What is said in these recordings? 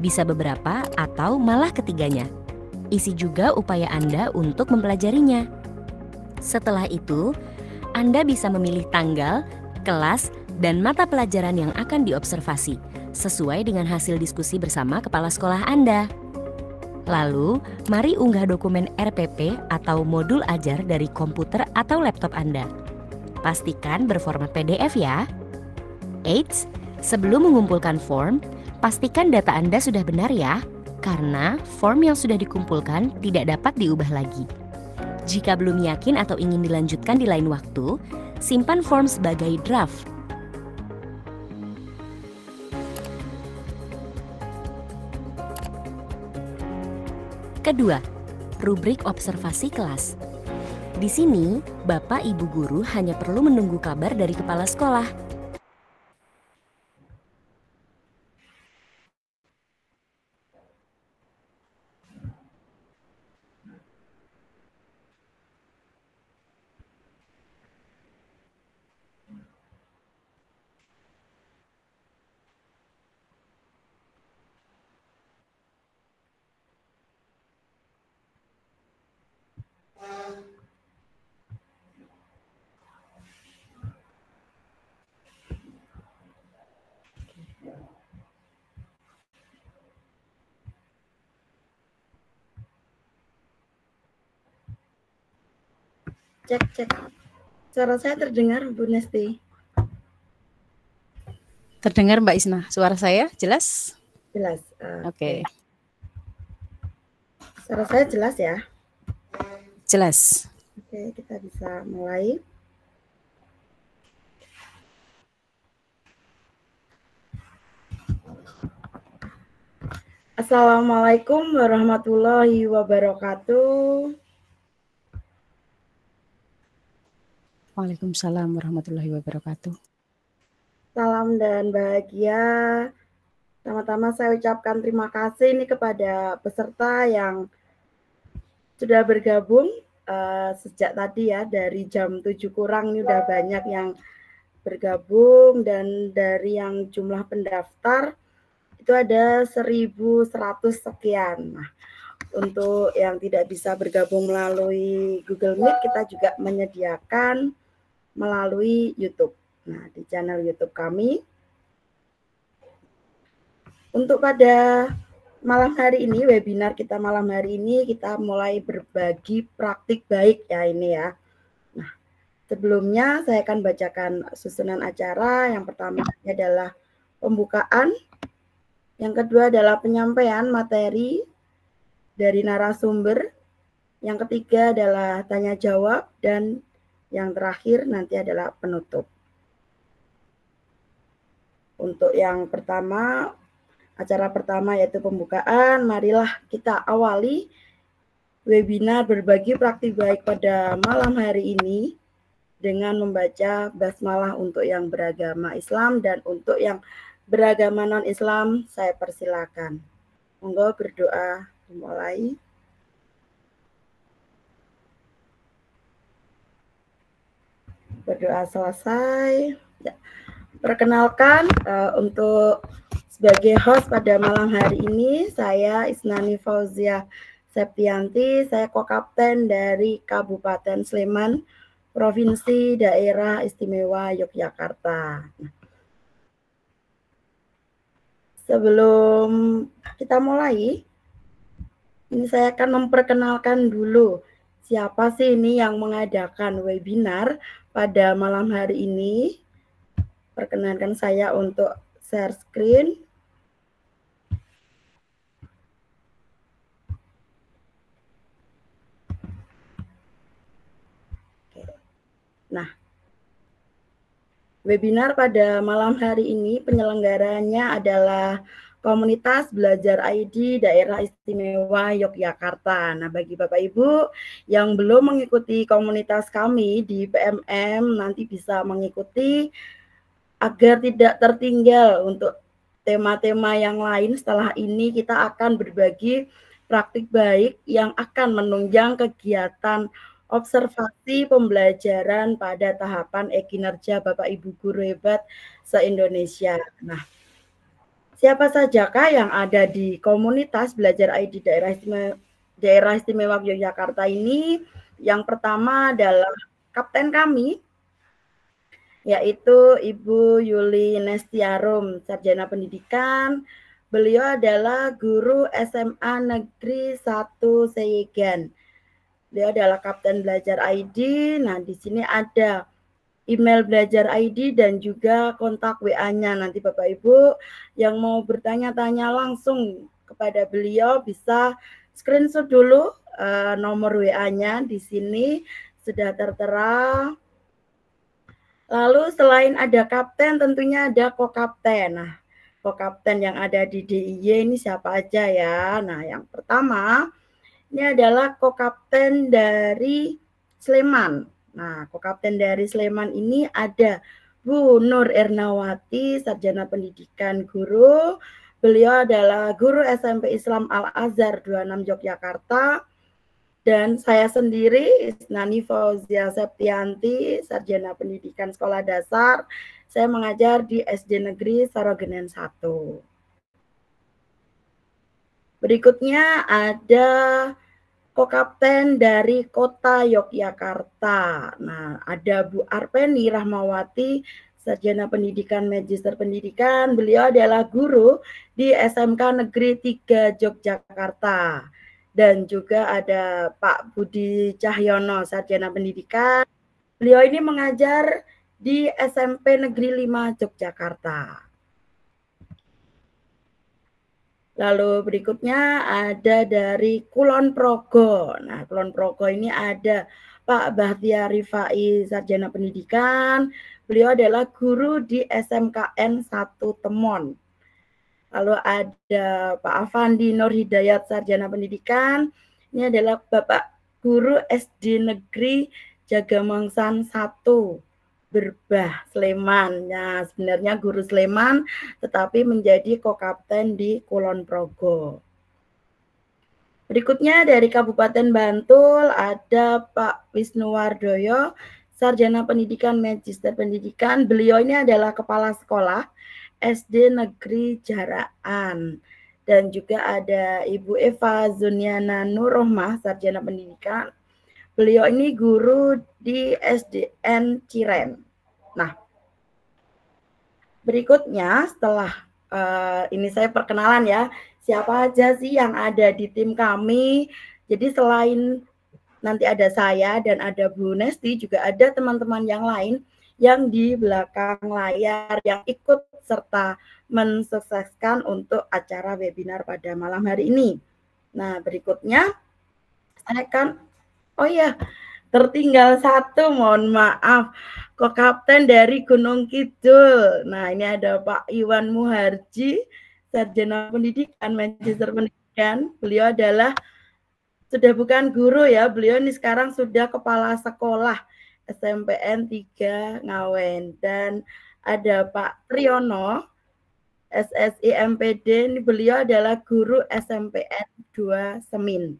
bisa beberapa atau malah ketiganya. Isi juga upaya Anda untuk mempelajarinya. Setelah itu, Anda bisa memilih tanggal, kelas, dan mata pelajaran yang akan diobservasi sesuai dengan hasil diskusi bersama kepala sekolah Anda. Lalu, mari unggah dokumen RPP atau modul ajar dari komputer atau laptop Anda. Pastikan berformat PDF ya. Eits, sebelum mengumpulkan form, Pastikan data Anda sudah benar ya, karena form yang sudah dikumpulkan tidak dapat diubah lagi. Jika belum yakin atau ingin dilanjutkan di lain waktu, simpan form sebagai draft Kedua, rubrik observasi kelas. Di sini, Bapak Ibu guru hanya perlu menunggu kabar dari kepala sekolah Cek, cek. Suara saya terdengar, Bu Nesti. Terdengar Mbak Isna, suara saya jelas? Jelas. Uh, Oke. Okay. Suara saya jelas ya? Jelas. Oke, okay, kita bisa mulai. Assalamualaikum warahmatullahi wabarakatuh. Waalaikumsalam warahmatullahi wabarakatuh. Salam dan bahagia. Pertama-tama saya ucapkan terima kasih ini kepada peserta yang sudah bergabung uh, sejak tadi ya dari jam 7 kurang ini udah banyak yang bergabung dan dari yang jumlah pendaftar itu ada 1100 sekian. Nah, untuk yang tidak bisa bergabung melalui Google Meet kita juga menyediakan melalui YouTube. Nah, di channel YouTube kami. Untuk pada malam hari ini, webinar kita malam hari ini, kita mulai berbagi praktik baik ya ini ya. Nah, sebelumnya saya akan bacakan susunan acara. Yang pertama adalah pembukaan. Yang kedua adalah penyampaian materi dari narasumber. Yang ketiga adalah tanya jawab dan yang terakhir nanti adalah penutup. Untuk yang pertama, acara pertama yaitu pembukaan, marilah kita awali webinar berbagi praktik baik pada malam hari ini dengan membaca basmalah untuk yang beragama Islam dan untuk yang beragama non-Islam saya persilakan. Monggo berdoa dimulai. berdoa selesai. Ya. Perkenalkan uh, untuk sebagai host pada malam hari ini, saya Isnani Fauzia Septianti, saya kokapten dari Kabupaten Sleman, Provinsi Daerah Istimewa Yogyakarta. Sebelum kita mulai, ini saya akan memperkenalkan dulu siapa sih ini yang mengadakan webinar pada malam hari ini. Perkenankan saya untuk share screen. Nah, webinar pada malam hari ini penyelenggaranya adalah Komunitas Belajar ID Daerah Istimewa Yogyakarta. Nah, bagi Bapak Ibu yang belum mengikuti komunitas kami di PMM nanti bisa mengikuti agar tidak tertinggal untuk tema-tema yang lain setelah ini kita akan berbagi praktik baik yang akan menunjang kegiatan observasi pembelajaran pada tahapan ekinerja Bapak Ibu guru hebat se-Indonesia. Nah, siapa sajakah yang ada di komunitas belajar ID daerah istimewa, daerah istimewa Yogyakarta ini? Yang pertama adalah kapten kami yaitu Ibu Yuli Nestiarum, sarjana pendidikan. Beliau adalah guru SMA Negeri 1 Seyegan. Beliau adalah kapten belajar ID. Nah, di sini ada email belajar ID dan juga kontak WA-nya nanti Bapak Ibu yang mau bertanya-tanya langsung kepada beliau bisa screenshot dulu uh, nomor WA-nya di sini sudah tertera. Lalu selain ada kapten tentunya ada kokapten. Nah, kokapten yang ada di DIY ini siapa aja ya? Nah, yang pertama ini adalah kokapten dari Sleman. Nah, kokapten dari Sleman ini ada Bu Nur Ernawati, sarjana pendidikan guru. Beliau adalah guru SMP Islam Al-Azhar 26 Yogyakarta. Dan saya sendiri, Nani Fauzia Septianti, sarjana pendidikan sekolah dasar. Saya mengajar di SD Negeri Sarogenen 1. Berikutnya ada Kapten dari Kota Yogyakarta. Nah, ada Bu Arpeni Rahmawati, Sarjana Pendidikan Magister Pendidikan. Beliau adalah guru di SMK Negeri 3 Yogyakarta. Dan juga ada Pak Budi Cahyono, Sarjana Pendidikan. Beliau ini mengajar di SMP Negeri 5 Yogyakarta. Lalu berikutnya ada dari Kulon Progo. Nah, Kulon Progo ini ada Pak Bahtiar Rifai Sarjana Pendidikan. Beliau adalah guru di SMKN 1 Temon. Lalu ada Pak Afandi Nur Hidayat Sarjana Pendidikan. Ini adalah Bapak Guru SD Negeri Jagamangsan 1. Berbah Sleman. Nah, sebenarnya guru Sleman tetapi menjadi kokapten di Kulon Progo. Berikutnya dari Kabupaten Bantul ada Pak Wisnu Wardoyo, Sarjana Pendidikan Magister Pendidikan. Beliau ini adalah kepala sekolah SD Negeri Jaraan. Dan juga ada Ibu Eva Zuniana Nurohmah, Sarjana Pendidikan Beliau ini guru di SDN Cirem. Nah, berikutnya setelah uh, ini saya perkenalan ya, siapa aja sih yang ada di tim kami. Jadi selain nanti ada saya dan ada Bu Nesti juga ada teman-teman yang lain yang di belakang layar yang ikut serta mensukseskan untuk acara webinar pada malam hari ini. Nah, berikutnya saya akan Oh ya, tertinggal satu, mohon maaf. kok Kapten dari Gunung Kidul. Nah, ini ada Pak Iwan Muharji, Sarjana Pendidikan, Manchester Pendidikan. Beliau adalah sudah bukan guru ya, beliau ini sekarang sudah kepala sekolah SMPN 3 Ngawen. Dan ada Pak Triono, SSI MPD, ini beliau adalah guru SMPN 2 Semin.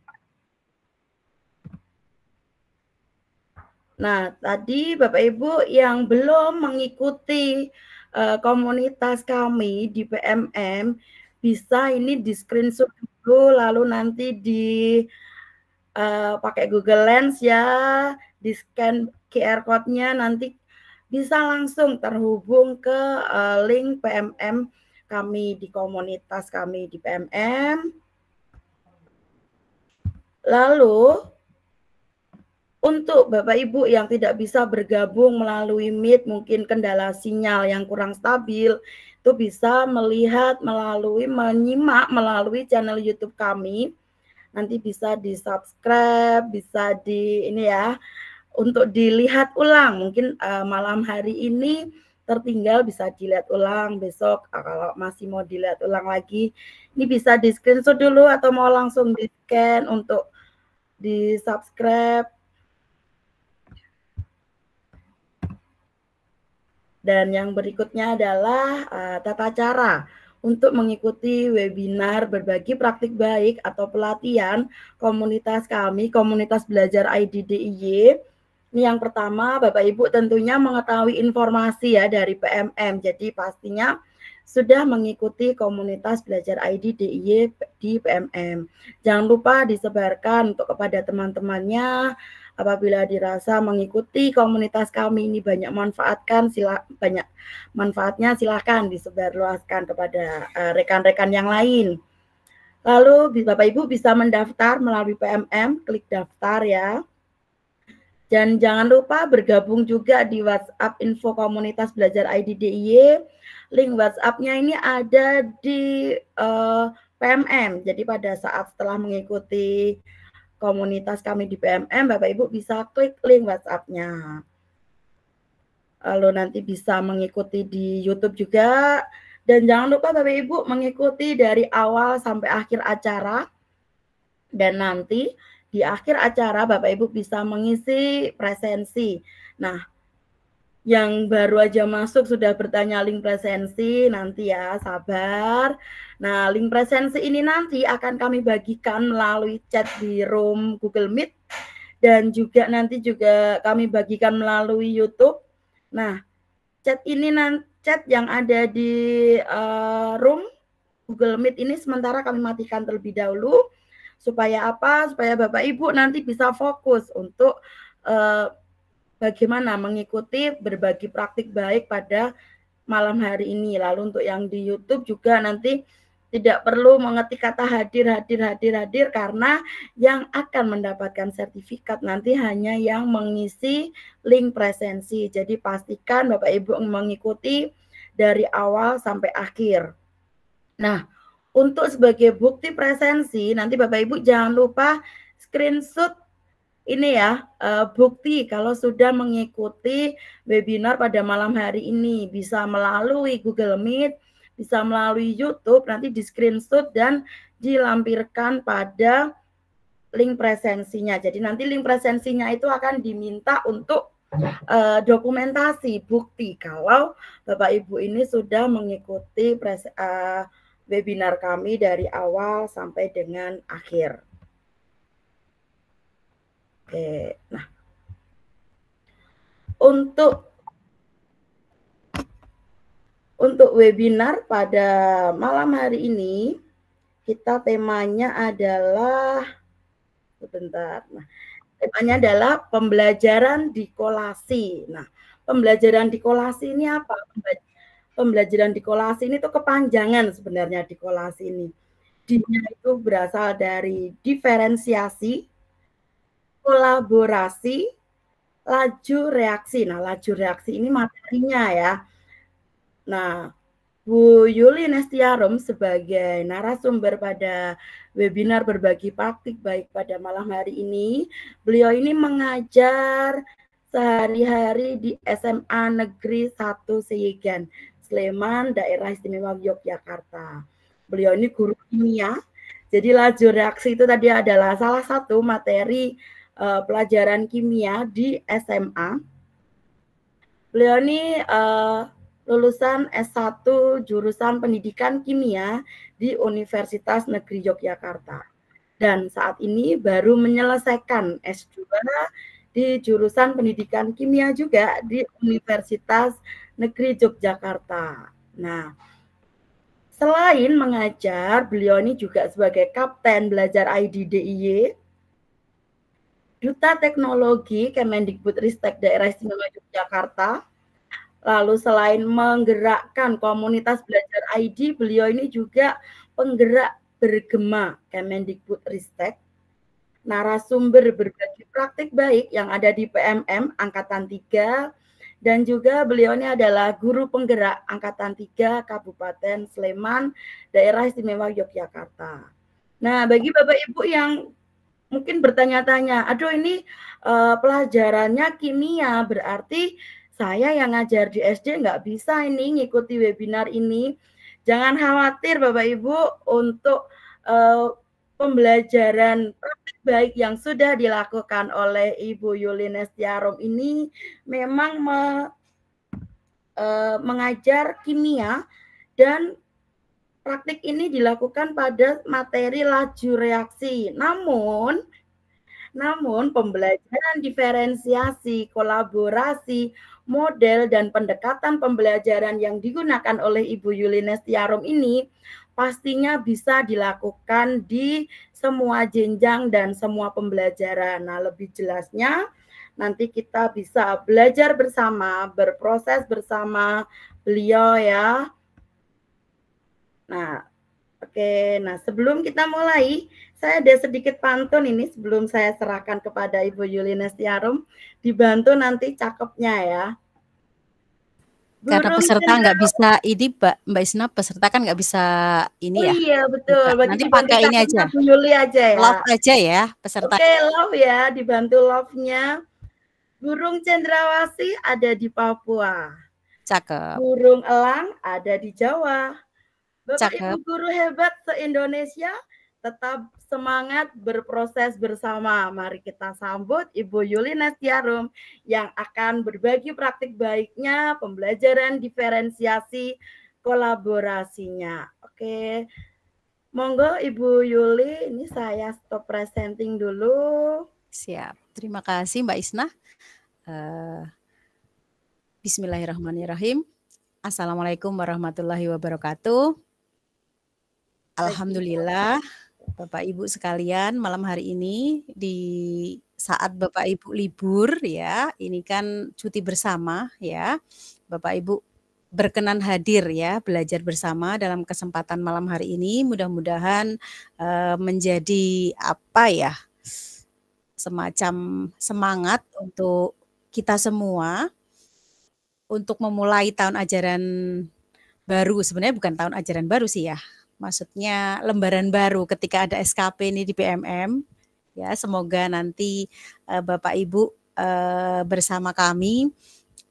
Nah, tadi Bapak Ibu yang belum mengikuti uh, komunitas kami di PMM bisa ini di screenshot dulu lalu nanti di uh, pakai Google Lens ya, di scan QR code-nya nanti bisa langsung terhubung ke uh, link PMM kami di komunitas kami di PMM. Lalu untuk Bapak Ibu yang tidak bisa bergabung melalui Meet, mungkin kendala sinyal yang kurang stabil, itu bisa melihat melalui menyimak melalui channel YouTube kami. Nanti bisa di-subscribe, bisa di ini ya untuk dilihat ulang. Mungkin uh, malam hari ini tertinggal bisa dilihat ulang besok eh, kalau masih mau dilihat ulang lagi. Ini bisa di-screenshot dulu atau mau langsung di-scan untuk di-subscribe Dan yang berikutnya adalah uh, tata cara untuk mengikuti webinar berbagi praktik baik atau pelatihan komunitas kami, komunitas belajar IDDIY. Ini yang pertama, Bapak Ibu tentunya mengetahui informasi ya dari PMM. Jadi pastinya sudah mengikuti komunitas belajar ID DIY di PMM. Jangan lupa disebarkan untuk kepada teman-temannya Apabila dirasa mengikuti komunitas kami ini banyak manfaatkan, sila, banyak manfaatnya silahkan disebarluaskan kepada eh, rekan-rekan uh, yang lain. Lalu Bapak Ibu bisa mendaftar melalui PMM, klik daftar ya. Dan jangan lupa bergabung juga di WhatsApp Info Komunitas Belajar IDDIY. Link WhatsAppnya ini ada di uh, eh, PMM. Jadi pada saat setelah mengikuti komunitas kami di PMM, Bapak Ibu bisa klik link WhatsApp-nya. Lalu nanti bisa mengikuti di YouTube juga. Dan jangan lupa Bapak Ibu mengikuti dari awal sampai akhir acara. Dan nanti di akhir acara Bapak Ibu bisa mengisi presensi. Nah, yang baru aja masuk sudah bertanya link presensi nanti ya sabar. Nah, link presensi ini nanti akan kami bagikan melalui chat di room Google Meet dan juga nanti juga kami bagikan melalui YouTube. Nah, chat ini nanti chat yang ada di uh, room Google Meet ini sementara kami matikan terlebih dahulu supaya apa? Supaya Bapak Ibu nanti bisa fokus untuk uh, bagaimana mengikuti berbagi praktik baik pada malam hari ini. Lalu untuk yang di YouTube juga nanti tidak perlu mengetik kata hadir, hadir, hadir, hadir karena yang akan mendapatkan sertifikat nanti hanya yang mengisi link presensi. Jadi pastikan Bapak Ibu mengikuti dari awal sampai akhir. Nah, untuk sebagai bukti presensi nanti Bapak Ibu jangan lupa screenshot ini ya uh, bukti kalau sudah mengikuti webinar pada malam hari ini bisa melalui Google Meet, bisa melalui YouTube nanti di screenshot dan dilampirkan pada link presensinya. Jadi nanti link presensinya itu akan diminta untuk uh, dokumentasi bukti kalau Bapak Ibu ini sudah mengikuti pres, uh, webinar kami dari awal sampai dengan akhir. Oke, nah, untuk untuk webinar pada malam hari ini kita temanya adalah sebentar. Nah, temanya adalah pembelajaran di kolasi. Nah, pembelajaran di kolasi ini apa? Pembelajaran di kolasi ini tuh kepanjangan sebenarnya di kolasi ini. Dinya itu berasal dari diferensiasi, kolaborasi laju reaksi. Nah, laju reaksi ini materinya ya. Nah, Bu Yuli Nestiarum sebagai narasumber pada webinar berbagi praktik baik pada malam hari ini. Beliau ini mengajar sehari-hari di SMA Negeri 1 Seyegan, Sleman, Daerah Istimewa Yogyakarta. Beliau ini guru kimia. Jadi laju reaksi itu tadi adalah salah satu materi uh, pelajaran kimia di SMA. Beliau ini uh, lulusan S1 jurusan pendidikan kimia di Universitas Negeri Yogyakarta. Dan saat ini baru menyelesaikan S2 di jurusan pendidikan kimia juga di Universitas Negeri Yogyakarta. Nah, selain mengajar, beliau ini juga sebagai kapten belajar IDDIY Duta Teknologi Kemendikbud Ristek Daerah Istimewa Yogyakarta. Lalu selain menggerakkan komunitas belajar ID, beliau ini juga penggerak bergema Kemendikbud Ristek. Narasumber berbagi praktik baik yang ada di PMM angkatan 3 dan juga beliau ini adalah guru penggerak angkatan 3 Kabupaten Sleman Daerah Istimewa Yogyakarta. Nah, bagi Bapak Ibu yang mungkin bertanya-tanya, aduh ini uh, pelajarannya kimia, berarti saya yang ngajar di SD nggak bisa ini ngikuti webinar ini. Jangan khawatir Bapak Ibu untuk uh, pembelajaran baik yang sudah dilakukan oleh Ibu Yulines Tiarum ini memang me, uh, mengajar kimia dan praktik ini dilakukan pada materi laju reaksi. Namun, namun pembelajaran diferensiasi, kolaborasi, model dan pendekatan pembelajaran yang digunakan oleh Ibu Yulines Nestiarum ini pastinya bisa dilakukan di semua jenjang dan semua pembelajaran. Nah, lebih jelasnya nanti kita bisa belajar bersama, berproses bersama beliau ya Nah, oke. Okay. Nah, sebelum kita mulai, saya ada sedikit pantun ini sebelum saya serahkan kepada Ibu Yulina Stiarum. Dibantu nanti cakepnya ya. Burung peserta nggak bisa ini Mbak Mbak Isna peserta kan nggak bisa ini oh ya. Oh, iya betul. Bagi Nanti pakai ini aja. Yuli aja ya. Love aja ya peserta. Oke, okay, love ya, dibantu love-nya. Burung cendrawasi ada di Papua. Cakep. Burung elang ada di Jawa Bapak Ibu guru hebat se-Indonesia, tetap semangat berproses bersama. Mari kita sambut Ibu Yuli Nestiarum yang akan berbagi praktik baiknya, pembelajaran diferensiasi, kolaborasinya. Oke, monggo Ibu Yuli, ini saya stop presenting dulu. Siap, terima kasih Mbak Isna. Uh, eh, Bismillahirrahmanirrahim. Assalamualaikum warahmatullahi wabarakatuh. Alhamdulillah Bapak Ibu sekalian malam hari ini di saat Bapak Ibu libur ya, ini kan cuti bersama ya. Bapak Ibu berkenan hadir ya belajar bersama dalam kesempatan malam hari ini mudah-mudahan e, menjadi apa ya semacam semangat untuk kita semua untuk memulai tahun ajaran baru sebenarnya bukan tahun ajaran baru sih ya maksudnya lembaran baru ketika ada SKP ini di PMM, ya semoga nanti uh, Bapak Ibu uh, bersama kami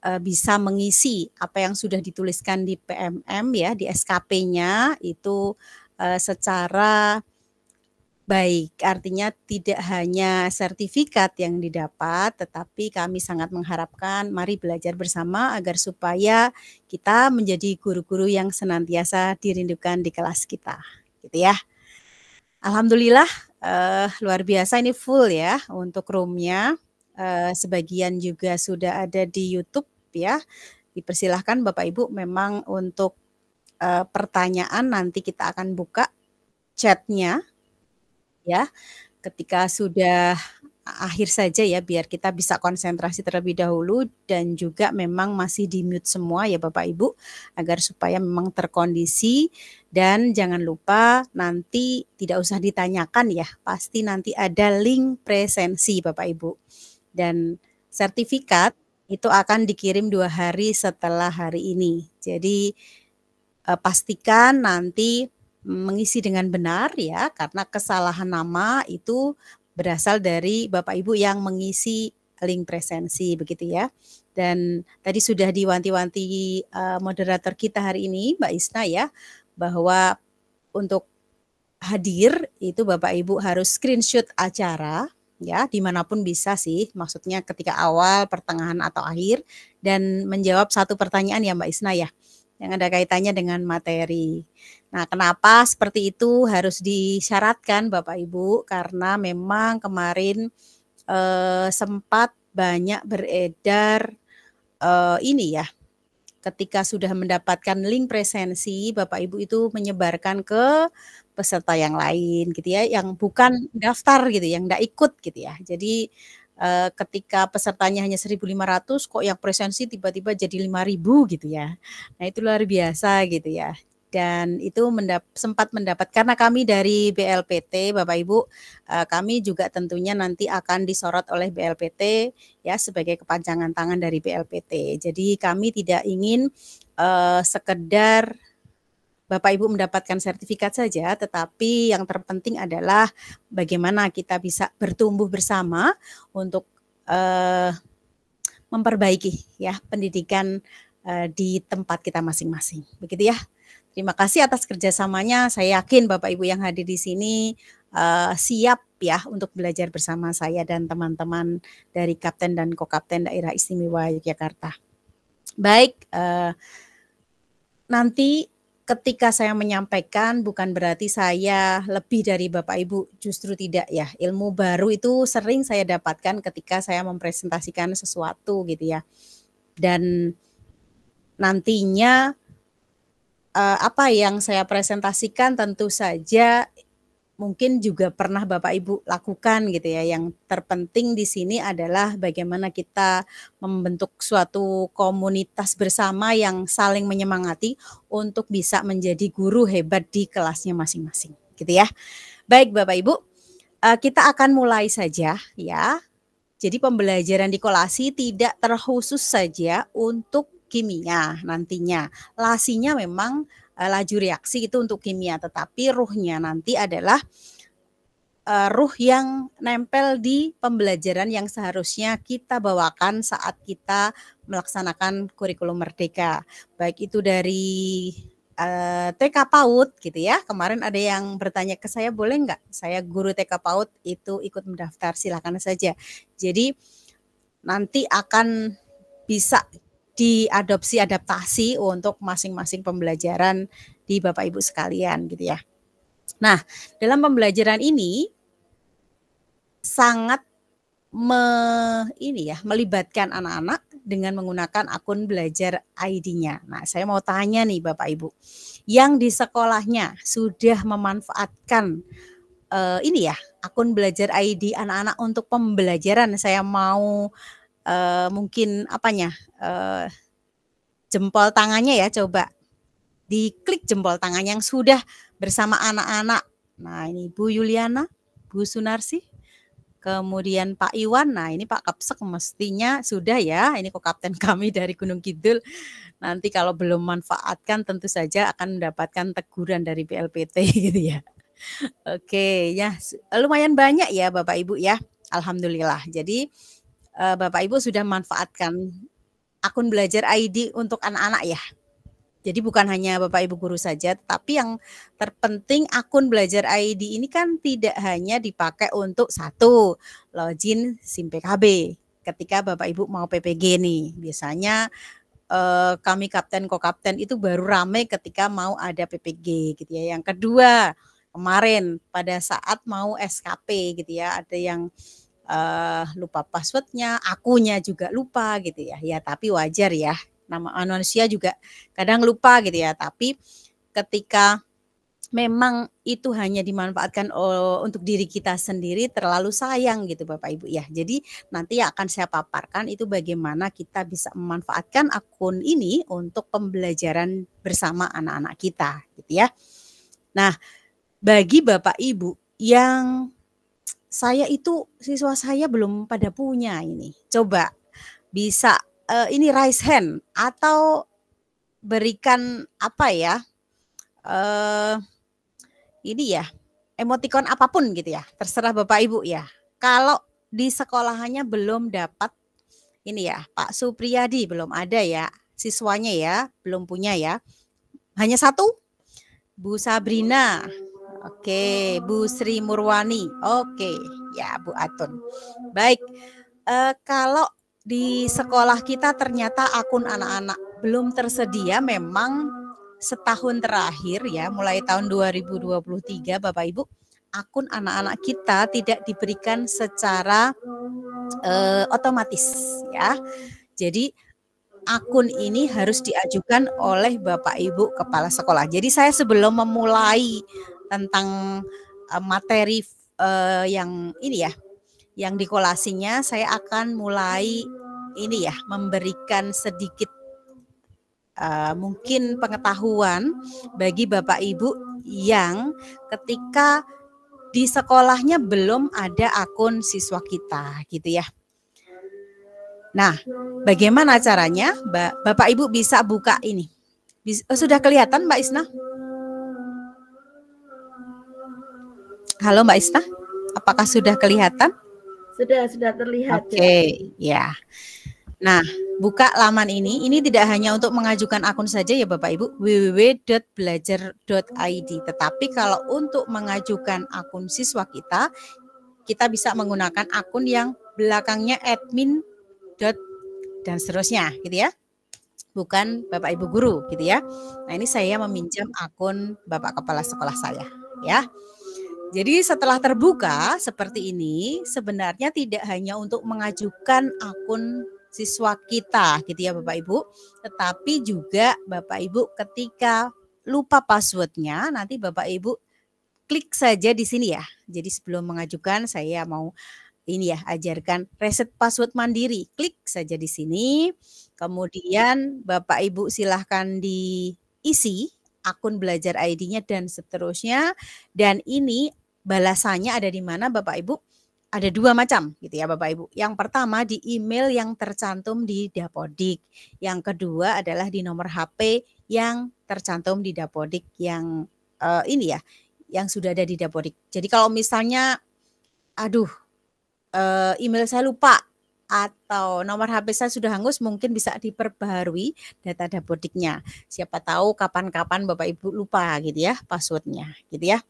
uh, bisa mengisi apa yang sudah dituliskan di PMM ya di SKP-nya itu uh, secara baik. Artinya tidak hanya sertifikat yang didapat, tetapi kami sangat mengharapkan mari belajar bersama agar supaya kita menjadi guru-guru yang senantiasa dirindukan di kelas kita, gitu ya. Alhamdulillah uh, luar biasa ini full ya untuk roomnya. Uh, sebagian juga sudah ada di YouTube ya. Dipersilahkan Bapak Ibu memang untuk uh, pertanyaan nanti kita akan buka chatnya ya ketika sudah akhir saja ya biar kita bisa konsentrasi terlebih dahulu dan juga memang masih di mute semua ya Bapak Ibu agar supaya memang terkondisi dan jangan lupa nanti tidak usah ditanyakan ya pasti nanti ada link presensi Bapak Ibu dan sertifikat itu akan dikirim dua hari setelah hari ini jadi eh, pastikan nanti mengisi dengan benar ya karena kesalahan nama itu berasal dari Bapak Ibu yang mengisi link presensi begitu ya. Dan tadi sudah diwanti-wanti eh, moderator kita hari ini Mbak Isna ya bahwa untuk hadir itu Bapak Ibu harus screenshot acara ya dimanapun bisa sih maksudnya ketika awal pertengahan atau akhir dan menjawab satu pertanyaan ya Mbak Isna ya yang ada kaitannya dengan materi. Nah, kenapa seperti itu harus disyaratkan Bapak Ibu? Karena memang kemarin eh, sempat banyak beredar eh, ini ya. Ketika sudah mendapatkan link presensi, Bapak Ibu itu menyebarkan ke peserta yang lain gitu ya, yang bukan daftar gitu, ya, yang tidak ikut gitu ya. Jadi e, ketika pesertanya hanya 1.500 kok yang presensi tiba-tiba jadi 5.000 gitu ya. Nah, itu luar biasa gitu ya. Dan itu mendap sempat mendapat karena kami dari BLPT Bapak Ibu eh, kami juga tentunya nanti akan disorot oleh BLPT ya sebagai kepanjangan tangan dari BLPT. Jadi kami tidak ingin eh, sekedar Bapak Ibu mendapatkan sertifikat saja, tetapi yang terpenting adalah bagaimana kita bisa bertumbuh bersama untuk uh, memperbaiki ya pendidikan uh, di tempat kita masing-masing. Begitu ya. Terima kasih atas kerjasamanya. Saya yakin Bapak Ibu yang hadir di sini uh, siap ya untuk belajar bersama saya dan teman-teman dari Kapten dan Kokapten Daerah Istimewa Yogyakarta. Baik, uh, nanti ketika saya menyampaikan bukan berarti saya lebih dari Bapak Ibu, justru tidak ya. Ilmu baru itu sering saya dapatkan ketika saya mempresentasikan sesuatu gitu ya. Dan nantinya eh, apa yang saya presentasikan tentu saja mungkin juga pernah Bapak Ibu lakukan gitu ya. Yang terpenting di sini adalah bagaimana kita membentuk suatu komunitas bersama yang saling menyemangati untuk bisa menjadi guru hebat di kelasnya masing-masing gitu ya. Baik Bapak Ibu, eh, kita akan mulai saja ya. Jadi pembelajaran di kolasi tidak terkhusus saja untuk kimia nantinya. Lasinya memang Eh, laju reaksi itu untuk kimia, tetapi ruhnya nanti adalah eh, ruh yang nempel di pembelajaran yang seharusnya kita bawakan saat kita melaksanakan kurikulum merdeka. Baik itu dari eh, TK PAUD gitu ya. Kemarin ada yang bertanya ke saya boleh nggak saya guru TK PAUD itu ikut mendaftar silakan saja. Jadi nanti akan bisa diadopsi adaptasi untuk masing-masing pembelajaran di Bapak Ibu sekalian gitu ya. Nah, dalam pembelajaran ini sangat me, ini ya, melibatkan anak-anak dengan menggunakan akun belajar ID-nya. Nah, saya mau tanya nih Bapak Ibu, yang di sekolahnya sudah memanfaatkan uh, ini ya, akun belajar ID anak-anak untuk pembelajaran. Saya mau uh, mungkin apanya uh, jempol tangannya ya coba diklik jempol tangan yang sudah bersama anak-anak. Nah ini Bu Yuliana, Bu Sunarsi, kemudian Pak Iwan. Nah ini Pak Kapsek mestinya sudah ya. Ini kok kapten kami dari Gunung Kidul. Nanti kalau belum manfaatkan tentu saja akan mendapatkan teguran dari BLPT gitu ya. Oke ya lumayan banyak ya Bapak Ibu ya. Alhamdulillah. Jadi uh, Bapak Ibu sudah manfaatkan akun belajar ID untuk anak-anak ya. Jadi bukan hanya Bapak Ibu guru saja, tapi yang terpenting akun belajar ID ini kan tidak hanya dipakai untuk satu login SIM PKB. Ketika Bapak Ibu mau PPG nih, biasanya eh, kami kapten kok kapten itu baru rame ketika mau ada PPG gitu ya. Yang kedua, kemarin pada saat mau SKP gitu ya, ada yang uh, lupa passwordnya, akunya juga lupa gitu ya. Ya tapi wajar ya, nama manusia juga kadang lupa gitu ya. Tapi ketika memang itu hanya dimanfaatkan oh, untuk diri kita sendiri terlalu sayang gitu Bapak Ibu ya. Jadi nanti akan saya paparkan itu bagaimana kita bisa memanfaatkan akun ini untuk pembelajaran bersama anak-anak kita gitu ya. Nah, bagi Bapak Ibu yang saya itu siswa saya belum pada punya ini. Coba bisa uh, ini raise hand atau berikan apa ya? Uh, ini ya emotikon apapun gitu ya. Terserah Bapak Ibu ya. Kalau di sekolahannya belum dapat ini ya, Pak Supriyadi belum ada ya siswanya ya, belum punya ya. Hanya satu? Bu Sabrina hmm. Oke, Bu Sri Murwani. Oke, ya Bu Atun. Baik, e, kalau di sekolah kita ternyata akun anak-anak belum tersedia memang setahun terakhir ya, mulai tahun 2023 Bapak Ibu, akun anak-anak kita tidak diberikan secara e, otomatis ya. Jadi akun ini harus diajukan oleh Bapak Ibu kepala sekolah. Jadi saya sebelum memulai tentang uh, materi uh, yang ini ya, yang di kolasinya saya akan mulai ini ya memberikan sedikit uh, mungkin pengetahuan bagi Bapak Ibu yang ketika di sekolahnya belum ada akun siswa kita gitu ya. Nah, bagaimana caranya Bapak Ibu bisa buka ini? Oh, sudah kelihatan Mbak Isna? Halo Mbak Ista, apakah sudah kelihatan? Sudah, sudah terlihat. Oke, okay, ya. ya. Nah, buka laman ini. Ini tidak hanya untuk mengajukan akun saja ya Bapak Ibu, www.belajar.id. Tetapi kalau untuk mengajukan akun siswa kita, kita bisa menggunakan akun yang belakangnya admin. dan seterusnya gitu ya bukan Bapak Ibu guru gitu ya. Nah, ini saya meminjam akun Bapak kepala sekolah saya ya. Jadi setelah terbuka seperti ini sebenarnya tidak hanya untuk mengajukan akun siswa kita gitu ya Bapak Ibu, tetapi juga Bapak Ibu ketika lupa passwordnya nanti Bapak Ibu klik saja di sini ya. Jadi sebelum mengajukan saya mau ini ya ajarkan reset password mandiri. Klik saja di sini. Kemudian Bapak Ibu silahkan diisi akun belajar ID-nya dan seterusnya. Dan ini balasannya ada di mana Bapak Ibu? Ada dua macam gitu ya Bapak Ibu. Yang pertama di email yang tercantum di Dapodik. Yang kedua adalah di nomor HP yang tercantum di Dapodik yang uh, ini ya, yang sudah ada di Dapodik. Jadi kalau misalnya aduh uh, email saya lupa atau nomor HP saya sudah hangus mungkin bisa diperbarui data dapodiknya. Siapa tahu kapan-kapan Bapak Ibu lupa gitu ya passwordnya gitu ya.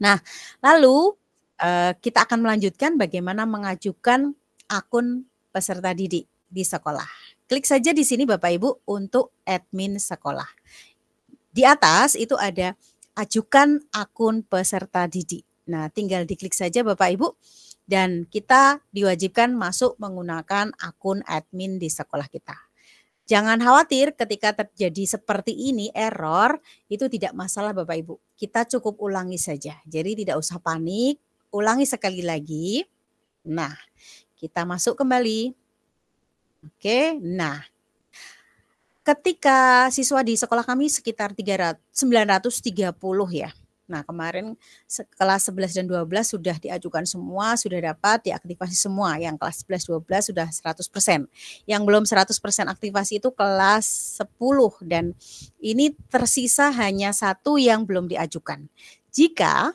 Nah, lalu uh, kita akan melanjutkan bagaimana mengajukan akun peserta didik di sekolah. Klik saja di sini Bapak Ibu untuk admin sekolah. Di atas itu ada ajukan akun peserta didik. Nah, tinggal diklik saja Bapak Ibu dan kita diwajibkan masuk menggunakan akun admin di sekolah kita. Jangan khawatir ketika terjadi seperti ini error itu tidak masalah Bapak Ibu. Kita cukup ulangi saja. Jadi tidak usah panik, ulangi sekali lagi. Nah, kita masuk kembali. Oke. Nah, ketika siswa di sekolah kami sekitar 930 ya. Nah, kemarin kelas 11 dan 12 sudah diajukan semua, sudah dapat diaktifasi semua. Yang kelas 11 12 sudah 100%. Yang belum 100% aktivasi itu kelas 10 dan ini tersisa hanya satu yang belum diajukan. Jika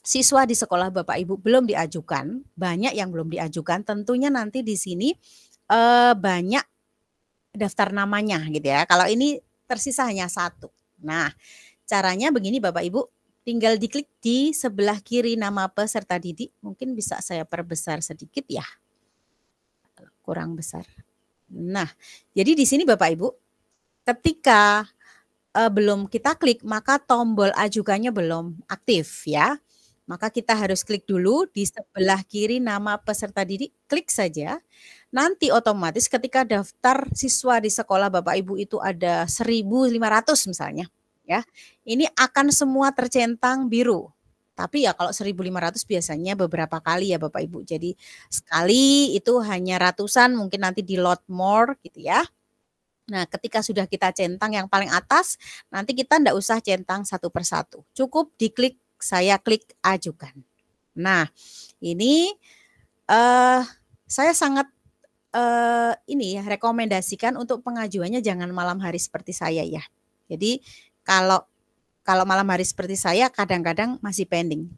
siswa di sekolah Bapak Ibu belum diajukan, banyak yang belum diajukan, tentunya nanti di sini eh, banyak daftar namanya gitu ya. Kalau ini tersisa hanya satu. Nah, caranya begini Bapak Ibu, Tinggal diklik di sebelah kiri nama peserta didik. Mungkin bisa saya perbesar sedikit ya. Kurang besar. Nah, jadi di sini Bapak Ibu, ketika eh, belum kita klik, maka tombol ajukannya belum aktif ya. Maka kita harus klik dulu di sebelah kiri nama peserta didik, klik saja. Nanti otomatis ketika daftar siswa di sekolah Bapak Ibu itu ada 1.500 misalnya ya. Ini akan semua tercentang biru. Tapi ya kalau 1500 biasanya beberapa kali ya Bapak Ibu. Jadi sekali itu hanya ratusan mungkin nanti di lot more gitu ya. Nah ketika sudah kita centang yang paling atas nanti kita tidak usah centang satu persatu. Cukup diklik saya klik ajukan. Nah ini eh, saya sangat uh, ini ya rekomendasikan untuk pengajuannya jangan malam hari seperti saya ya. Jadi kalau kalau malam hari seperti saya kadang-kadang masih pending.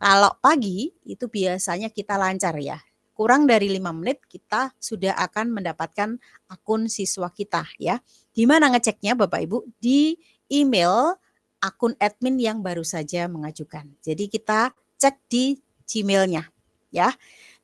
Kalau pagi itu biasanya kita lancar ya. Kurang dari lima menit kita sudah akan mendapatkan akun siswa kita ya. Gimana ngeceknya Bapak Ibu? Di email akun admin yang baru saja mengajukan. Jadi kita cek di Gmailnya ya.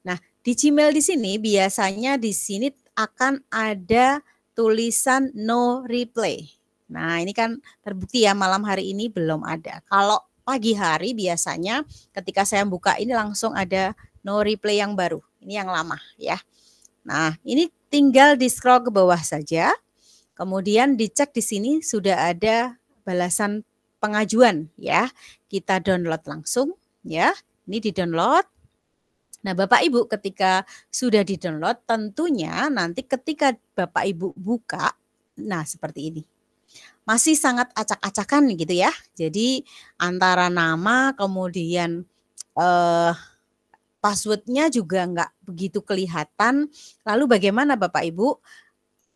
Nah di Gmail di sini biasanya di sini akan ada tulisan no replay Nah, ini kan terbukti ya malam hari ini belum ada. Kalau pagi hari biasanya ketika saya buka ini langsung ada no replay yang baru. Ini yang lama ya. Nah, ini tinggal di scroll ke bawah saja. Kemudian dicek di sini sudah ada balasan pengajuan ya. Kita download langsung ya. Ini di-download. Nah, Bapak Ibu ketika sudah di-download tentunya nanti ketika Bapak Ibu buka nah seperti ini masih sangat acak-acakan gitu ya. Jadi antara nama kemudian eh, passwordnya juga nggak begitu kelihatan. Lalu bagaimana Bapak Ibu?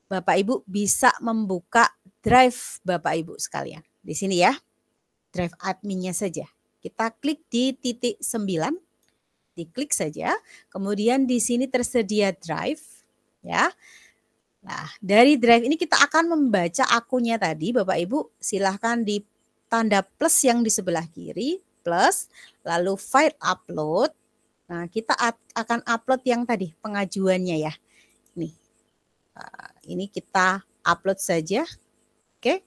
Bapak Ibu bisa membuka drive Bapak Ibu sekalian. Di sini ya, drive adminnya saja. Kita klik di titik 9, diklik saja. Kemudian di sini tersedia drive ya. Nah, dari drive ini kita akan membaca akunnya tadi, Bapak Ibu. Silahkan di tanda plus yang di sebelah kiri, plus, lalu file upload. Nah, kita akan upload yang tadi, pengajuannya ya. Nih, eh, ini kita upload saja. Oke,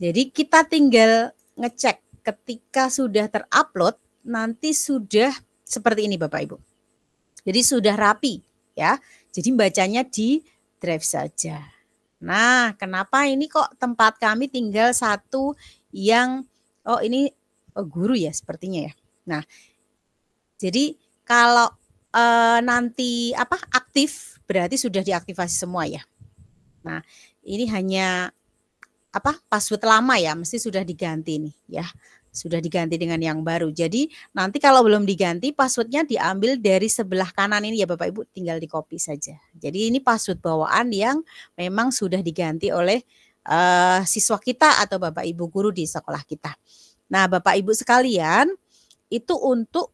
jadi kita tinggal ngecek ketika sudah terupload, nanti sudah seperti ini Bapak Ibu. Jadi sudah rapi ya. Jadi bacanya di drive saja. Nah, kenapa ini kok tempat kami tinggal satu yang oh ini oh guru ya sepertinya ya. Nah, jadi kalau e, nanti apa aktif berarti sudah diaktifasi semua ya. Nah, ini hanya apa password lama ya, mesti sudah diganti nih ya sudah diganti dengan yang baru. Jadi nanti kalau belum diganti passwordnya diambil dari sebelah kanan ini ya Bapak Ibu tinggal di copy saja. Jadi ini password bawaan yang memang sudah diganti oleh uh, siswa kita atau Bapak Ibu guru di sekolah kita. Nah Bapak Ibu sekalian itu untuk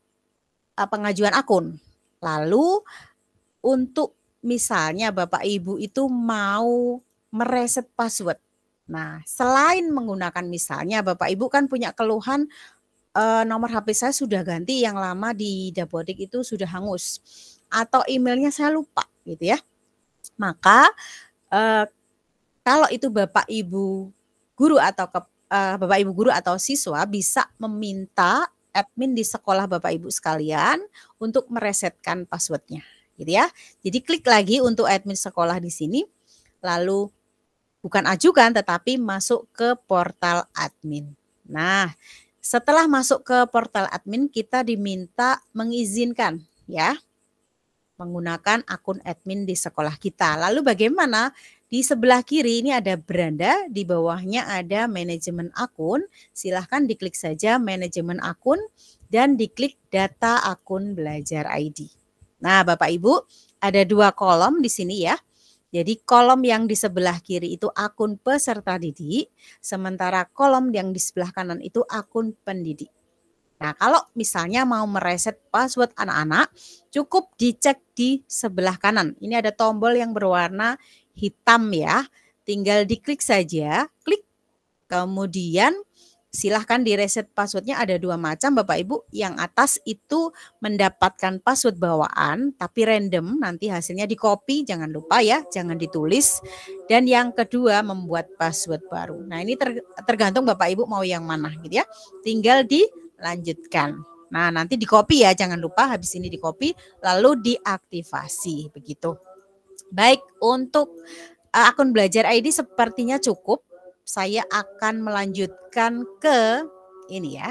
uh, pengajuan akun. Lalu untuk misalnya Bapak Ibu itu mau mereset password Nah, selain menggunakan misalnya Bapak Ibu kan punya keluhan eh, nomor HP saya sudah ganti yang lama di Dapodik itu sudah hangus atau emailnya saya lupa gitu ya. Maka eh, kalau itu Bapak Ibu guru atau ke, eh, Bapak Ibu guru atau siswa bisa meminta admin di sekolah Bapak Ibu sekalian untuk meresetkan passwordnya gitu ya. Jadi klik lagi untuk admin sekolah di sini lalu bukan ajukan tetapi masuk ke portal admin. Nah, setelah masuk ke portal admin kita diminta mengizinkan ya menggunakan akun admin di sekolah kita. Lalu bagaimana? Di sebelah kiri ini ada beranda, di bawahnya ada manajemen akun. Silahkan diklik saja manajemen akun dan diklik data akun belajar ID. Nah, Bapak Ibu, ada dua kolom di sini ya. Jadi kolom yang di sebelah kiri itu akun peserta didik, sementara kolom yang di sebelah kanan itu akun pendidik. Nah, kalau misalnya mau mereset password anak-anak, cukup dicek di sebelah kanan. Ini ada tombol yang berwarna hitam ya. Tinggal diklik saja, klik. Kemudian silahkan di reset passwordnya ada dua macam Bapak Ibu. Yang atas itu mendapatkan password bawaan tapi random nanti hasilnya di copy jangan lupa ya jangan ditulis. Dan yang kedua membuat password baru. Nah ini tergantung Bapak Ibu mau yang mana gitu ya. Tinggal dilanjutkan. Nah nanti di copy ya jangan lupa habis ini di copy lalu diaktifasi begitu. Baik untuk eh, akun belajar ID sepertinya cukup saya akan melanjutkan ke ini ya.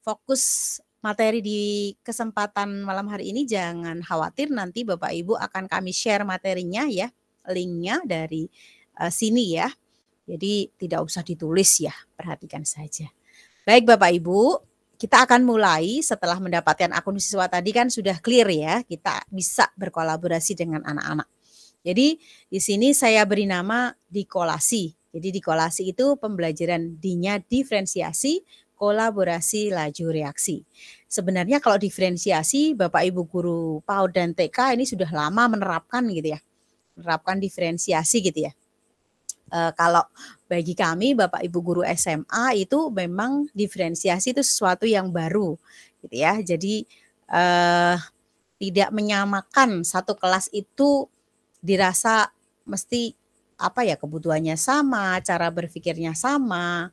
Fokus materi di kesempatan malam hari ini jangan khawatir nanti Bapak Ibu akan kami share materinya ya, linknya dari uh, sini ya. Jadi tidak usah ditulis ya, perhatikan saja. Baik Bapak Ibu, kita akan mulai setelah mendapatkan akun siswa tadi kan sudah clear ya, kita bisa berkolaborasi dengan anak-anak. Jadi di sini saya beri nama dikolasi jadi di kolasi itu pembelajaran dinya diferensiasi, kolaborasi laju reaksi. Sebenarnya kalau diferensiasi Bapak Ibu guru PAUD dan TK ini sudah lama menerapkan gitu ya. Menerapkan diferensiasi gitu ya. E, kalau bagi kami Bapak Ibu guru SMA itu memang diferensiasi itu sesuatu yang baru gitu ya. Jadi eh, tidak menyamakan satu kelas itu dirasa mesti apa ya kebutuhannya sama, cara berpikirnya sama.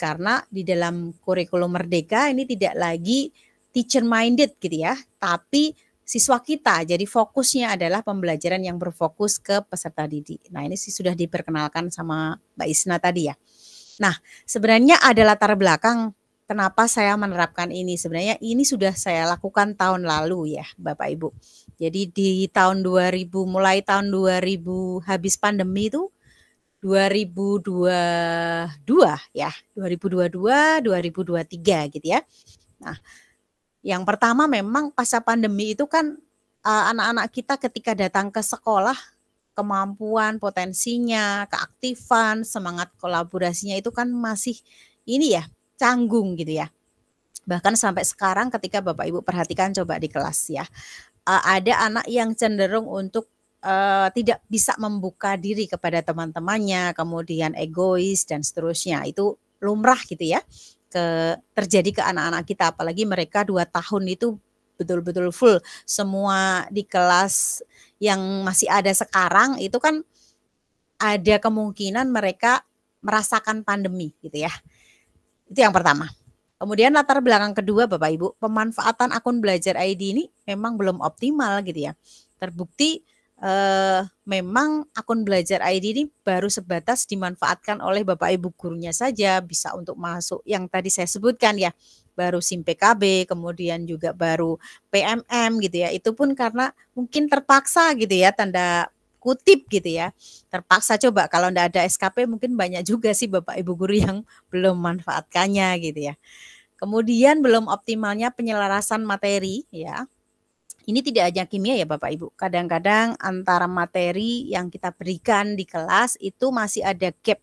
Karena di dalam kurikulum merdeka ini tidak lagi teacher minded gitu ya, tapi siswa kita. Jadi fokusnya adalah pembelajaran yang berfokus ke peserta didik. Nah, ini sih sudah diperkenalkan sama Mbak Isna tadi ya. Nah, sebenarnya ada latar belakang kenapa saya menerapkan ini. Sebenarnya ini sudah saya lakukan tahun lalu ya, Bapak Ibu. Jadi di tahun 2000 mulai tahun 2000 habis pandemi itu 2022 ya, 2022, 2023 gitu ya. Nah, yang pertama memang pasca pandemi itu kan eh, anak-anak uh, kita ketika datang ke sekolah kemampuan, potensinya, keaktifan, semangat kolaborasinya itu kan masih ini ya, canggung gitu ya. Bahkan sampai sekarang ketika Bapak Ibu perhatikan coba di kelas ya uh, ada anak yang cenderung untuk uh, tidak bisa membuka diri kepada teman-temannya, kemudian egois dan seterusnya. Itu lumrah gitu ya. Ke terjadi ke anak-anak kita apalagi mereka dua tahun itu betul-betul full semua di kelas yang masih ada sekarang itu kan ada kemungkinan mereka merasakan pandemi gitu ya. Itu yang pertama. Kemudian latar belakang kedua Bapak Ibu, pemanfaatan akun belajar ID ini memang belum optimal gitu ya. Terbukti eh, memang akun belajar ID ini baru sebatas dimanfaatkan oleh Bapak Ibu gurunya saja bisa untuk masuk yang tadi saya sebutkan ya, baru SIM PKB, kemudian juga baru PMM gitu ya. Itu pun karena mungkin terpaksa gitu ya tanda kutip gitu ya. Terpaksa coba kalau ndak ada SKP mungkin banyak juga sih Bapak Ibu guru yang belum manfaatkannya gitu ya. Kemudian belum optimalnya penyelarasan materi ya. Ini tidak hanya kimia ya Bapak Ibu. Kadang-kadang antara materi yang kita berikan di kelas itu masih ada gap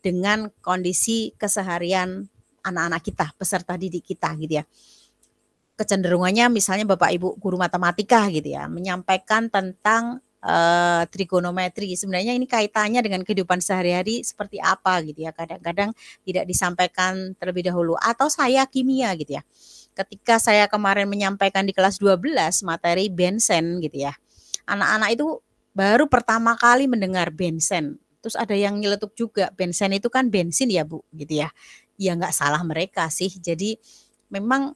dengan kondisi keseharian anak-anak kita, peserta didik kita gitu ya kecenderungannya misalnya Bapak Ibu guru matematika gitu ya menyampaikan tentang Eh, trigonometri. Sebenarnya ini kaitannya dengan kehidupan sehari-hari seperti apa gitu ya. Kadang-kadang tidak disampaikan terlebih dahulu atau saya kimia gitu ya. Ketika saya kemarin menyampaikan di kelas 12 materi bensin gitu ya. Anak-anak itu baru pertama kali mendengar bensin Terus ada yang nyeletuk juga bensin itu kan bensin ya Bu gitu ya. Ya nggak salah mereka sih. Jadi memang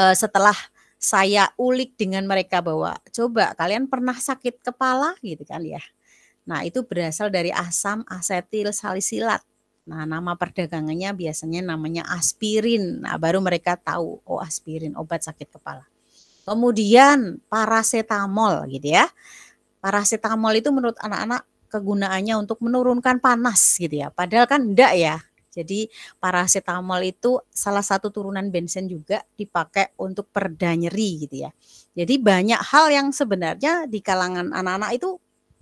eh, setelah saya ulik dengan mereka bahwa coba kalian pernah sakit kepala gitu kan ya. Nah, itu berasal dari asam asetil salisilat. Nah, nama perdagangannya biasanya namanya aspirin. Nah, baru mereka tahu oh aspirin obat sakit kepala. Kemudian parasetamol gitu ya. Parasetamol itu menurut anak-anak kegunaannya untuk menurunkan panas gitu ya. Padahal kan enggak ya. Jadi paracetamol itu salah satu turunan bensin juga dipakai untuk perda nyeri gitu ya. Jadi banyak hal yang sebenarnya di kalangan anak-anak itu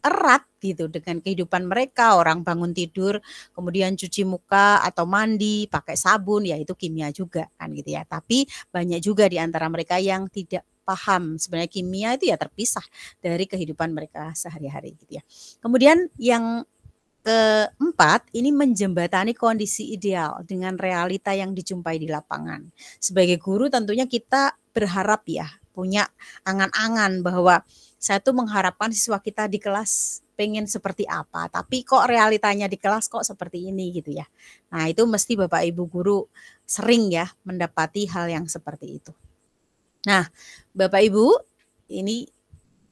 erat gitu dengan kehidupan mereka orang bangun tidur kemudian cuci muka atau mandi pakai sabun ya itu kimia juga kan gitu ya tapi banyak juga di antara mereka yang tidak paham sebenarnya kimia itu ya terpisah dari kehidupan mereka sehari-hari gitu ya kemudian yang keempat, ini menjembatani kondisi ideal dengan realita yang dijumpai di lapangan. Sebagai guru tentunya kita berharap ya, punya angan-angan bahwa saya tuh mengharapkan siswa kita di kelas pengen seperti apa, tapi kok realitanya di kelas kok seperti ini gitu ya. Nah itu mesti Bapak Ibu guru sering ya mendapati hal yang seperti itu. Nah Bapak Ibu ini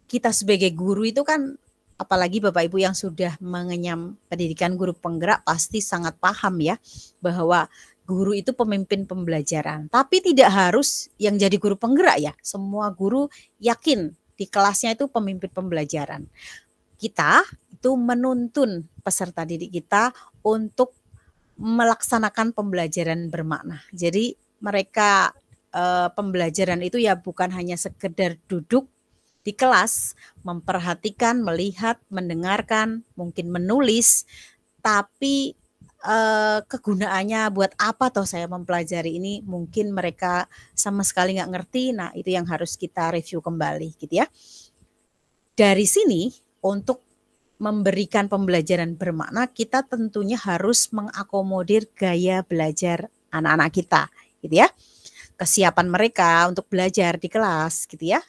kita sebagai guru itu kan apalagi Bapak Ibu yang sudah mengenyam pendidikan guru penggerak pasti sangat paham ya bahwa guru itu pemimpin pembelajaran. Tapi tidak harus yang jadi guru penggerak ya. Semua guru yakin di kelasnya itu pemimpin pembelajaran. Kita itu menuntun peserta didik kita untuk melaksanakan pembelajaran bermakna. Jadi mereka e, pembelajaran itu ya bukan hanya sekedar duduk di kelas, memperhatikan, melihat, mendengarkan, mungkin menulis, tapi eh, kegunaannya buat apa toh saya mempelajari ini mungkin mereka sama sekali nggak ngerti. Nah itu yang harus kita review kembali gitu ya. Dari sini untuk memberikan pembelajaran bermakna kita tentunya harus mengakomodir gaya belajar anak-anak kita gitu ya kesiapan mereka untuk belajar di kelas gitu ya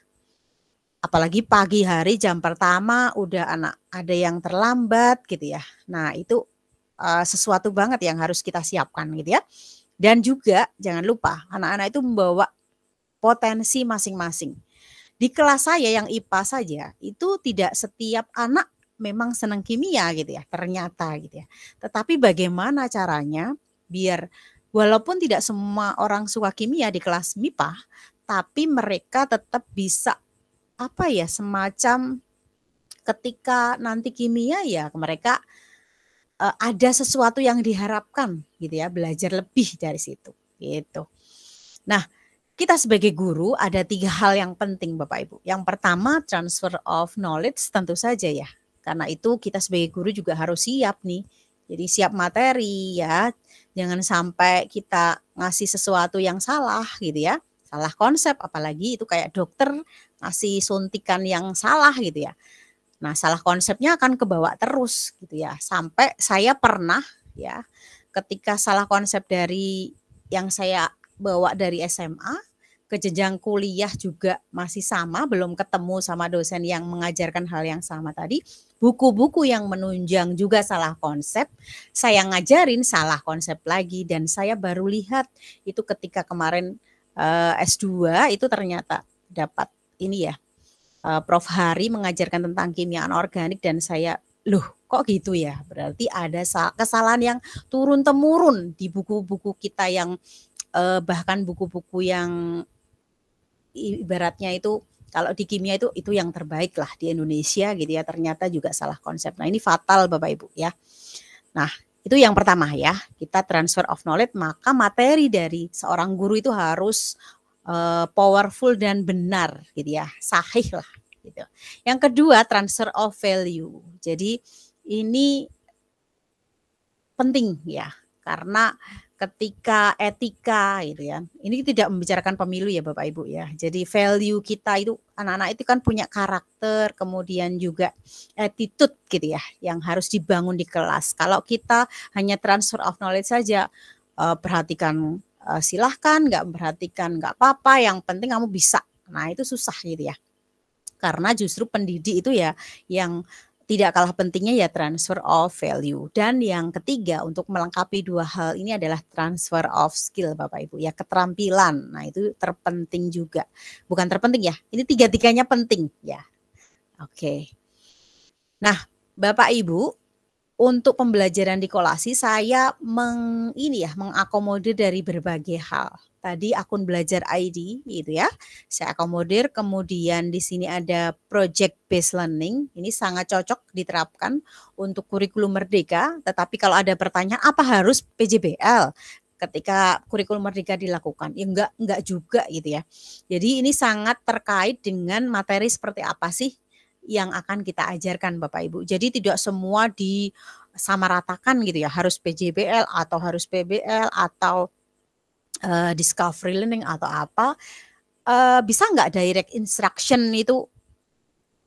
apalagi pagi hari jam pertama udah anak ada yang terlambat gitu ya. Nah, itu uh, sesuatu banget yang harus kita siapkan gitu ya. Dan juga jangan lupa anak-anak itu membawa potensi masing-masing. Di kelas saya yang IPA saja itu tidak setiap anak memang senang kimia gitu ya, ternyata gitu ya. Tetapi bagaimana caranya biar walaupun tidak semua orang suka kimia di kelas MIPA, tapi mereka tetap bisa apa ya semacam ketika nanti kimia ya mereka uh, ada sesuatu yang diharapkan gitu ya belajar lebih dari situ gitu. Nah kita sebagai guru ada tiga hal yang penting Bapak Ibu. Yang pertama transfer of knowledge tentu saja ya karena itu kita sebagai guru juga harus siap nih. Jadi siap materi ya, jangan sampai kita ngasih sesuatu yang salah gitu ya salah konsep apalagi itu kayak dokter ngasih suntikan yang salah gitu ya. Nah, salah konsepnya akan kebawa terus gitu ya. Sampai saya pernah ya ketika salah konsep dari yang saya bawa dari SMA ke jenjang kuliah juga masih sama, belum ketemu sama dosen yang mengajarkan hal yang sama tadi. Buku-buku yang menunjang juga salah konsep. Saya ngajarin salah konsep lagi dan saya baru lihat itu ketika kemarin Eh, S2 itu ternyata dapat ini ya eh, Prof Hari mengajarkan tentang kimia anorganik dan saya loh kok gitu ya berarti ada kesalahan yang turun temurun di buku-buku kita yang eh, bahkan buku-buku yang ibaratnya itu kalau di kimia itu itu yang terbaik lah di Indonesia gitu ya ternyata juga salah konsep nah ini fatal bapak ibu ya nah itu yang pertama ya, kita transfer of knowledge, maka materi dari seorang guru itu harus uh, powerful dan benar gitu ya, sahih lah gitu. Yang kedua transfer of value. Jadi ini penting ya karena ketika etika gitu ya. Ini tidak membicarakan pemilu ya Bapak Ibu ya. Jadi value kita itu anak-anak itu kan punya karakter, kemudian juga attitude gitu ya yang harus dibangun di kelas. Kalau kita hanya transfer of knowledge saja eh, perhatikan eh, silahkan, nggak memperhatikan nggak apa-apa, yang penting kamu bisa. Nah, itu susah gitu ya. Karena justru pendidik itu ya yang tidak kalah pentingnya ya transfer of value. Dan yang ketiga untuk melengkapi dua hal ini adalah transfer of skill Bapak Ibu ya keterampilan. Nah itu terpenting juga. Bukan terpenting ya, ini tiga-tiganya penting ya. Oke. Nah Bapak Ibu untuk pembelajaran di kolasi saya meng, ini ya mengakomodir dari berbagai hal tadi akun belajar ID gitu ya. Saya akomodir kemudian di sini ada project based learning. Ini sangat cocok diterapkan untuk kurikulum merdeka, tetapi kalau ada pertanyaan apa harus PJBL? ketika kurikulum merdeka dilakukan. Ya enggak enggak juga gitu ya. Jadi ini sangat terkait dengan materi seperti apa sih yang akan kita ajarkan Bapak Ibu. Jadi tidak semua di sama ratakan gitu ya, harus PJBL atau harus PBL atau uh, discovery learning atau apa uh, bisa nggak direct instruction itu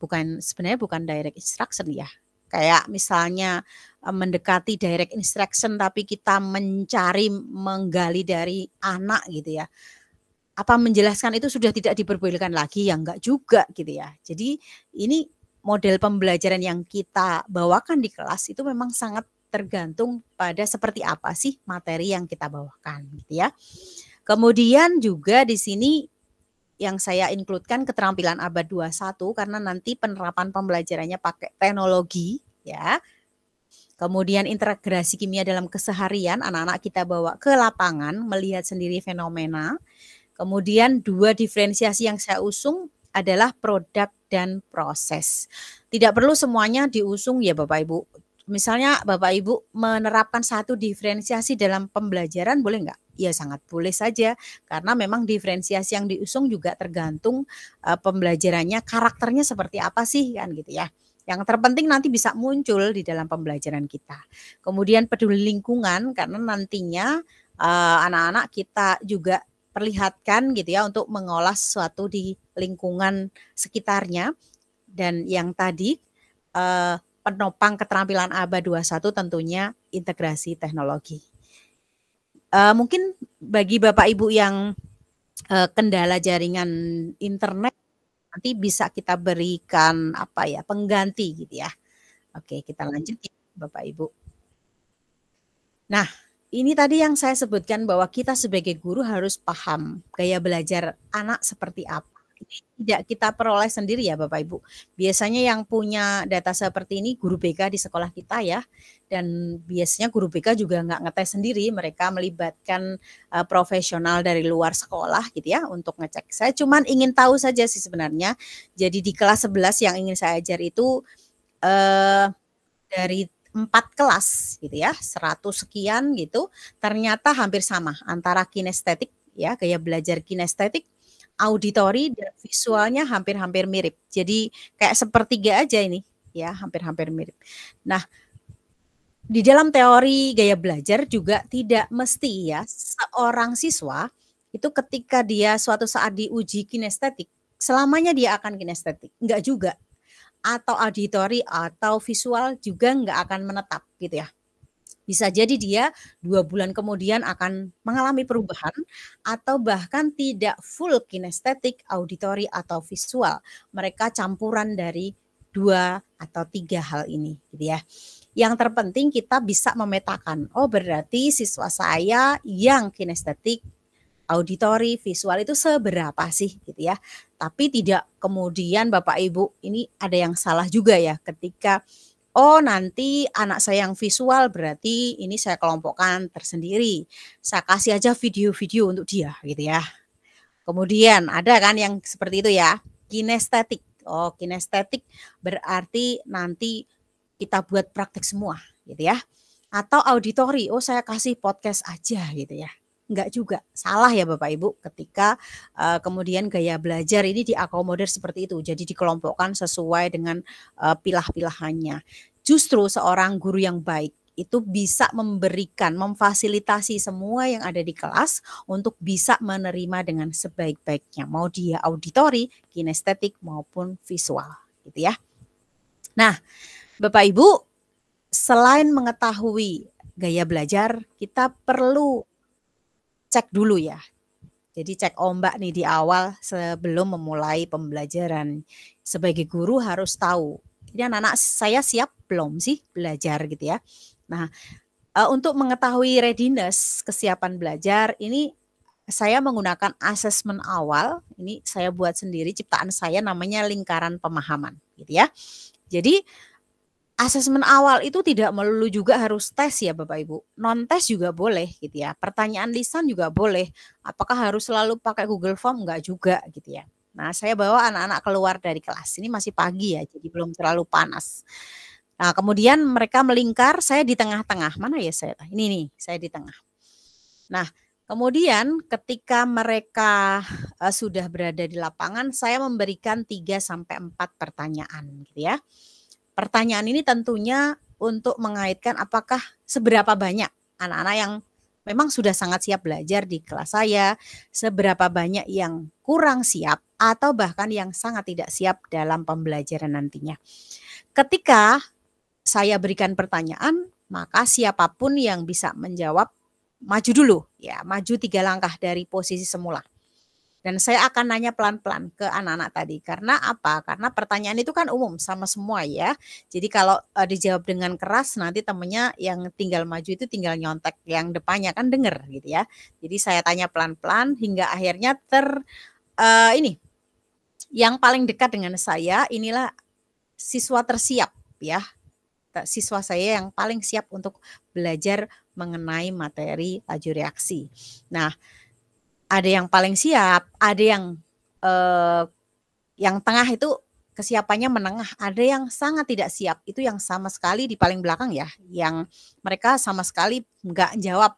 bukan sebenarnya bukan direct instruction ya kayak misalnya eh, mendekati direct instruction tapi kita mencari menggali dari anak gitu ya apa menjelaskan itu sudah tidak diperbolehkan lagi ya enggak juga gitu ya jadi ini model pembelajaran yang kita bawakan di kelas itu memang sangat tergantung pada seperti apa sih materi yang kita bawakan gitu ya. Kemudian juga di sini yang saya includekan keterampilan abad 21 karena nanti penerapan pembelajarannya pakai teknologi ya. Kemudian integrasi kimia dalam keseharian anak-anak kita bawa ke lapangan melihat sendiri fenomena. Kemudian dua diferensiasi yang saya usung adalah produk dan proses. Tidak perlu semuanya diusung ya Bapak Ibu misalnya Bapak Ibu menerapkan satu diferensiasi dalam pembelajaran boleh nggak? Ya sangat boleh saja karena memang diferensiasi yang diusung juga tergantung uh, pembelajarannya karakternya seperti apa sih kan gitu ya. Yang terpenting nanti bisa muncul di dalam pembelajaran kita. Kemudian peduli lingkungan karena nantinya eh, anak-anak uh, kita juga perlihatkan gitu ya untuk mengolah sesuatu di lingkungan sekitarnya dan yang tadi uh, penopang keterampilan ABA 21 tentunya integrasi teknologi. Uh, mungkin bagi Bapak Ibu yang uh, kendala jaringan internet nanti bisa kita berikan apa ya pengganti gitu ya. Oke, kita lanjut ya, Bapak Ibu. Nah, ini tadi yang saya sebutkan bahwa kita sebagai guru harus paham gaya belajar anak seperti apa tidak kita peroleh sendiri ya Bapak Ibu. Biasanya yang punya data seperti ini guru BK di sekolah kita ya. Dan biasanya guru BK juga nggak ngetes sendiri, mereka melibatkan uh, profesional dari luar sekolah gitu ya untuk ngecek. Saya cuma ingin tahu saja sih sebenarnya. Jadi di kelas 11 yang ingin saya ajar itu uh, dari empat kelas gitu ya, 100 sekian gitu, ternyata hampir sama antara kinestetik ya, kayak belajar kinestetik auditori dan visualnya hampir-hampir mirip. Jadi kayak sepertiga aja ini, ya hampir-hampir mirip. Nah, di dalam teori gaya belajar juga tidak mesti ya seorang siswa itu ketika dia suatu saat diuji kinestetik, selamanya dia akan kinestetik. Enggak juga. Atau auditori atau visual juga enggak akan menetap gitu ya. Bisa jadi dia dua bulan kemudian akan mengalami perubahan atau bahkan tidak full kinestetik, auditori atau visual. Mereka campuran dari dua atau tiga hal ini, gitu ya. Yang terpenting kita bisa memetakan. Oh, berarti siswa saya yang kinestetik, auditori, visual itu seberapa sih gitu ya. Tapi tidak kemudian Bapak Ibu ini ada yang salah juga ya ketika Oh, nanti anak saya yang visual berarti ini saya kelompokkan tersendiri. Saya kasih aja video-video untuk dia gitu ya. Kemudian ada kan yang seperti itu ya, kinestetik. Oh, kinestetik berarti nanti kita buat praktek semua gitu ya. Atau auditori, oh saya kasih podcast aja gitu ya. Enggak juga. Salah ya Bapak Ibu ketika uh, kemudian gaya belajar ini diakomodir seperti itu. Jadi dikelompokkan sesuai dengan uh, pilah-pilahannya. Justru seorang guru yang baik itu bisa memberikan, memfasilitasi semua yang ada di kelas untuk bisa menerima dengan sebaik-baiknya, mau dia auditori, kinestetik maupun visual, gitu ya. Nah, Bapak Ibu, selain mengetahui gaya belajar, kita perlu cek dulu ya. Jadi cek ombak nih di awal sebelum memulai pembelajaran. Sebagai guru harus tahu, ini anak-anak saya siap belum sih belajar gitu ya. Nah, eh, untuk mengetahui readiness kesiapan belajar ini saya menggunakan assessment awal. Ini saya buat sendiri ciptaan saya namanya lingkaran pemahaman gitu ya. Jadi asesmen awal itu tidak melulu juga harus tes ya Bapak Ibu. Non tes juga boleh gitu ya. Pertanyaan lisan juga boleh. Apakah harus selalu pakai Google Form enggak juga gitu ya. Nah, saya bawa anak-anak keluar dari kelas. Ini masih pagi ya, jadi belum terlalu panas. Nah, kemudian mereka melingkar, saya di tengah-tengah. Mana ya saya? Ini nih, saya di tengah. Nah, kemudian ketika mereka eh, sudah berada di lapangan, saya memberikan 3 sampai 4 pertanyaan gitu ya. Pertanyaan ini tentunya untuk mengaitkan apakah seberapa banyak anak-anak yang memang sudah sangat siap belajar di kelas saya, seberapa banyak yang kurang siap atau bahkan yang sangat tidak siap dalam pembelajaran nantinya. Ketika saya berikan pertanyaan, maka siapapun yang bisa menjawab maju dulu ya, maju tiga langkah dari posisi semula. Dan saya akan nanya pelan-pelan ke anak-anak tadi. Karena apa? Karena pertanyaan itu kan umum sama semua ya. Jadi kalau uh, dijawab dengan keras nanti temennya yang tinggal maju itu tinggal nyontek yang depannya kan denger gitu ya. Jadi saya tanya pelan-pelan hingga akhirnya ter uh, ini yang paling dekat dengan saya inilah siswa tersiap ya. Siswa saya yang paling siap untuk belajar mengenai materi laju reaksi. Nah, ada yang paling siap, ada yang eh, yang tengah itu kesiapannya menengah, ada yang sangat tidak siap, itu yang sama sekali di paling belakang ya, yang mereka sama sekali nggak jawab,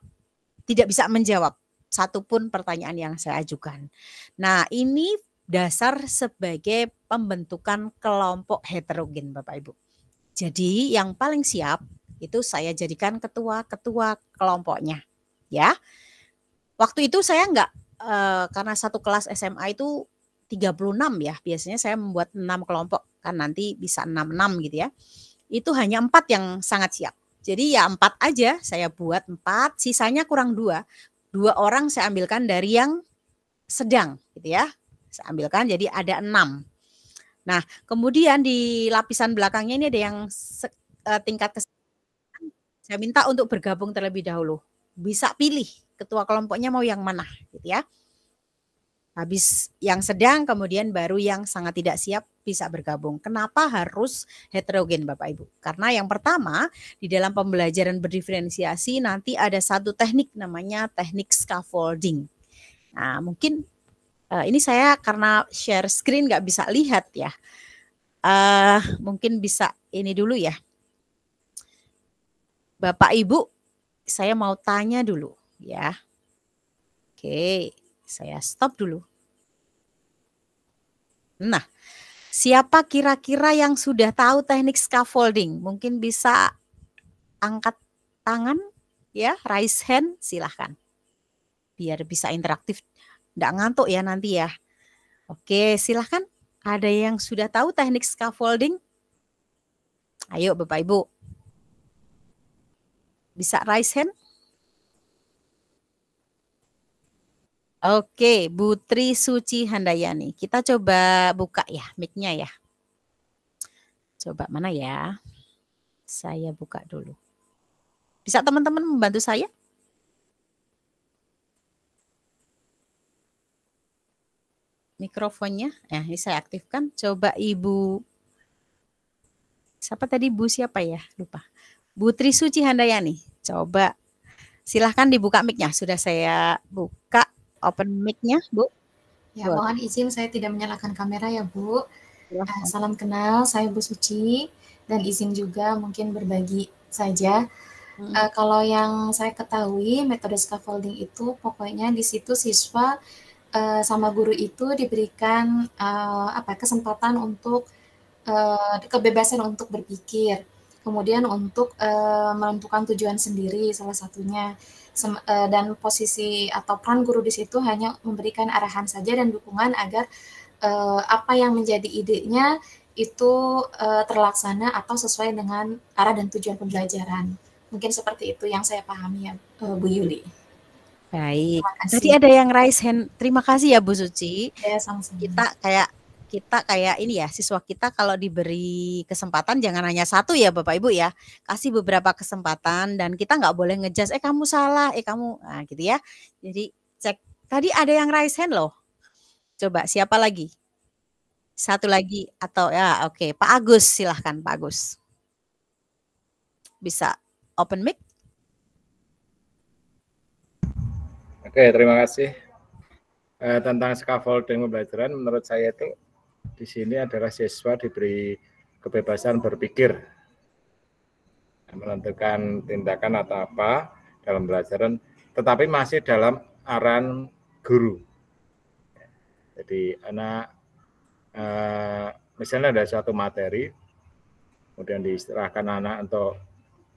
tidak bisa menjawab satupun pertanyaan yang saya ajukan. Nah ini dasar sebagai pembentukan kelompok heterogen Bapak Ibu. Jadi yang paling siap itu saya jadikan ketua-ketua kelompoknya ya. Waktu itu saya nggak Eh, karena satu kelas SMA itu 36 ya biasanya saya membuat enam kelompok kan nanti bisa enam enam gitu ya itu hanya empat yang sangat siap jadi ya empat aja saya buat empat sisanya kurang dua dua orang saya ambilkan dari yang sedang gitu ya saya ambilkan jadi ada enam nah kemudian di lapisan belakangnya ini ada yang eh, tingkat saya minta untuk bergabung terlebih dahulu bisa pilih ketua kelompoknya mau yang mana gitu ya. Habis yang sedang kemudian baru yang sangat tidak siap bisa bergabung. Kenapa harus heterogen Bapak Ibu? Karena yang pertama di dalam pembelajaran berdiferensiasi nanti ada satu teknik namanya teknik scaffolding. Nah mungkin uh, ini saya karena share screen nggak bisa lihat ya. Uh, mungkin bisa ini dulu ya. Bapak Ibu saya mau tanya dulu ya. Oke, saya stop dulu. Nah, siapa kira-kira yang sudah tahu teknik scaffolding? Mungkin bisa angkat tangan ya, raise hand silahkan. Biar bisa interaktif, enggak ngantuk ya nanti ya. Oke, silahkan. Ada yang sudah tahu teknik scaffolding? Ayo Bapak Ibu. Bisa raise hand? Oke, Butri Suci Handayani. Kita coba buka ya mic-nya ya. Coba mana ya? Saya buka dulu. Bisa teman-teman membantu saya? Mikrofonnya, ya ini saya aktifkan. Coba Ibu, siapa tadi Bu siapa ya? Lupa. Butri Suci Handayani. Coba silahkan dibuka mic-nya. Sudah saya buka open mic-nya, Bu. Ya, Bu. mohon izin saya tidak menyalakan kamera ya, Bu. Ya. salam kenal, saya Bu Suci dan izin juga mungkin berbagi saja. Hmm. Uh, kalau yang saya ketahui metode scaffolding itu pokoknya di situ siswa uh, sama guru itu diberikan uh, apa kesempatan untuk uh, kebebasan untuk berpikir kemudian untuk uh, menentukan tujuan sendiri salah satunya Sem uh, dan posisi atau peran guru di situ hanya memberikan arahan saja dan dukungan agar uh, apa yang menjadi idenya itu uh, terlaksana atau sesuai dengan arah dan tujuan pembelajaran mungkin seperti itu yang saya pahami ya uh, Bu Yuli. Baik. Tadi ada yang raise hand. Terima kasih ya Bu Suci. Ya, sama-sama. Kita kayak kita kayak ini ya siswa kita kalau diberi kesempatan jangan hanya satu ya bapak ibu ya kasih beberapa kesempatan dan kita nggak boleh ngejas eh kamu salah eh kamu nah, gitu ya jadi cek tadi ada yang raise hand loh coba siapa lagi satu lagi atau ya oke okay. Pak Agus silahkan Pak Agus bisa open mic oke terima kasih eh, tentang scaffolding pembelajaran menurut saya itu di sini adalah siswa diberi kebebasan berpikir menentukan tindakan atau apa dalam pelajaran, tetapi masih dalam aran guru. Jadi anak eh, misalnya ada suatu materi, kemudian diserahkan anak untuk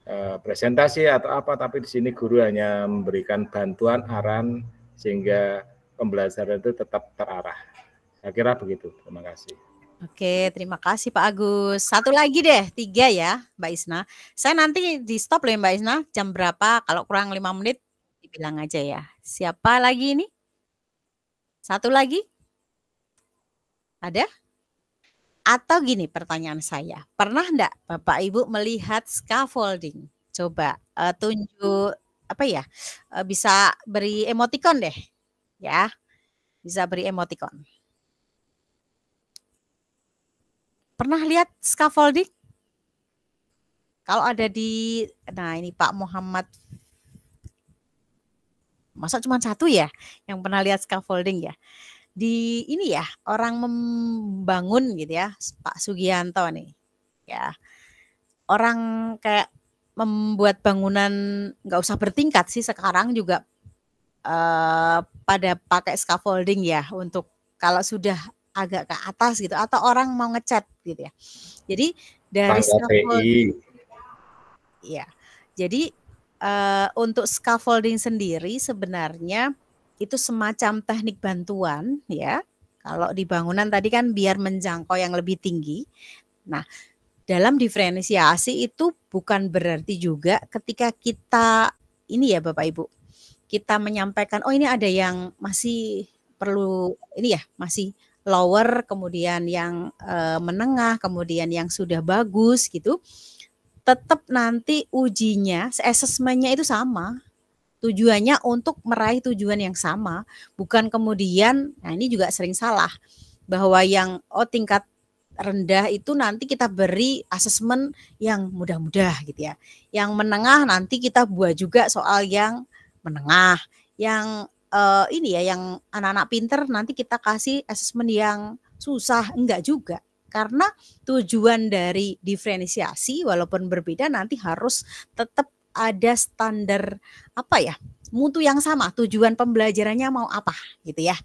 eh, presentasi atau apa, tapi di sini guru hanya memberikan bantuan aran sehingga pembelajaran itu tetap terarah. Saya kira begitu. Terima kasih. Oke, terima kasih Pak Agus. Satu lagi deh, tiga ya Mbak Isna. Saya nanti di stop loh ya, Mbak Isna, jam berapa? Kalau kurang lima menit, dibilang aja ya. Siapa lagi ini? Satu lagi? Ada? Atau gini pertanyaan saya, pernah enggak Bapak Ibu melihat scaffolding? Coba uh, tunjuk apa ya? Uh, bisa beri emoticon deh, ya. Bisa beri emoticon. Pernah lihat scaffolding? Kalau ada di, nah ini Pak Muhammad, masa cuma satu ya yang pernah lihat scaffolding ya? Di ini ya, orang membangun gitu ya, Pak Sugianto nih. Ya, orang kayak membuat bangunan nggak usah bertingkat sih sekarang juga uh, pada pakai scaffolding ya untuk kalau sudah agak ke atas gitu atau orang mau ngechat gitu ya. Jadi dari scaffolding ya. Jadi uh, untuk scaffolding sendiri sebenarnya itu semacam teknik bantuan ya. Kalau di bangunan tadi kan biar menjangkau yang lebih tinggi. Nah, dalam diferensiasi itu bukan berarti juga ketika kita ini ya Bapak Ibu, kita menyampaikan oh ini ada yang masih perlu ini ya, masih lower, kemudian yang e, menengah, kemudian yang sudah bagus gitu, tetap nanti ujinya, assessmentnya itu sama. Tujuannya untuk meraih tujuan yang sama, bukan kemudian, nah ini juga sering salah, bahwa yang oh tingkat rendah itu nanti kita beri asesmen yang mudah-mudah gitu ya. Yang menengah nanti kita buat juga soal yang menengah, yang uh, ini ya yang anak-anak pinter nanti kita kasih assessment yang susah enggak juga karena tujuan dari diferensiasi walaupun berbeda nanti harus tetap ada standar apa ya mutu yang sama tujuan pembelajarannya mau apa gitu ya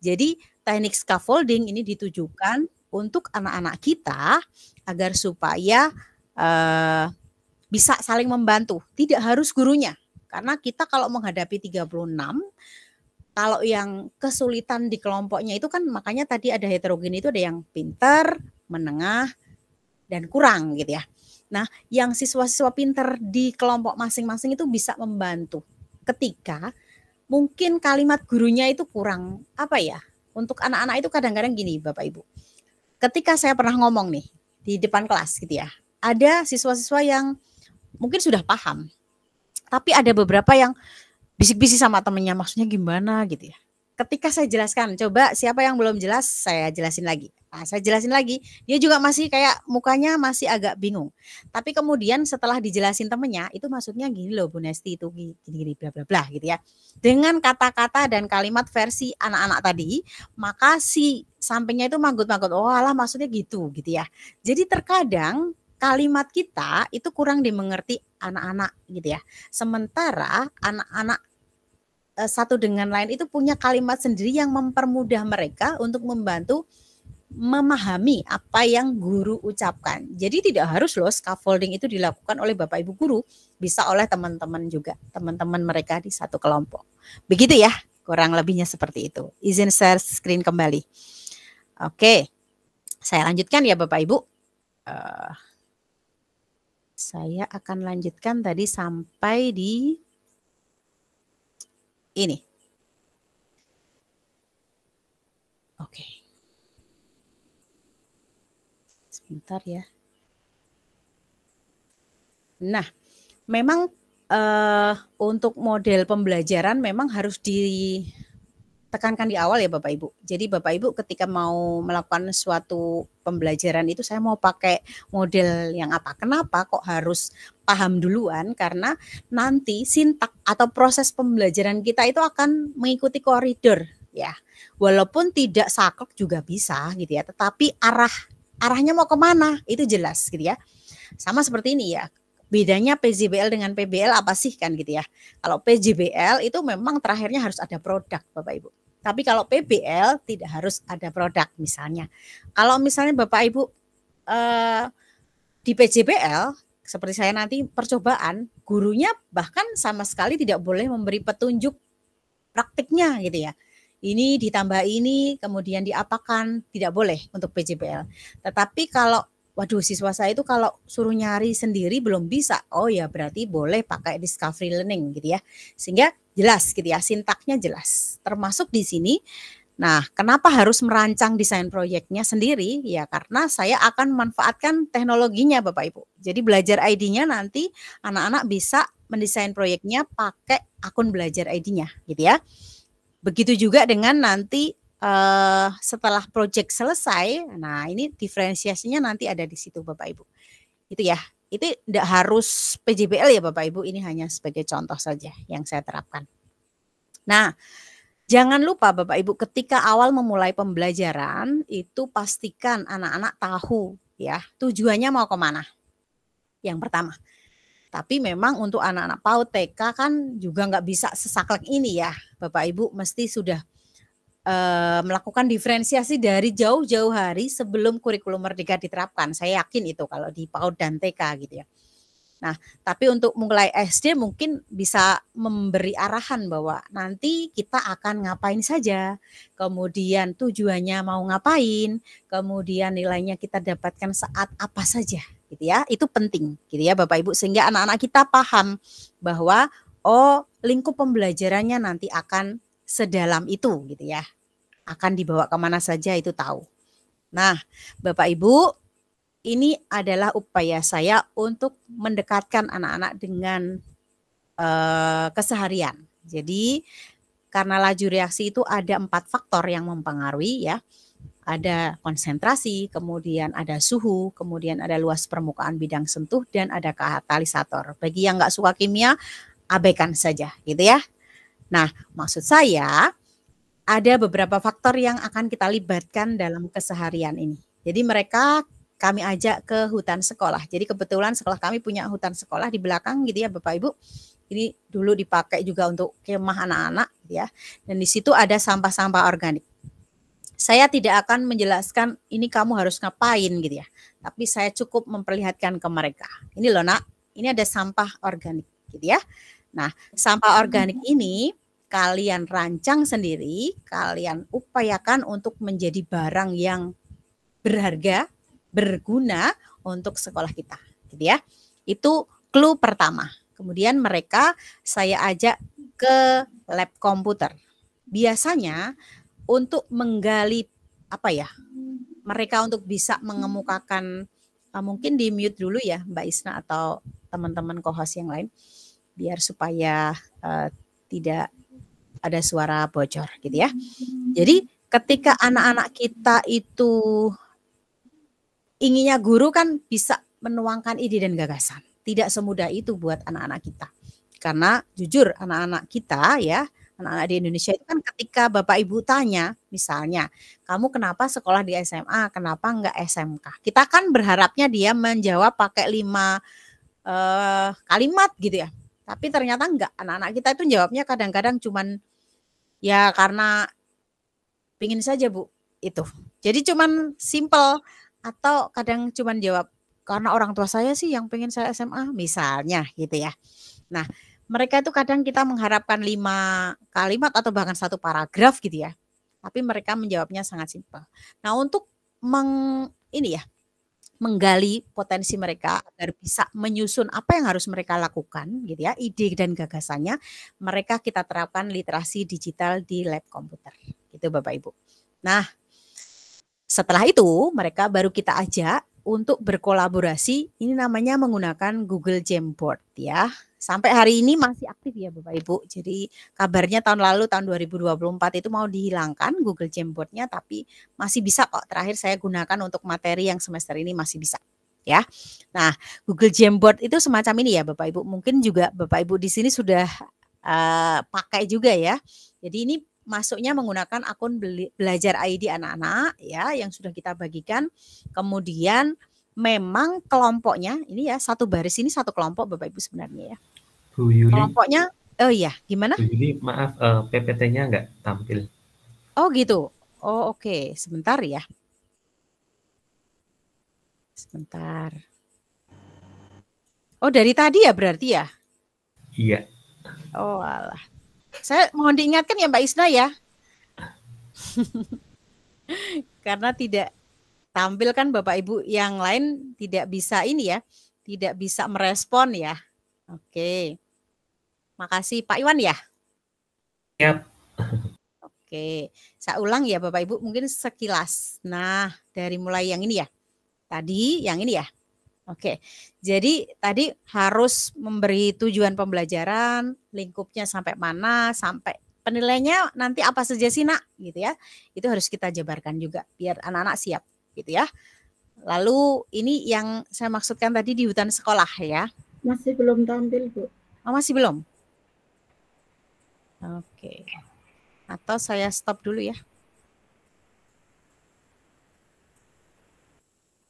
jadi teknik scaffolding ini ditujukan untuk anak-anak kita agar supaya uh, bisa saling membantu tidak harus gurunya karena kita kalau menghadapi 36 kalau yang kesulitan di kelompoknya itu kan makanya tadi ada heterogen itu ada yang pinter, menengah, dan kurang gitu ya. Nah, yang siswa-siswa pinter di kelompok masing-masing itu bisa membantu ketika mungkin kalimat gurunya itu kurang apa ya? Untuk anak-anak itu kadang-kadang gini, Bapak Ibu. Ketika saya pernah ngomong nih di depan kelas gitu ya, ada siswa-siswa yang mungkin sudah paham, tapi ada beberapa yang bisik-bisik sama temennya maksudnya gimana gitu ya. Ketika saya jelaskan, coba siapa yang belum jelas saya jelasin lagi. Nah, saya jelasin lagi, dia juga masih kayak mukanya masih agak bingung. Tapi kemudian setelah dijelasin temennya, itu maksudnya gini loh Bu Nesti itu gini-gini bla bla bla gitu ya. Dengan kata-kata dan kalimat versi anak-anak tadi, maka si sampingnya itu manggut-manggut, oh alah maksudnya gitu gitu ya. Jadi terkadang kalimat kita itu kurang dimengerti anak-anak gitu ya. Sementara anak-anak Eh, satu dengan lain itu punya kalimat sendiri yang mempermudah mereka untuk membantu memahami apa yang guru ucapkan. Jadi tidak harus loh scaffolding itu dilakukan oleh Bapak Ibu guru, bisa oleh teman-teman juga, teman-teman mereka di satu kelompok. Begitu ya, kurang lebihnya seperti itu. Izin share screen kembali. Oke, saya lanjutkan ya Bapak Ibu. Uh, saya akan lanjutkan tadi sampai di ini. Oke. Okay. Sebentar ya. Nah, memang uh, untuk model pembelajaran memang harus di tekankan di awal ya Bapak Ibu. Jadi Bapak Ibu ketika mau melakukan suatu pembelajaran itu saya mau pakai model yang apa? Kenapa kok harus paham duluan? Karena nanti sintak atau proses pembelajaran kita itu akan mengikuti koridor ya. Walaupun tidak saklek juga bisa gitu ya, tetapi arah arahnya mau kemana itu jelas gitu ya. Sama seperti ini ya, bedanya PJBL dengan PBL apa sih kan gitu ya. Kalau PJBL itu memang terakhirnya harus ada produk Bapak Ibu. Tapi kalau PBL tidak harus ada produk misalnya. Kalau misalnya Bapak Ibu eh, di PJBL seperti saya nanti percobaan gurunya bahkan sama sekali tidak boleh memberi petunjuk praktiknya gitu ya. Ini ditambah ini kemudian diapakan tidak boleh untuk PJBL. Tetapi kalau waduh siswa saya itu kalau suruh nyari sendiri belum bisa. Oh ya berarti boleh pakai discovery learning gitu ya. Sehingga jelas gitu ya, sintaknya jelas. Termasuk di sini Nah, kenapa harus merancang desain proyeknya sendiri? Ya, karena saya akan memanfaatkan teknologinya Bapak Ibu. Jadi belajar ID-nya nanti anak-anak bisa mendesain proyeknya pakai akun belajar ID-nya gitu ya. Begitu juga dengan nanti uh, setelah project selesai. Nah, ini diferensiasinya nanti ada di situ Bapak Ibu. Itu ya. Itu tidak harus PJBL ya Bapak Ibu, ini hanya sebagai contoh saja yang saya terapkan. Nah, jangan lupa Bapak Ibu ketika awal memulai pembelajaran itu pastikan anak-anak tahu ya tujuannya mau kemana. Yang pertama, tapi memang untuk anak-anak PAUD TK kan juga nggak bisa sesaklek ini ya, Bapak Ibu mesti sudah Eh, melakukan diferensiasi dari jauh-jauh hari sebelum kurikulum merdeka diterapkan. Saya yakin itu kalau di PAUD dan TK gitu ya. Nah, tapi untuk mulai SD mungkin bisa memberi arahan bahwa nanti kita akan ngapain saja, kemudian tujuannya mau ngapain, kemudian nilainya kita dapatkan saat apa saja, gitu ya. Itu penting, gitu ya, Bapak Ibu, sehingga anak-anak kita paham bahwa oh lingkup pembelajarannya nanti akan sedalam itu gitu ya. Akan dibawa kemana saja itu tahu. Nah, Bapak Ibu, ini adalah upaya saya untuk mendekatkan anak-anak dengan uh, keseharian. Jadi karena laju reaksi itu ada empat faktor yang mempengaruhi ya. Ada konsentrasi, kemudian ada suhu, kemudian ada luas permukaan bidang sentuh dan ada katalisator. Bagi yang nggak suka kimia, abaikan saja, gitu ya. Nah, maksud saya ada beberapa faktor yang akan kita libatkan dalam keseharian ini. Jadi mereka kami ajak ke hutan sekolah. Jadi kebetulan sekolah kami punya hutan sekolah di belakang gitu ya Bapak Ibu. Ini dulu dipakai juga untuk kemah anak-anak gitu ya. Dan di situ ada sampah-sampah organik. Saya tidak akan menjelaskan ini kamu harus ngapain gitu ya. Tapi saya cukup memperlihatkan ke mereka. Ini loh nak, ini ada sampah organik gitu ya. Nah, sampah organik ini kalian rancang sendiri, kalian upayakan untuk menjadi barang yang berharga, berguna untuk sekolah kita, gitu ya. Itu clue pertama. Kemudian mereka saya ajak ke lab komputer. Biasanya untuk menggali apa ya? Mereka untuk bisa mengemukakan eh, mungkin di mute dulu ya Mbak Isna atau teman-teman co-host yang lain biar supaya uh, tidak ada suara bocor gitu ya. Jadi ketika anak-anak kita itu inginnya guru kan bisa menuangkan ide dan gagasan. Tidak semudah itu buat anak-anak kita. Karena jujur anak-anak kita ya, anak-anak di Indonesia itu kan ketika Bapak Ibu tanya misalnya, kamu kenapa sekolah di SMA, kenapa enggak SMK? Kita kan berharapnya dia menjawab pakai lima eh, kalimat gitu ya. Tapi ternyata enggak, anak-anak kita itu jawabnya kadang-kadang cuman Ya karena pingin saja Bu, itu. Jadi cuman simple atau kadang cuman jawab karena orang tua saya sih yang pengen saya SMA misalnya gitu ya. Nah, mereka itu kadang kita mengharapkan lima kalimat atau bahkan satu paragraf gitu ya. Tapi mereka menjawabnya sangat simpel. Nah, untuk meng ini ya, menggali potensi mereka agar bisa menyusun apa yang harus mereka lakukan gitu ya, ide dan gagasannya mereka kita terapkan literasi digital di lab komputer. Gitu Bapak Ibu. Nah, setelah itu mereka baru kita ajak untuk berkolaborasi. Ini namanya menggunakan Google Jamboard ya. Sampai hari ini masih aktif ya Bapak Ibu. Jadi kabarnya tahun lalu tahun 2024 itu mau dihilangkan Google Jamboardnya tapi masih bisa kok. Terakhir saya gunakan untuk materi yang semester ini masih bisa ya. Nah, Google Jamboard itu semacam ini ya Bapak Ibu. Mungkin juga Bapak Ibu di sini sudah uh, pakai juga ya. Jadi ini masuknya menggunakan akun belajar ID anak-anak ya yang sudah kita bagikan. Kemudian memang kelompoknya ini ya satu baris ini satu kelompok Bapak Ibu sebenarnya ya. Kelompoknya oh iya, gimana? Bu maaf uh, eh, PPT-nya enggak tampil. Oh gitu. Oh oke, okay. sebentar ya. Sebentar. Oh dari tadi ya berarti ya? Iya. Oh alah. Saya mohon diingatkan ya Mbak Isna ya. Karena tidak tampil kan Bapak Ibu yang lain tidak bisa ini ya, tidak bisa merespon ya. Oke. Makasih Pak Iwan ya. Yap. Oke, saya ulang ya Bapak Ibu mungkin sekilas. Nah, dari mulai yang ini ya. Tadi yang ini ya. Oke, jadi tadi harus memberi tujuan pembelajaran, lingkupnya sampai mana, sampai penilainya nanti apa saja sih nak, gitu ya. Itu harus kita jabarkan juga biar anak-anak siap, gitu ya. Lalu ini yang saya maksudkan tadi di hutan sekolah ya. Masih belum tampil bu. Oh, masih belum. Oke. Atau saya stop dulu ya.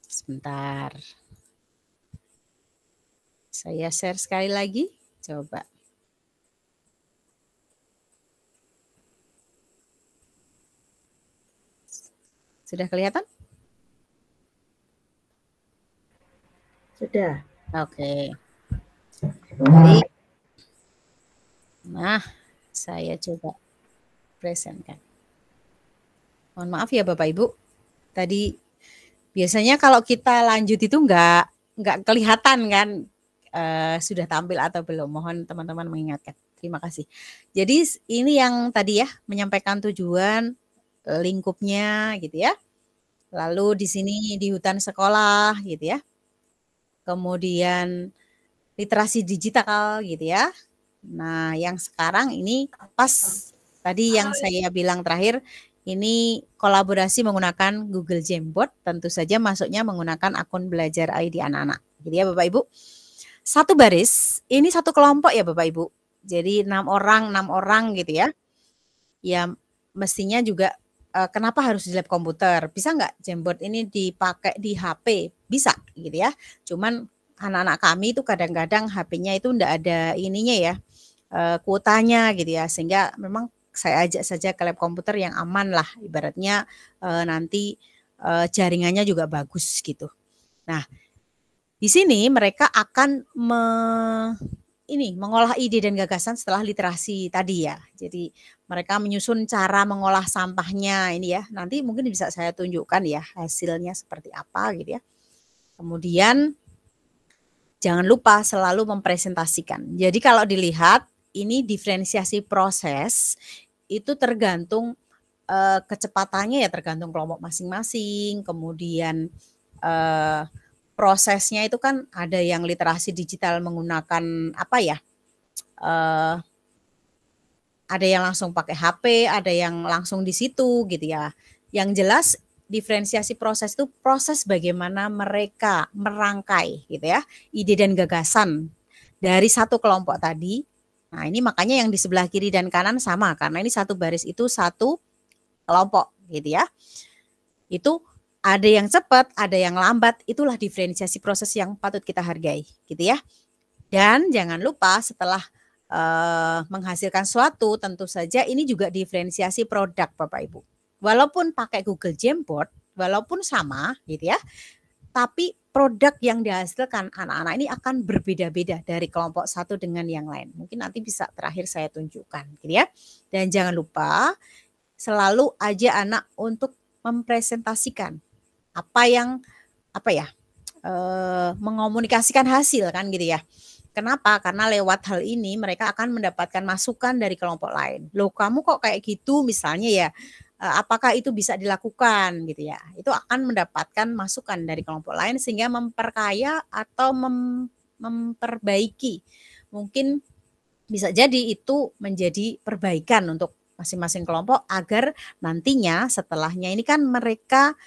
Sebentar. Saya share sekali lagi. Coba. Sudah kelihatan? Sudah. Oke. Okay. Nah, saya coba presentkan. Mohon maaf ya Bapak Ibu. Tadi biasanya kalau kita lanjut itu enggak enggak kelihatan kan uh, sudah tampil atau belum. Mohon teman-teman mengingatkan. Terima kasih. Jadi ini yang tadi ya menyampaikan tujuan lingkupnya gitu ya. Lalu di sini di hutan sekolah gitu ya. Kemudian literasi digital gitu ya. Nah, yang sekarang ini pas tadi yang saya bilang terakhir ini kolaborasi menggunakan Google Jamboard tentu saja masuknya menggunakan akun belajar ID anak-anak. Jadi gitu ya Bapak Ibu, satu baris ini satu kelompok ya Bapak Ibu. Jadi enam orang, enam orang gitu ya. Ya mestinya juga uh, kenapa harus di lab komputer? Bisa nggak Jamboard ini dipakai di HP? Bisa gitu ya. Cuman anak-anak kami itu kadang-kadang HP-nya itu enggak ada ininya ya, uh, kuotanya gitu ya. Sehingga memang saya ajak saja ke lab komputer yang aman lah ibaratnya uh, nanti uh, jaringannya juga bagus gitu. Nah, di sini mereka akan me, ini mengolah ide dan gagasan setelah literasi tadi ya. Jadi mereka menyusun cara mengolah sampahnya ini ya. Nanti mungkin bisa saya tunjukkan ya hasilnya seperti apa gitu ya. Kemudian jangan lupa selalu mempresentasikan. Jadi kalau dilihat ini diferensiasi proses itu tergantung eh, kecepatannya ya tergantung kelompok masing-masing, kemudian eh, prosesnya itu kan ada yang literasi digital menggunakan apa ya? Uh, ada yang langsung pakai HP, ada yang langsung di situ gitu ya. Yang jelas diferensiasi proses itu proses bagaimana mereka merangkai gitu ya, ide dan gagasan dari satu kelompok tadi. Nah, ini makanya yang di sebelah kiri dan kanan sama karena ini satu baris itu satu kelompok gitu ya. Itu ada yang cepat, ada yang lambat, itulah diferensiasi proses yang patut kita hargai, gitu ya. Dan jangan lupa setelah uh, menghasilkan suatu, tentu saja ini juga diferensiasi produk, Bapak Ibu. Walaupun pakai Google Jamboard, walaupun sama, gitu ya, tapi produk yang dihasilkan anak-anak ini akan berbeda-beda dari kelompok satu dengan yang lain. Mungkin nanti bisa terakhir saya tunjukkan, gitu ya. Dan jangan lupa selalu aja anak untuk mempresentasikan apa yang apa ya e, mengomunikasikan hasil kan gitu ya. Kenapa? Karena lewat hal ini mereka akan mendapatkan masukan dari kelompok lain. lo kamu kok kayak gitu misalnya ya, e, apakah itu bisa dilakukan gitu ya. Itu akan mendapatkan masukan dari kelompok lain sehingga memperkaya atau mem, memperbaiki. Mungkin bisa jadi itu menjadi perbaikan untuk masing-masing kelompok agar nantinya setelahnya ini kan mereka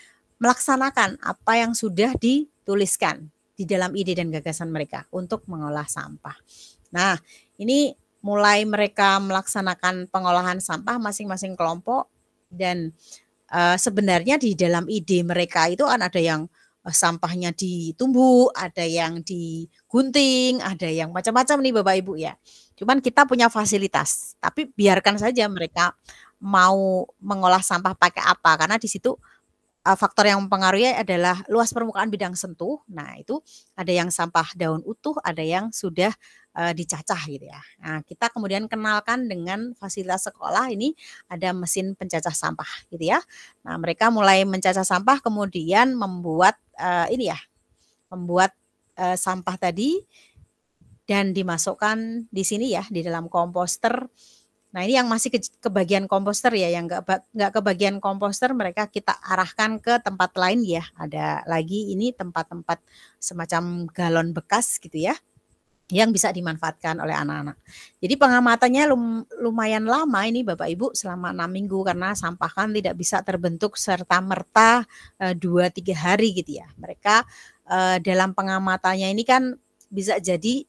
melaksanakan apa yang sudah dituliskan di dalam ide dan gagasan mereka untuk mengolah sampah. Nah, ini mulai mereka melaksanakan pengolahan sampah masing-masing kelompok dan uh, sebenarnya di dalam ide mereka itu kan ada yang eh, sampahnya ditumbuh, ada yang digunting, ada yang macam-macam nih Bapak Ibu ya. Cuman kita punya fasilitas, tapi biarkan saja mereka mau mengolah sampah pakai apa karena di situ Eh, faktor yang mempengaruhi adalah luas permukaan bidang sentuh. Nah, itu ada yang sampah daun utuh, ada yang sudah uh, dicacah gitu ya. Nah, kita kemudian kenalkan dengan fasilitas sekolah ini ada mesin pencacah sampah gitu ya. Nah, mereka mulai mencacah sampah kemudian membuat uh, ini ya, membuat uh, sampah tadi dan dimasukkan di sini ya di dalam komposter Nah ini yang masih ke, ke bagian komposter ya, yang nggak nggak ke bagian komposter mereka kita arahkan ke tempat lain ya. Ada lagi ini tempat-tempat semacam galon bekas gitu ya, yang bisa dimanfaatkan oleh anak-anak. Jadi pengamatannya lum, lumayan lama ini Bapak Ibu selama enam minggu karena sampah kan tidak bisa terbentuk serta merta eh, dua tiga hari gitu ya. Mereka eh, dalam pengamatannya ini kan bisa jadi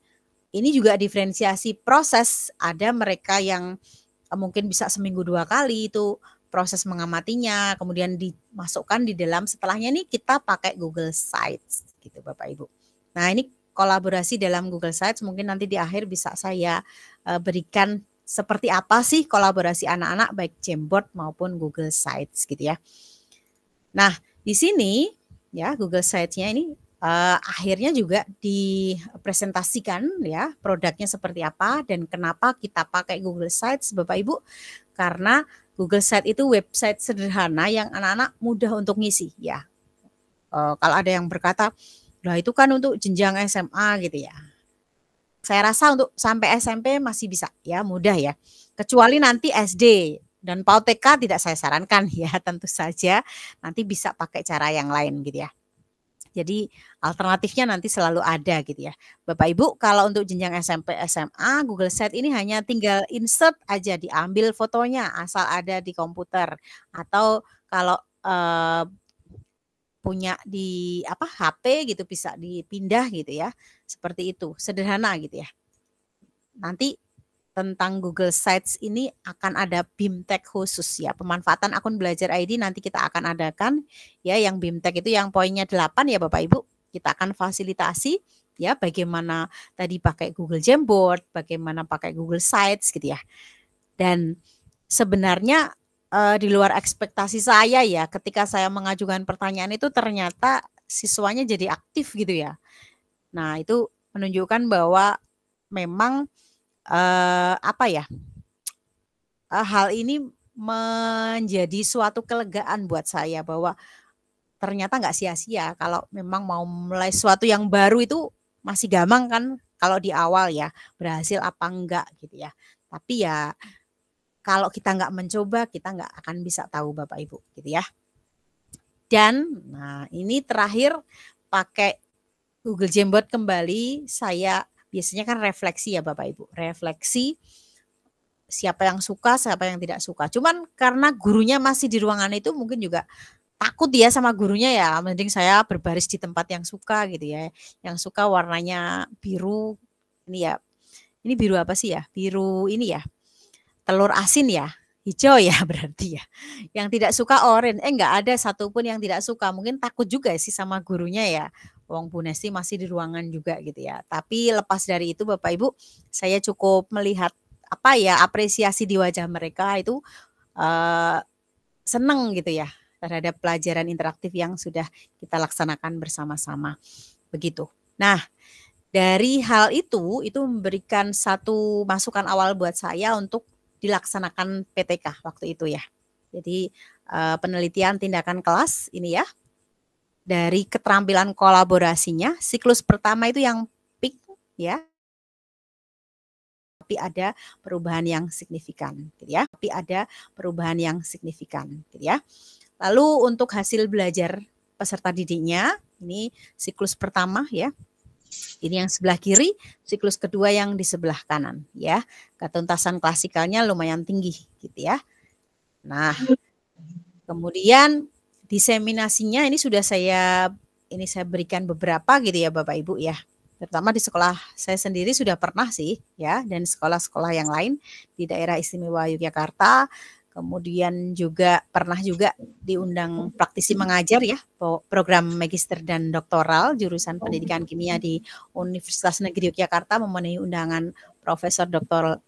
ini juga diferensiasi proses. Ada mereka yang eh, mungkin bisa seminggu dua kali itu proses mengamatinya, kemudian dimasukkan di dalam setelahnya nih kita pakai Google Sites gitu Bapak Ibu. Nah, ini kolaborasi dalam Google Sites mungkin nanti di akhir bisa saya eh, berikan seperti apa sih kolaborasi anak-anak baik Jamboard maupun Google Sites gitu ya. Nah, di sini ya Google Sites-nya ini uh, akhirnya juga dipresentasikan ya produknya seperti apa dan kenapa kita pakai Google Sites Bapak Ibu karena Google Site itu website sederhana yang anak-anak mudah untuk ngisi ya. Uh, kalau ada yang berkata, "Lah itu kan untuk jenjang SMA gitu ya." Saya rasa untuk sampai SMP masih bisa ya, mudah ya. Kecuali nanti SD dan PAUD TK tidak saya sarankan ya, tentu saja nanti bisa pakai cara yang lain gitu ya. Jadi alternatifnya nanti selalu ada gitu ya. Bapak Ibu, kalau untuk jenjang SMP SMA, Google Set ini hanya tinggal insert aja diambil fotonya asal ada di komputer atau kalau eh, punya di apa HP gitu bisa dipindah gitu ya. Seperti itu, sederhana gitu ya. Nanti tentang Google Sites ini akan ada BIMTEK khusus ya. Pemanfaatan akun belajar ID nanti kita akan adakan ya yang BIMTEK itu yang poinnya 8 ya Bapak Ibu. Kita akan fasilitasi ya bagaimana tadi pakai Google Jamboard, bagaimana pakai Google Sites gitu ya. Dan sebenarnya uh, di luar ekspektasi saya ya ketika saya mengajukan pertanyaan itu ternyata siswanya jadi aktif gitu ya. Nah, itu menunjukkan bahwa memang uh, apa ya uh, hal ini menjadi suatu kelegaan buat saya bahwa ternyata nggak sia-sia kalau memang mau mulai suatu yang baru itu masih gampang kan kalau di awal ya berhasil apa enggak gitu ya tapi ya kalau kita nggak mencoba kita nggak akan bisa tahu bapak ibu gitu ya dan nah ini terakhir pakai Google Jamboard kembali saya biasanya kan refleksi ya Bapak Ibu, refleksi siapa yang suka, siapa yang tidak suka. Cuman karena gurunya masih di ruangan itu mungkin juga takut dia ya sama gurunya ya, mending saya berbaris di tempat yang suka gitu ya. Yang suka warnanya biru, ini ya, ini biru apa sih ya? Biru ini ya, telur asin ya, hijau ya berarti ya. Yang tidak suka orange, eh nggak ada satupun yang tidak suka. Mungkin takut juga sih sama gurunya ya. Wong Bunesti masih di ruangan juga gitu ya. Tapi lepas dari itu Bapak Ibu, saya cukup melihat apa ya apresiasi di wajah mereka itu uh, seneng gitu ya terhadap pelajaran interaktif yang sudah kita laksanakan bersama-sama. Begitu. Nah, dari hal itu itu memberikan satu masukan awal buat saya untuk dilaksanakan PTK waktu itu ya. Jadi eh, penelitian tindakan kelas ini ya dari keterampilan kolaborasinya. Siklus pertama itu yang peak ya. Tapi ada perubahan yang signifikan gitu ya. Tapi ada perubahan yang signifikan gitu ya. Lalu untuk hasil belajar peserta didiknya, ini siklus pertama ya. Ini yang sebelah kiri, siklus kedua yang di sebelah kanan ya. Ketuntasan klasikalnya lumayan tinggi gitu ya. Nah, kemudian diseminasinya ini sudah saya ini saya berikan beberapa gitu ya Bapak Ibu ya. Terutama di sekolah saya sendiri sudah pernah sih ya dan sekolah-sekolah yang lain di daerah istimewa Yogyakarta. Kemudian juga pernah juga diundang praktisi mengajar ya program magister dan doktoral jurusan oh, pendidikan gitu. kimia di Universitas Negeri Yogyakarta memenuhi undangan Profesor Dr.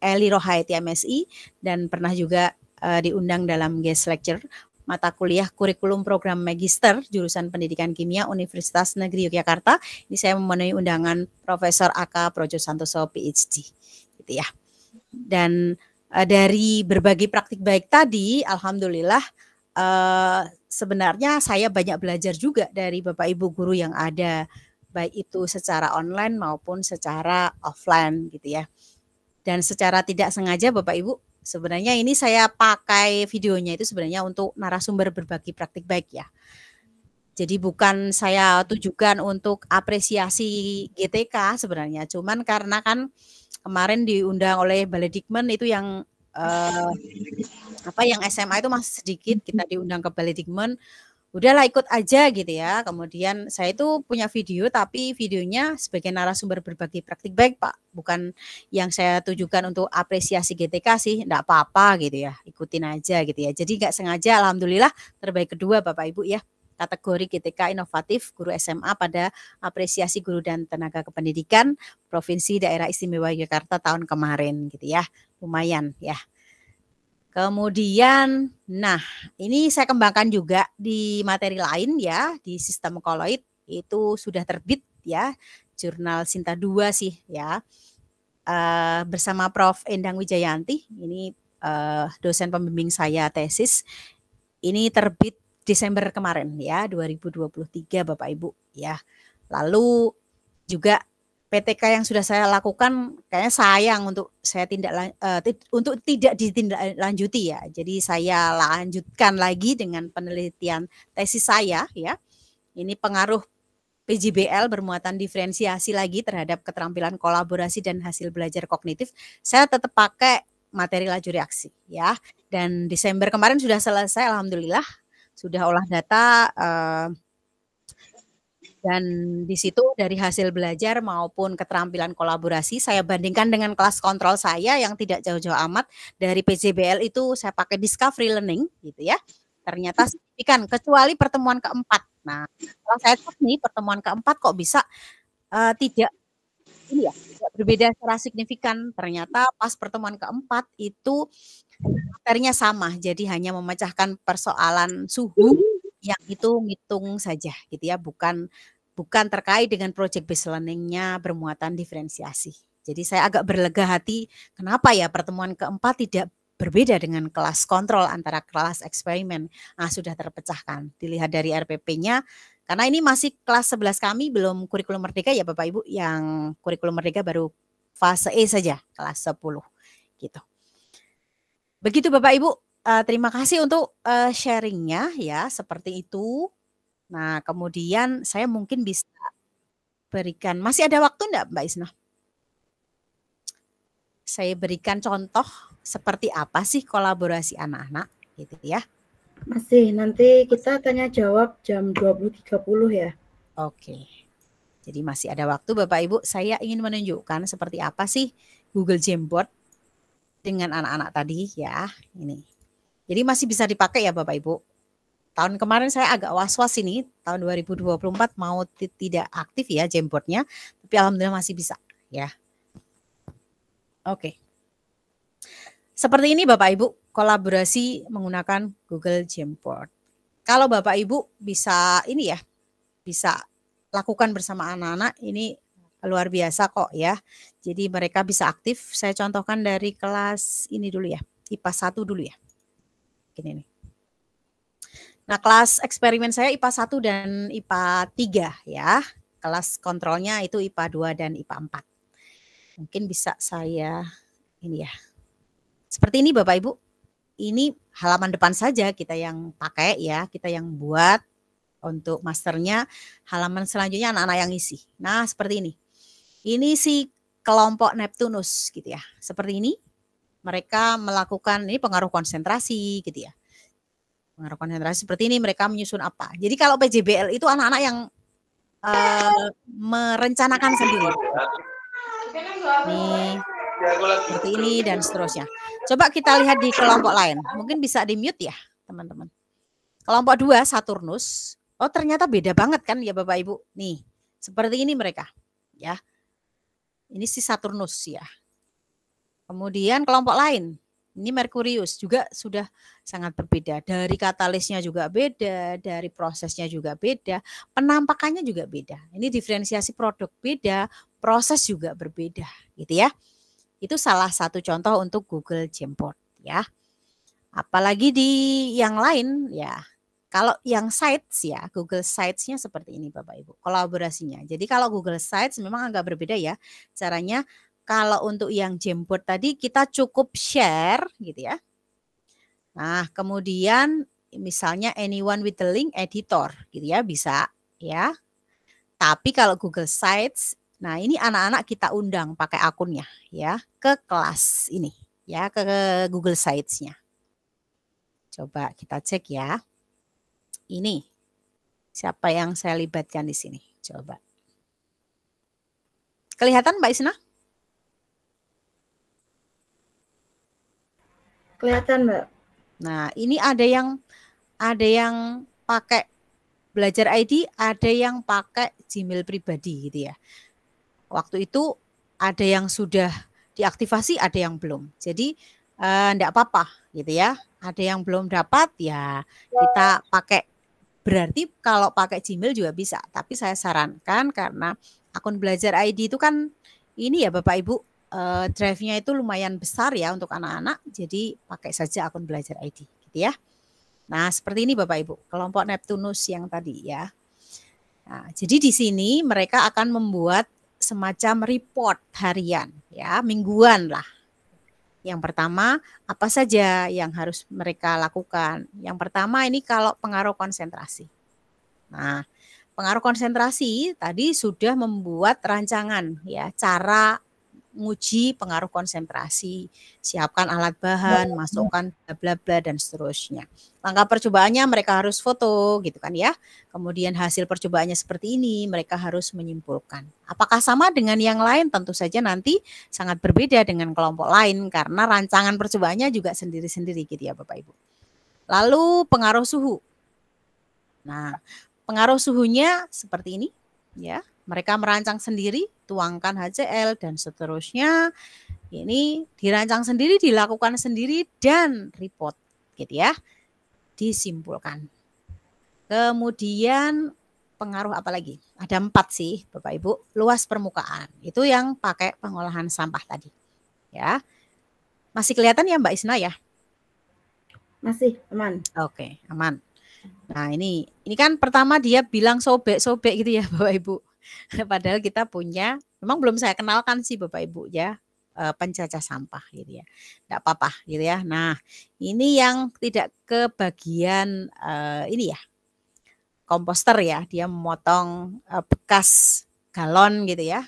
Eli Rohaiti MSI dan pernah juga uh, diundang dalam guest lecture mata kuliah kurikulum program magister jurusan pendidikan kimia Universitas Negeri Yogyakarta. Ini saya memenuhi undangan Profesor Aka Projo Santoso PhD, gitu ya. Dan uh, dari berbagai praktik baik tadi, alhamdulillah uh, sebenarnya saya banyak belajar juga dari bapak ibu guru yang ada baik itu secara online maupun secara offline gitu ya. Dan secara tidak sengaja Bapak Ibu Sebenarnya ini saya pakai videonya itu sebenarnya untuk narasumber berbagi praktik baik ya. Jadi bukan saya tujukan untuk apresiasi GTK sebenarnya, cuman karena kan kemarin diundang oleh Dikmen itu yang eh, apa yang SMA itu masih sedikit kita diundang ke Dikmen udahlah ikut aja gitu ya. Kemudian saya itu punya video tapi videonya sebagai narasumber berbagi praktik baik Pak. Bukan yang saya tujukan untuk apresiasi GTK sih, enggak apa-apa gitu ya. Ikutin aja gitu ya. Jadi enggak sengaja Alhamdulillah terbaik kedua Bapak Ibu ya kategori GTK inovatif guru SMA pada apresiasi guru dan tenaga kependidikan Provinsi Daerah Istimewa Yogyakarta tahun kemarin gitu ya. Lumayan ya. Kemudian, nah ini saya kembangkan juga di materi lain ya, di sistem koloid itu sudah terbit ya, jurnal Sinta 2 sih ya, uh, bersama Prof. Endang Wijayanti, ini uh, dosen pembimbing saya tesis, ini terbit Desember kemarin ya, 2023 Bapak Ibu ya. Lalu juga PTK yang sudah saya lakukan kayaknya sayang untuk saya tindak uh, untuk tidak ditindaklanjuti ya. Jadi saya lanjutkan lagi dengan penelitian tesis saya ya. Ini pengaruh PJBL bermuatan diferensiasi lagi terhadap keterampilan kolaborasi dan hasil belajar kognitif. Saya tetap pakai materi laju reaksi ya. Dan Desember kemarin sudah selesai alhamdulillah sudah olah data uh, dan di situ dari hasil belajar maupun keterampilan kolaborasi saya bandingkan dengan kelas kontrol saya yang tidak jauh-jauh amat dari PJBL itu saya pakai discovery learning gitu ya. Ternyata hmm. signifikan kecuali pertemuan keempat. Nah, kalau saya cek nih pertemuan keempat kok bisa uh, tidak ini ya, tidak berbeda secara signifikan. Ternyata pas pertemuan keempat itu materinya sama, jadi hanya memecahkan persoalan suhu yang itu ngitung saja gitu ya, bukan bukan terkait dengan project based learning bermuatan diferensiasi. Jadi saya agak berlega hati, kenapa ya pertemuan keempat tidak berbeda dengan kelas kontrol antara kelas eksperimen nah, sudah terpecahkan. Dilihat dari RPP-nya, karena ini masih kelas 11 kami belum kurikulum merdeka ya Bapak Ibu, yang kurikulum merdeka baru fase E saja, kelas 10 gitu. Begitu Bapak Ibu, uh, terima kasih untuk uh, sharingnya ya seperti itu. Nah kemudian saya mungkin bisa berikan masih ada waktu enggak Mbak Isna? Saya berikan contoh seperti apa sih kolaborasi anak-anak gitu ya. Masih nanti kita tanya jawab jam 20.30 ya. Oke. Jadi masih ada waktu Bapak Ibu, saya ingin menunjukkan seperti apa sih Google Jamboard dengan anak-anak tadi ya. Ini. Jadi masih bisa dipakai ya Bapak Ibu. Tahun kemarin saya agak was-was ini, tahun 2024 mau tidak aktif ya jamboardnya, tapi alhamdulillah masih bisa ya. Oke. Seperti ini Bapak Ibu kolaborasi menggunakan Google Jamboard. Kalau Bapak Ibu bisa ini ya, bisa lakukan bersama anak-anak ini luar biasa kok ya. Jadi mereka bisa aktif. Saya contohkan dari kelas ini dulu ya, IPA 1 dulu ya ini. Nah, kelas eksperimen saya IPA 1 dan IPA 3 ya. Kelas kontrolnya itu IPA 2 dan IPA 4. Mungkin bisa saya ini ya. Seperti ini Bapak Ibu. Ini halaman depan saja kita yang pakai ya, kita yang buat untuk masternya. Halaman selanjutnya anak-anak yang isi. Nah, seperti ini. Ini si kelompok Neptunus gitu ya. Seperti ini mereka melakukan ini pengaruh konsentrasi gitu ya. Pengaruh konsentrasi seperti ini mereka menyusun apa. Jadi kalau PJBL itu anak-anak yang uh, merencanakan sendiri. Nih, seperti ini dan seterusnya. Coba kita lihat di kelompok lain. Mungkin bisa di mute ya teman-teman. Kelompok dua Saturnus. Oh ternyata beda banget kan ya Bapak Ibu. Nih seperti ini mereka ya. Ini si Saturnus ya. Kemudian kelompok lain, ini Merkurius juga sudah sangat berbeda. Dari katalisnya juga beda, dari prosesnya juga beda, penampakannya juga beda. Ini diferensiasi produk beda, proses juga berbeda gitu ya. Itu salah satu contoh untuk Google Jamboard ya. Apalagi di yang lain ya kalau yang sites ya, Google Sites-nya seperti ini Bapak Ibu, kolaborasinya. Jadi kalau Google Sites memang agak berbeda ya, caranya kalau untuk yang jemput tadi kita cukup share gitu ya. Nah, kemudian misalnya anyone with the link editor gitu ya bisa ya. Tapi kalau Google Sites, nah ini anak-anak kita undang pakai akunnya ya ke kelas ini ya ke Google Sites-nya. Coba kita cek ya. Ini siapa yang saya libatkan di sini? Coba. Kelihatan Mbak Isna? Kelihatan, Mbak. Nah, ini ada yang ada yang pakai belajar ID, ada yang pakai Gmail pribadi gitu ya. Waktu itu ada yang sudah diaktifasi, ada yang belum. Jadi tidak eh, enggak apa-apa gitu ya. Ada yang belum dapat ya kita pakai berarti kalau pakai Gmail juga bisa, tapi saya sarankan karena akun belajar ID itu kan ini ya Bapak Ibu uh, drive-nya itu lumayan besar ya untuk anak-anak. Jadi pakai saja akun belajar ID gitu ya. Nah, seperti ini Bapak Ibu, kelompok Neptunus yang tadi ya. Nah, jadi di sini mereka akan membuat semacam report harian ya, mingguan lah. Yang pertama, apa saja yang harus mereka lakukan? Yang pertama ini kalau pengaruh konsentrasi. Nah, pengaruh konsentrasi tadi sudah membuat rancangan ya, cara nguji pengaruh konsentrasi, siapkan alat bahan, iya. masukkan bla bla bla dan seterusnya. Langkah percobaannya mereka harus foto gitu kan ya. Kemudian hasil percobaannya seperti ini, mereka harus menyimpulkan. Apakah sama dengan yang lain? Tentu saja nanti sangat berbeda dengan kelompok lain karena rancangan percobaannya juga sendiri-sendiri gitu ya Bapak Ibu. Lalu pengaruh suhu. Nah, pengaruh suhunya seperti ini ya mereka merancang sendiri, tuangkan HCl dan seterusnya. Ini dirancang sendiri, dilakukan sendiri dan report gitu ya. Disimpulkan. Kemudian pengaruh apa lagi? Ada empat sih Bapak Ibu, luas permukaan. Itu yang pakai pengolahan sampah tadi. Ya. Masih kelihatan ya Mbak Isna ya? Masih, aman. Oke, aman. Nah, ini ini kan pertama dia bilang sobek-sobek gitu ya Bapak Ibu. Padahal kita punya, memang belum saya kenalkan sih Bapak Ibu ya, eh, pencacah sampah gitu ya. Tidak apa-apa gitu ya. Nah, ini yang tidak ke bagian eh, ini ya. Komposter ya, dia memotong eh, bekas galon gitu ya.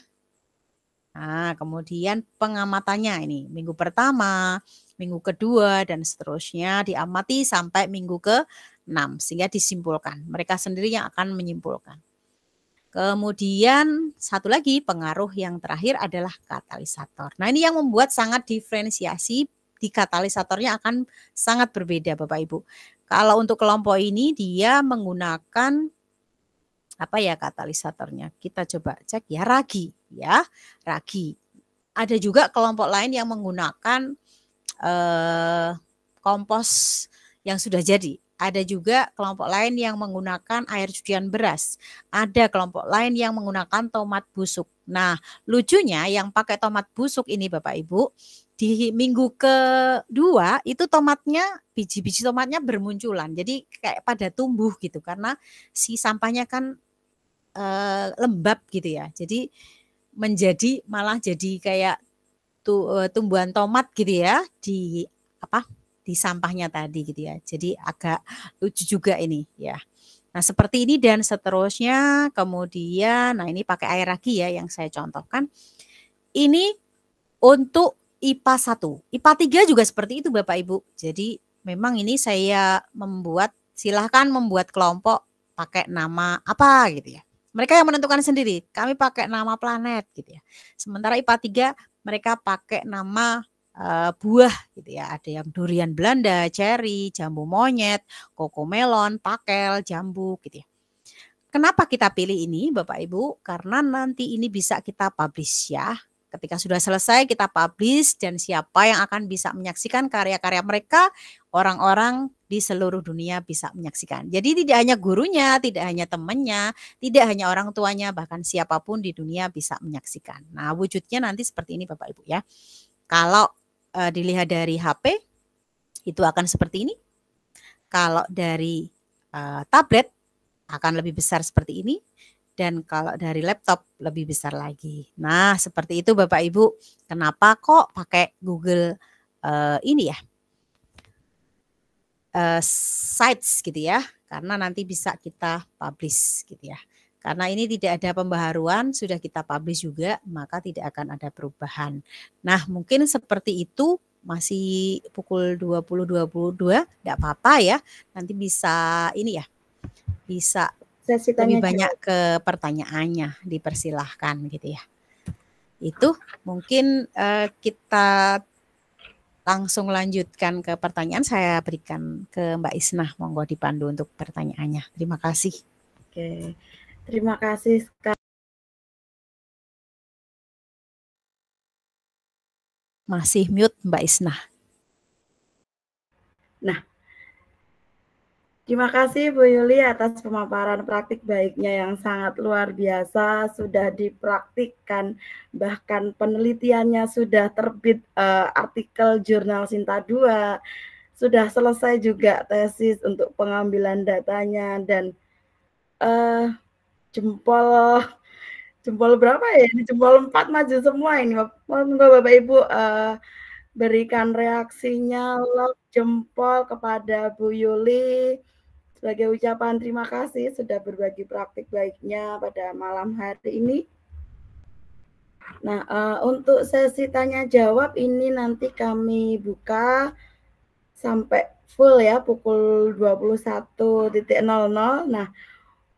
Nah, kemudian pengamatannya ini minggu pertama, minggu kedua dan seterusnya diamati sampai minggu ke-6 sehingga disimpulkan. Mereka sendiri yang akan menyimpulkan. Kemudian satu lagi pengaruh yang terakhir adalah katalisator. Nah ini yang membuat sangat diferensiasi di katalisatornya akan sangat berbeda Bapak Ibu. Kalau untuk kelompok ini dia menggunakan apa ya katalisatornya? Kita coba cek ya ragi ya ragi. Ada juga kelompok lain yang menggunakan eh, kompos yang sudah jadi ada juga kelompok lain yang menggunakan air cucian beras. Ada kelompok lain yang menggunakan tomat busuk. Nah, lucunya yang pakai tomat busuk ini Bapak Ibu, di minggu kedua itu tomatnya biji-biji tomatnya bermunculan. Jadi kayak pada tumbuh gitu karena si sampahnya kan e, lembab gitu ya. Jadi menjadi malah jadi kayak tu, e, tumbuhan tomat gitu ya di apa di sampahnya tadi gitu ya. Jadi agak lucu juga ini ya. Nah, seperti ini dan seterusnya. Kemudian nah ini pakai air lagi ya yang saya contohkan. Ini untuk IPA 1. IPA 3 juga seperti itu Bapak Ibu. Jadi memang ini saya membuat silahkan membuat kelompok pakai nama apa gitu ya. Mereka yang menentukan sendiri. Kami pakai nama planet gitu ya. Sementara IPA 3 mereka pakai nama uh, buah gitu ya. Ada yang durian Belanda, cherry, jambu monyet, koko melon, pakel, jambu gitu ya. Kenapa kita pilih ini Bapak Ibu? Karena nanti ini bisa kita publish ya. Ketika sudah selesai kita publish dan siapa yang akan bisa menyaksikan karya-karya mereka, orang-orang di seluruh dunia bisa menyaksikan. Jadi tidak hanya gurunya, tidak hanya temannya, tidak hanya orang tuanya, bahkan siapapun di dunia bisa menyaksikan. Nah wujudnya nanti seperti ini Bapak Ibu ya. Kalau uh, dilihat dari HP itu akan seperti ini. Kalau dari uh, tablet akan lebih besar seperti ini dan kalau dari laptop lebih besar lagi. Nah, seperti itu Bapak Ibu. Kenapa kok pakai Google uh, ini ya? Uh, sites gitu ya. Karena nanti bisa kita publish gitu ya. Karena ini tidak ada pembaharuan, sudah kita publish juga, maka tidak akan ada perubahan. Nah, mungkin seperti itu masih pukul 20.22 tidak apa-apa ya. Nanti bisa ini ya. Bisa Sesi lebih banyak ke pertanyaannya dipersilahkan gitu ya. Itu mungkin uh, kita langsung lanjutkan ke pertanyaan saya berikan ke Mbak Isnah monggo dipandu untuk pertanyaannya. Terima kasih. Oke. Terima kasih sekali. Masih mute Mbak Isna. Nah, Terima kasih Bu Yuli atas pemaparan praktik baiknya yang sangat luar biasa sudah dipraktikkan bahkan penelitiannya sudah terbit uh, artikel jurnal Sinta 2 sudah selesai juga tesis untuk pengambilan datanya dan uh, jempol jempol berapa ya? ini jempol empat maju semua ini. Monggo Bapak Ibu uh, berikan reaksinya love jempol kepada Bu Yuli sebagai ucapan terima kasih sudah berbagi praktik baiknya pada malam hari ini. Nah, uh, untuk sesi tanya jawab ini nanti kami buka sampai full ya pukul 21.00. Nah,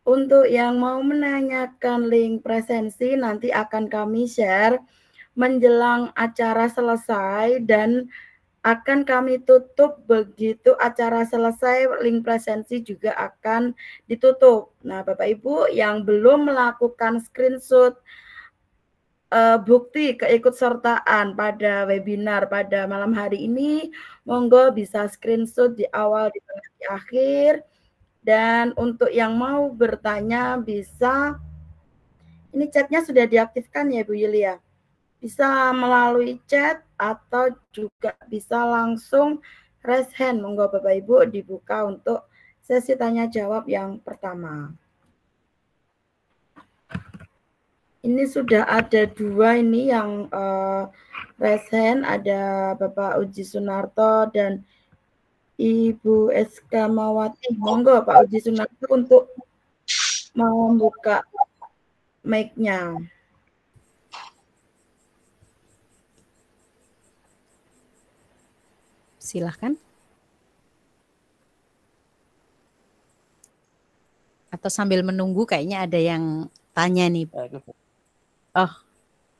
untuk yang mau menanyakan link presensi nanti akan kami share menjelang acara selesai dan akan kami tutup begitu acara selesai link presensi juga akan ditutup. Nah, Bapak Ibu yang belum melakukan screenshot eh, bukti keikutsertaan pada webinar pada malam hari ini, monggo bisa screenshot di awal, di tengah, di akhir dan untuk yang mau bertanya bisa, ini chatnya sudah diaktifkan ya Bu Yulia? Bisa melalui chat atau juga bisa langsung raise hand. Monggo Bapak Ibu dibuka untuk sesi tanya jawab yang pertama. Ini sudah ada dua ini yang uh, raise hand, ada Bapak Uji Sunarto dan Ibu SK Mawati, monggo Pak Uji Sunarto untuk membuka mic-nya. Silahkan. Atau sambil menunggu kayaknya ada yang tanya nih. Eh, oh,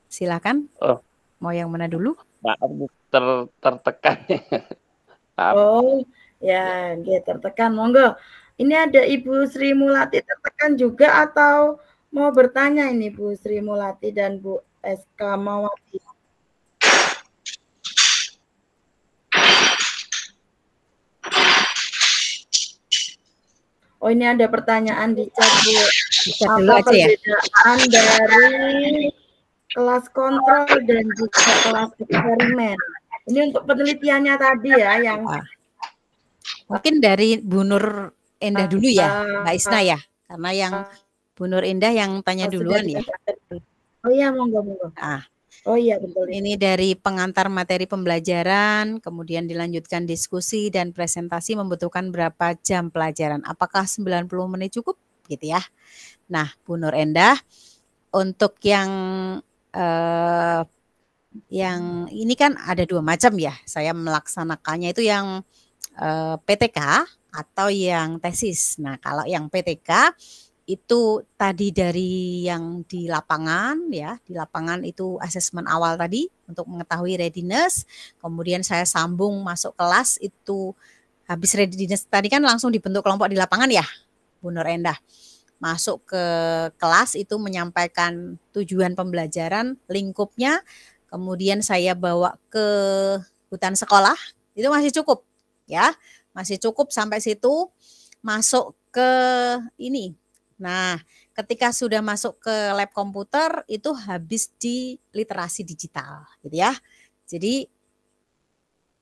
silahkan. Oh. Mau yang mana dulu? Maaf, ter tertekan. Oh, ya dia tertekan. Monggo. Ini ada Ibu Sri Mulati tertekan juga atau mau bertanya ini Bu Sri Mulati dan Bu SK Mawati. Oh ini ada pertanyaan di chat Bu. Apa ya? perbedaan ya? dari kelas kontrol dan juga kelas eksperimen? Ini untuk penelitiannya tadi ya yang ah. mungkin dari Bu Nur Endah ah, dulu ya, ah, Mbak Isna ya, karena yang Bu Nur Endah yang tanya oh, duluan ya. Oh iya, monggo monggo. Ah. Oh iya betul. Ini dari pengantar materi pembelajaran, kemudian dilanjutkan diskusi dan presentasi membutuhkan berapa jam pelajaran? Apakah 90 menit cukup gitu ya? Nah, Bu Nur Endah, untuk yang eh, yang ini kan ada dua macam ya. Saya melaksanakannya itu yang eh, PTK atau yang tesis. Nah, kalau yang PTK itu tadi dari yang di lapangan ya, di lapangan itu asesmen awal tadi untuk mengetahui readiness. Kemudian saya sambung masuk kelas itu habis readiness tadi kan langsung dibentuk kelompok di lapangan ya, Bu Nur Endah masuk ke kelas itu menyampaikan tujuan pembelajaran lingkupnya kemudian saya bawa ke hutan sekolah, itu masih cukup ya, masih cukup sampai situ masuk ke ini. Nah, ketika sudah masuk ke lab komputer itu habis di literasi digital gitu ya. Jadi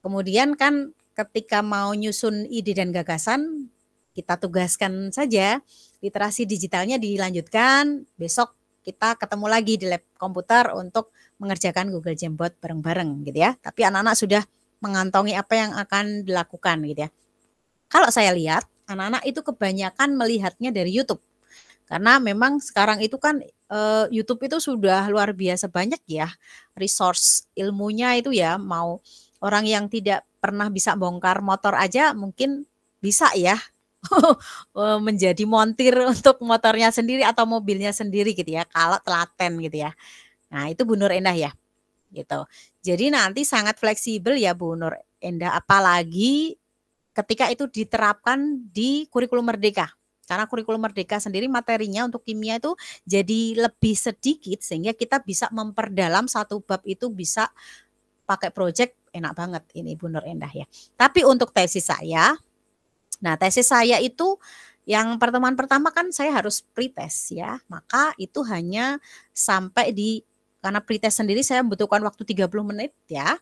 kemudian kan ketika mau nyusun ide dan gagasan kita tugaskan saja literasi digitalnya dilanjutkan besok kita ketemu lagi di lab komputer untuk mengerjakan Google Jamboard bareng-bareng gitu ya. Tapi anak-anak sudah mengantongi apa yang akan dilakukan gitu ya. Kalau saya lihat anak-anak itu kebanyakan melihatnya dari YouTube. Karena memang sekarang itu kan eh, YouTube itu sudah luar biasa banyak ya resource ilmunya itu ya mau orang yang tidak pernah bisa bongkar motor aja mungkin bisa ya eh, menjadi montir untuk motornya sendiri atau mobilnya sendiri gitu ya kalau telaten gitu ya Nah, itu Bu Nur Endah ya. Gitu. Jadi nanti sangat fleksibel ya Bu Nur Endah apalagi ketika itu diterapkan di kurikulum merdeka. Karena kurikulum merdeka sendiri materinya untuk kimia itu jadi lebih sedikit sehingga kita bisa memperdalam satu bab itu bisa pakai project enak banget ini Bu Nur Endah ya. Tapi untuk tesis saya nah tesis saya itu yang pertemuan pertama kan saya harus pretest ya. Maka itu hanya sampai di karena pretest sendiri saya membutuhkan waktu 30 menit ya.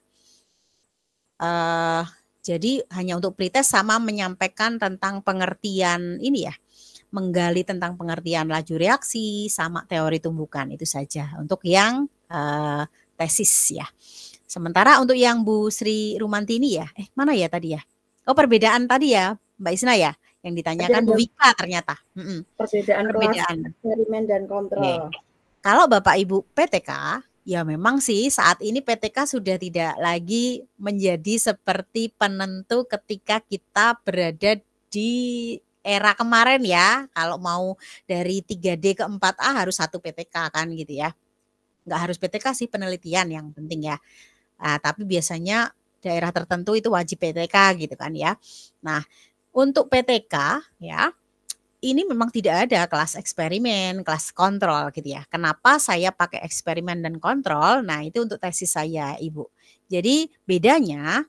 Uh, jadi hanya untuk pretest sama menyampaikan tentang pengertian ini ya. Menggali tentang pengertian laju reaksi sama teori tumbukan itu saja untuk yang uh, tesis ya. Sementara untuk yang Bu Sri Rumantini ya, eh mana ya tadi ya? Oh perbedaan tadi ya Mbak Isna ya yang ditanyakan Bu Wika ternyata. Mm -mm. Perbedaan, perbedaan kelas eksperimen dan kontrol. Yeah. Kalau Bapak Ibu PTK, ya memang sih saat ini PTK sudah tidak lagi menjadi seperti penentu ketika kita berada di era kemarin ya. Kalau mau dari 3D ke 4A harus satu PTK kan gitu ya. Enggak harus PTK sih penelitian yang penting ya. Nah, tapi biasanya daerah tertentu itu wajib PTK gitu kan ya. Nah, untuk PTK ya ini memang tidak ada kelas eksperimen, kelas kontrol gitu ya. Kenapa saya pakai eksperimen dan kontrol? Nah, itu untuk tesis saya, Ibu. Jadi bedanya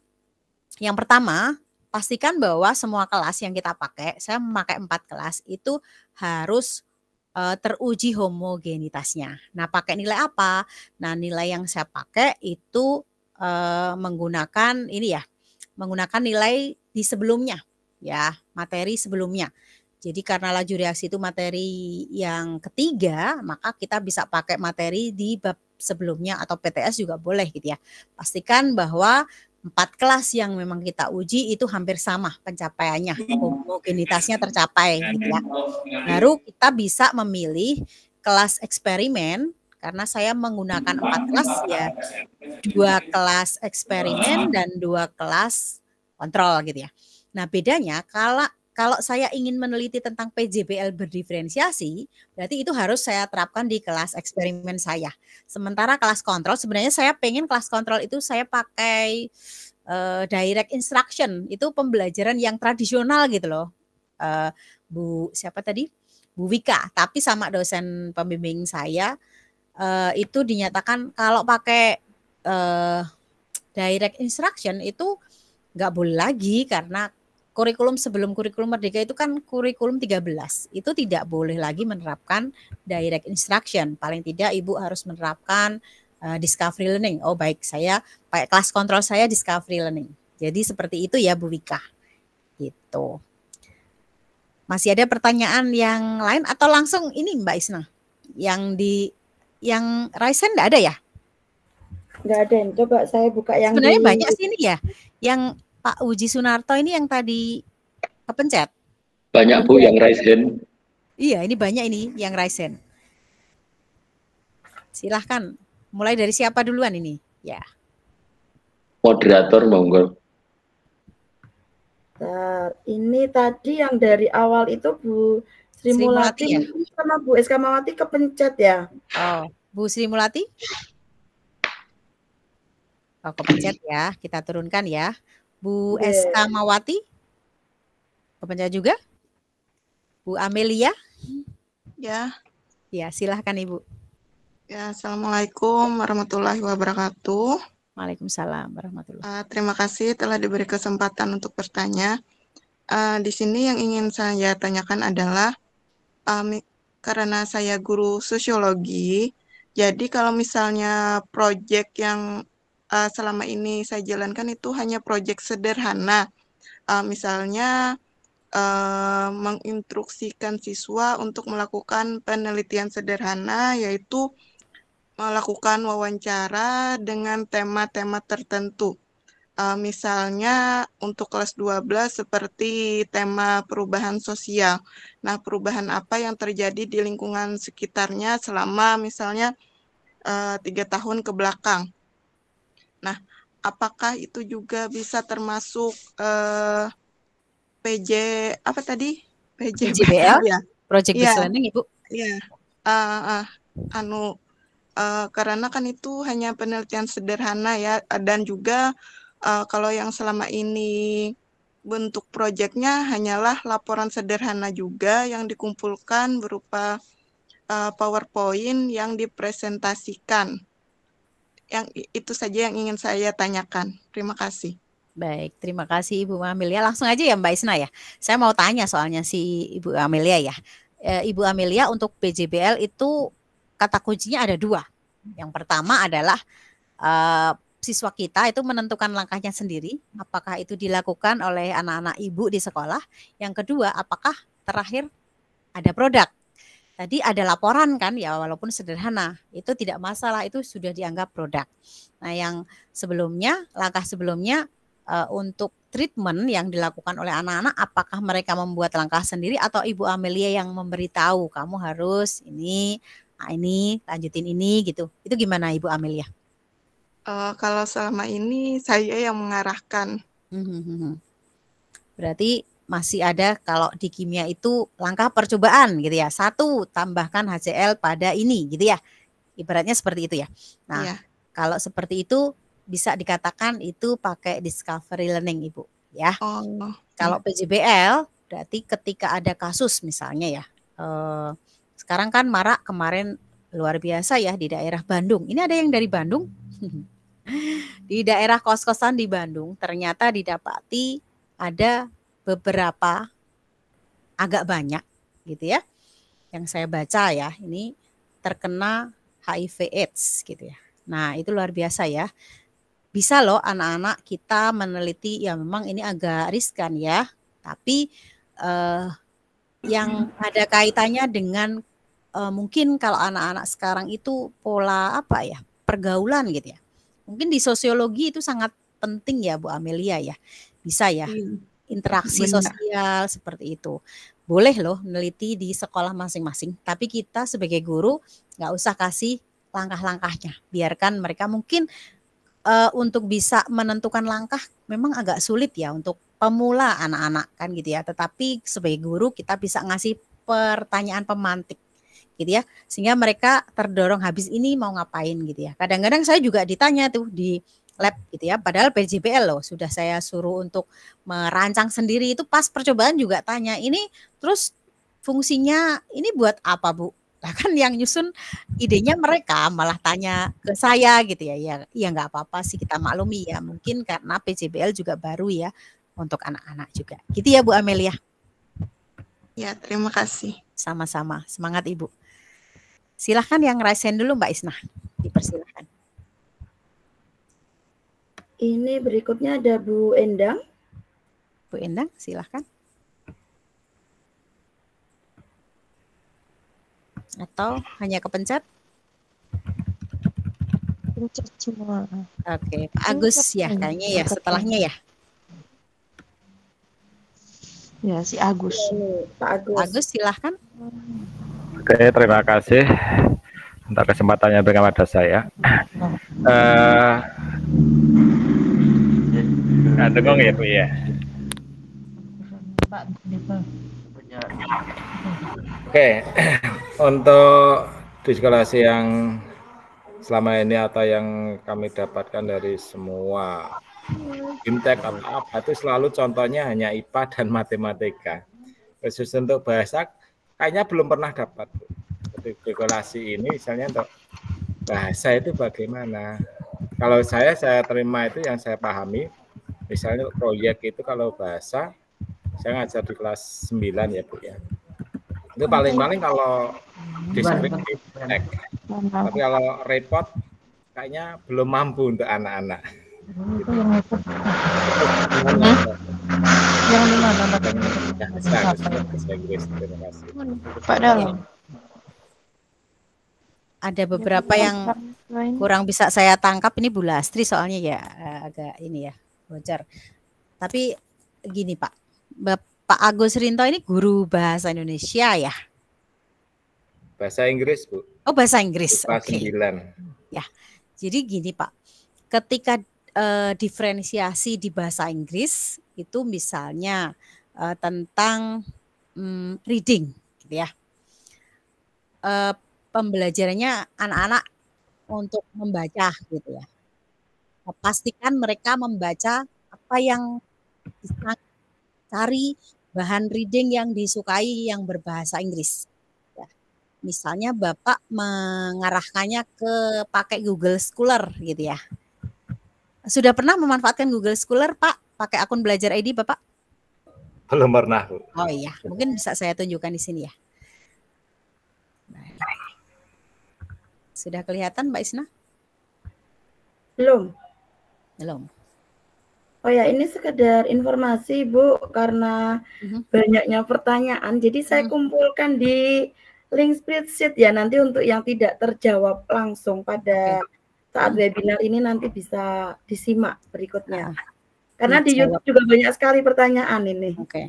yang pertama, pastikan bahwa semua kelas yang kita pakai, saya memakai empat kelas itu harus eh, teruji homogenitasnya. Nah, pakai nilai apa? Nah, nilai yang saya pakai itu eh, menggunakan ini ya, menggunakan nilai di sebelumnya ya, materi sebelumnya. Jadi karena laju reaksi itu materi yang ketiga, maka kita bisa pakai materi di bab sebelumnya atau PTS juga boleh gitu ya. Pastikan bahwa empat kelas yang memang kita uji itu hampir sama pencapaiannya, hmm. homogenitasnya tercapai iya, gitu iya. ya. Baru kita bisa memilih kelas eksperimen karena saya menggunakan empat kelas ya dua kelas eksperimen dan dua kelas kontrol gitu ya. Nah bedanya kalau kalau saya ingin meneliti tentang PJBL berdiferensiasi, berarti itu harus saya terapkan di kelas eksperimen saya. Sementara kelas kontrol, sebenarnya saya pengen kelas kontrol itu saya pakai uh, direct instruction, itu pembelajaran yang tradisional gitu loh. Uh, Bu siapa tadi? Bu Wika, tapi sama dosen pembimbing saya uh, itu dinyatakan kalau pakai uh, direct instruction itu nggak boleh lagi karena kurikulum sebelum kurikulum merdeka itu kan kurikulum 13. Itu tidak boleh lagi menerapkan direct instruction. Paling tidak ibu harus menerapkan uh, discovery learning. Oh baik, saya pakai kelas kontrol saya discovery learning. Jadi seperti itu ya Bu Wika. Gitu. Masih ada pertanyaan yang lain atau langsung ini Mbak Isna yang di yang Ryzen enggak ada ya? Enggak ada. Coba saya buka yang Sebenarnya di... banyak ini ya. Yang Pak Uji Sunarto ini yang tadi kepencet. Banyak Bu yang raise hand. Iya, ini banyak ini yang raise hand. Silahkan, mulai dari siapa duluan ini? Ya. Moderator monggo. Eh, ini tadi yang dari awal itu Bu Sri Mulati ya? sama Bu SK Mawati kepencet ya. Oh, Bu Sri Mulati? Oh, kepencet ya. Kita turunkan ya. Bu yeah. Eska Mawati? Pembaca juga? Bu Amelia? Ya. Yeah. Ya, silahkan Ibu. Ya, Assalamualaikum warahmatullahi wabarakatuh. Waalaikumsalam warahmatullahi Uh, terima kasih telah diberi kesempatan untuk bertanya. Uh, di sini yang ingin saya tanyakan adalah um, karena saya guru sosiologi, jadi kalau misalnya proyek yang uh, selama ini saya jalankan itu hanya proyek sederhana. Uh, misalnya uh, menginstruksikan siswa untuk melakukan penelitian sederhana yaitu melakukan wawancara dengan tema-tema tertentu. Uh, misalnya untuk kelas 12 seperti tema perubahan sosial. Nah, perubahan apa yang terjadi di lingkungan sekitarnya selama misalnya tiga uh, tahun ke belakang. Nah, apakah itu juga bisa termasuk uh, eh, PJ apa tadi? PJ PJBL ya. Project ya. Planning, Ibu. Iya. Uh, uh, anu uh, karena kan itu hanya penelitian sederhana ya dan juga uh, kalau yang selama ini bentuk proyeknya hanyalah laporan sederhana juga yang dikumpulkan berupa uh, PowerPoint yang dipresentasikan yang itu saja yang ingin saya tanyakan. Terima kasih. Baik, terima kasih Ibu Amelia. Langsung aja ya Mbak Isna ya. Saya mau tanya soalnya si Ibu Amelia ya. Eh, ibu Amelia untuk PJBL itu kata kuncinya ada dua. Yang pertama adalah e, siswa kita itu menentukan langkahnya sendiri. Apakah itu dilakukan oleh anak-anak ibu di sekolah? Yang kedua, apakah terakhir ada produk? tadi ada laporan kan ya walaupun sederhana itu tidak masalah itu sudah dianggap produk. Nah yang sebelumnya langkah sebelumnya uh, untuk treatment yang dilakukan oleh anak-anak apakah mereka membuat langkah sendiri atau Ibu Amelia yang memberitahu kamu harus ini ah, ini lanjutin ini gitu itu gimana Ibu Amelia? Uh, kalau selama ini saya yang mengarahkan. Hmm, hmm, hmm, Berarti masih ada kalau di kimia itu langkah percobaan gitu ya. Satu, tambahkan HCl pada ini gitu ya. Ibaratnya seperti itu ya. Nah, ya. kalau seperti itu bisa dikatakan itu pakai discovery learning Ibu ya. Oh. Kalau iya. PJBL berarti ketika ada kasus misalnya ya. Eh, sekarang kan marak kemarin luar biasa ya di daerah Bandung. Ini ada yang dari Bandung. di daerah kos-kosan di Bandung ternyata didapati ada beberapa agak banyak gitu ya yang saya baca ya ini terkena HIV AIDS gitu ya. Nah, itu luar biasa ya. Bisa loh anak-anak kita meneliti ya memang ini agak riskan ya, tapi eh, yang ada kaitannya dengan eh, mungkin kalau anak-anak sekarang itu pola apa ya? pergaulan gitu ya. Mungkin di sosiologi itu sangat penting ya Bu Amelia ya. Bisa ya. Hmm interaksi Benar. sosial seperti itu. Boleh loh meneliti di sekolah masing-masing, tapi kita sebagai guru nggak usah kasih langkah-langkahnya. Biarkan mereka mungkin uh, untuk bisa menentukan langkah memang agak sulit ya untuk pemula anak-anak kan gitu ya. Tetapi sebagai guru kita bisa ngasih pertanyaan pemantik gitu ya sehingga mereka terdorong habis ini mau ngapain gitu ya. Kadang-kadang saya juga ditanya tuh di lab gitu ya. Padahal PJBL loh sudah saya suruh untuk merancang sendiri itu pas percobaan juga tanya ini terus fungsinya ini buat apa Bu? Nah kan yang nyusun idenya mereka malah tanya ke saya gitu ya. Ya ya nggak apa-apa sih kita maklumi ya. Mungkin karena PJBL juga baru ya untuk anak-anak juga. Gitu ya Bu Amelia. Ya, terima kasih. Sama-sama. Semangat Ibu. Silahkan yang rasain dulu Mbak Isna. Dipersilahkan. Ini berikutnya ada Bu Endang. Bu Endang, silahkan. Atau hanya kepencet? Pencet cuma. Oke, Pak Agus ya kayaknya ya, setelahnya ya. Ya, si Agus. Pak Agus. Agus, silahkan. Oke, terima kasih untuk kesempatannya pada saya. Uh, Nah, iya. dengong ya, Bu ya. Oke, okay. untuk diskolasi yang selama ini atau yang kami dapatkan dari semua Bimtek atau apa itu selalu contohnya hanya IPA dan matematika. Khusus untuk bahasa kayaknya belum pernah dapat dekorasi ini misalnya untuk bahasa itu bagaimana. Kalau saya saya terima itu yang saya pahami misalnya proyek itu kalau bahasa saya ngajar di kelas 9 ya Bu ya itu paling-paling kalau hmm, deskriptif tapi kalau repot kayaknya belum mampu untuk anak-anak oh, yang lima hmm, Pak Dalam ada beberapa yang kurang bisa saya tangkap ini Bu Lastri soalnya ya eh, agak ini ya bocor. Tapi gini Pak, Pak Agus Rinto ini guru bahasa Indonesia ya? Bahasa Inggris Bu. Oh bahasa Inggris. Oke. Okay. Ya, jadi gini Pak, ketika uh, diferensiasi di bahasa Inggris itu misalnya uh, tentang um, reading, gitu ya. Uh, pembelajarannya anak-anak untuk membaca gitu ya pastikan mereka membaca apa yang cari bahan reading yang disukai yang berbahasa Inggris. Ya. Misalnya Bapak mengarahkannya ke pakai Google Scholar gitu ya. Sudah pernah memanfaatkan Google Scholar Pak? Pakai akun belajar ID Bapak? Belum pernah. Oh iya, mungkin bisa saya tunjukkan di sini ya. Sudah kelihatan Mbak Isna? Belum. Belum. Oh ya, ini sekedar informasi Bu karena uh-huh. banyaknya pertanyaan. Jadi saya uh-huh. kumpulkan di link spreadsheet ya nanti untuk yang tidak terjawab langsung pada okay. saat webinar ini nanti bisa disimak berikutnya. Uh-huh. Karena di YouTube juga banyak sekali pertanyaan ini. Oke. Okay.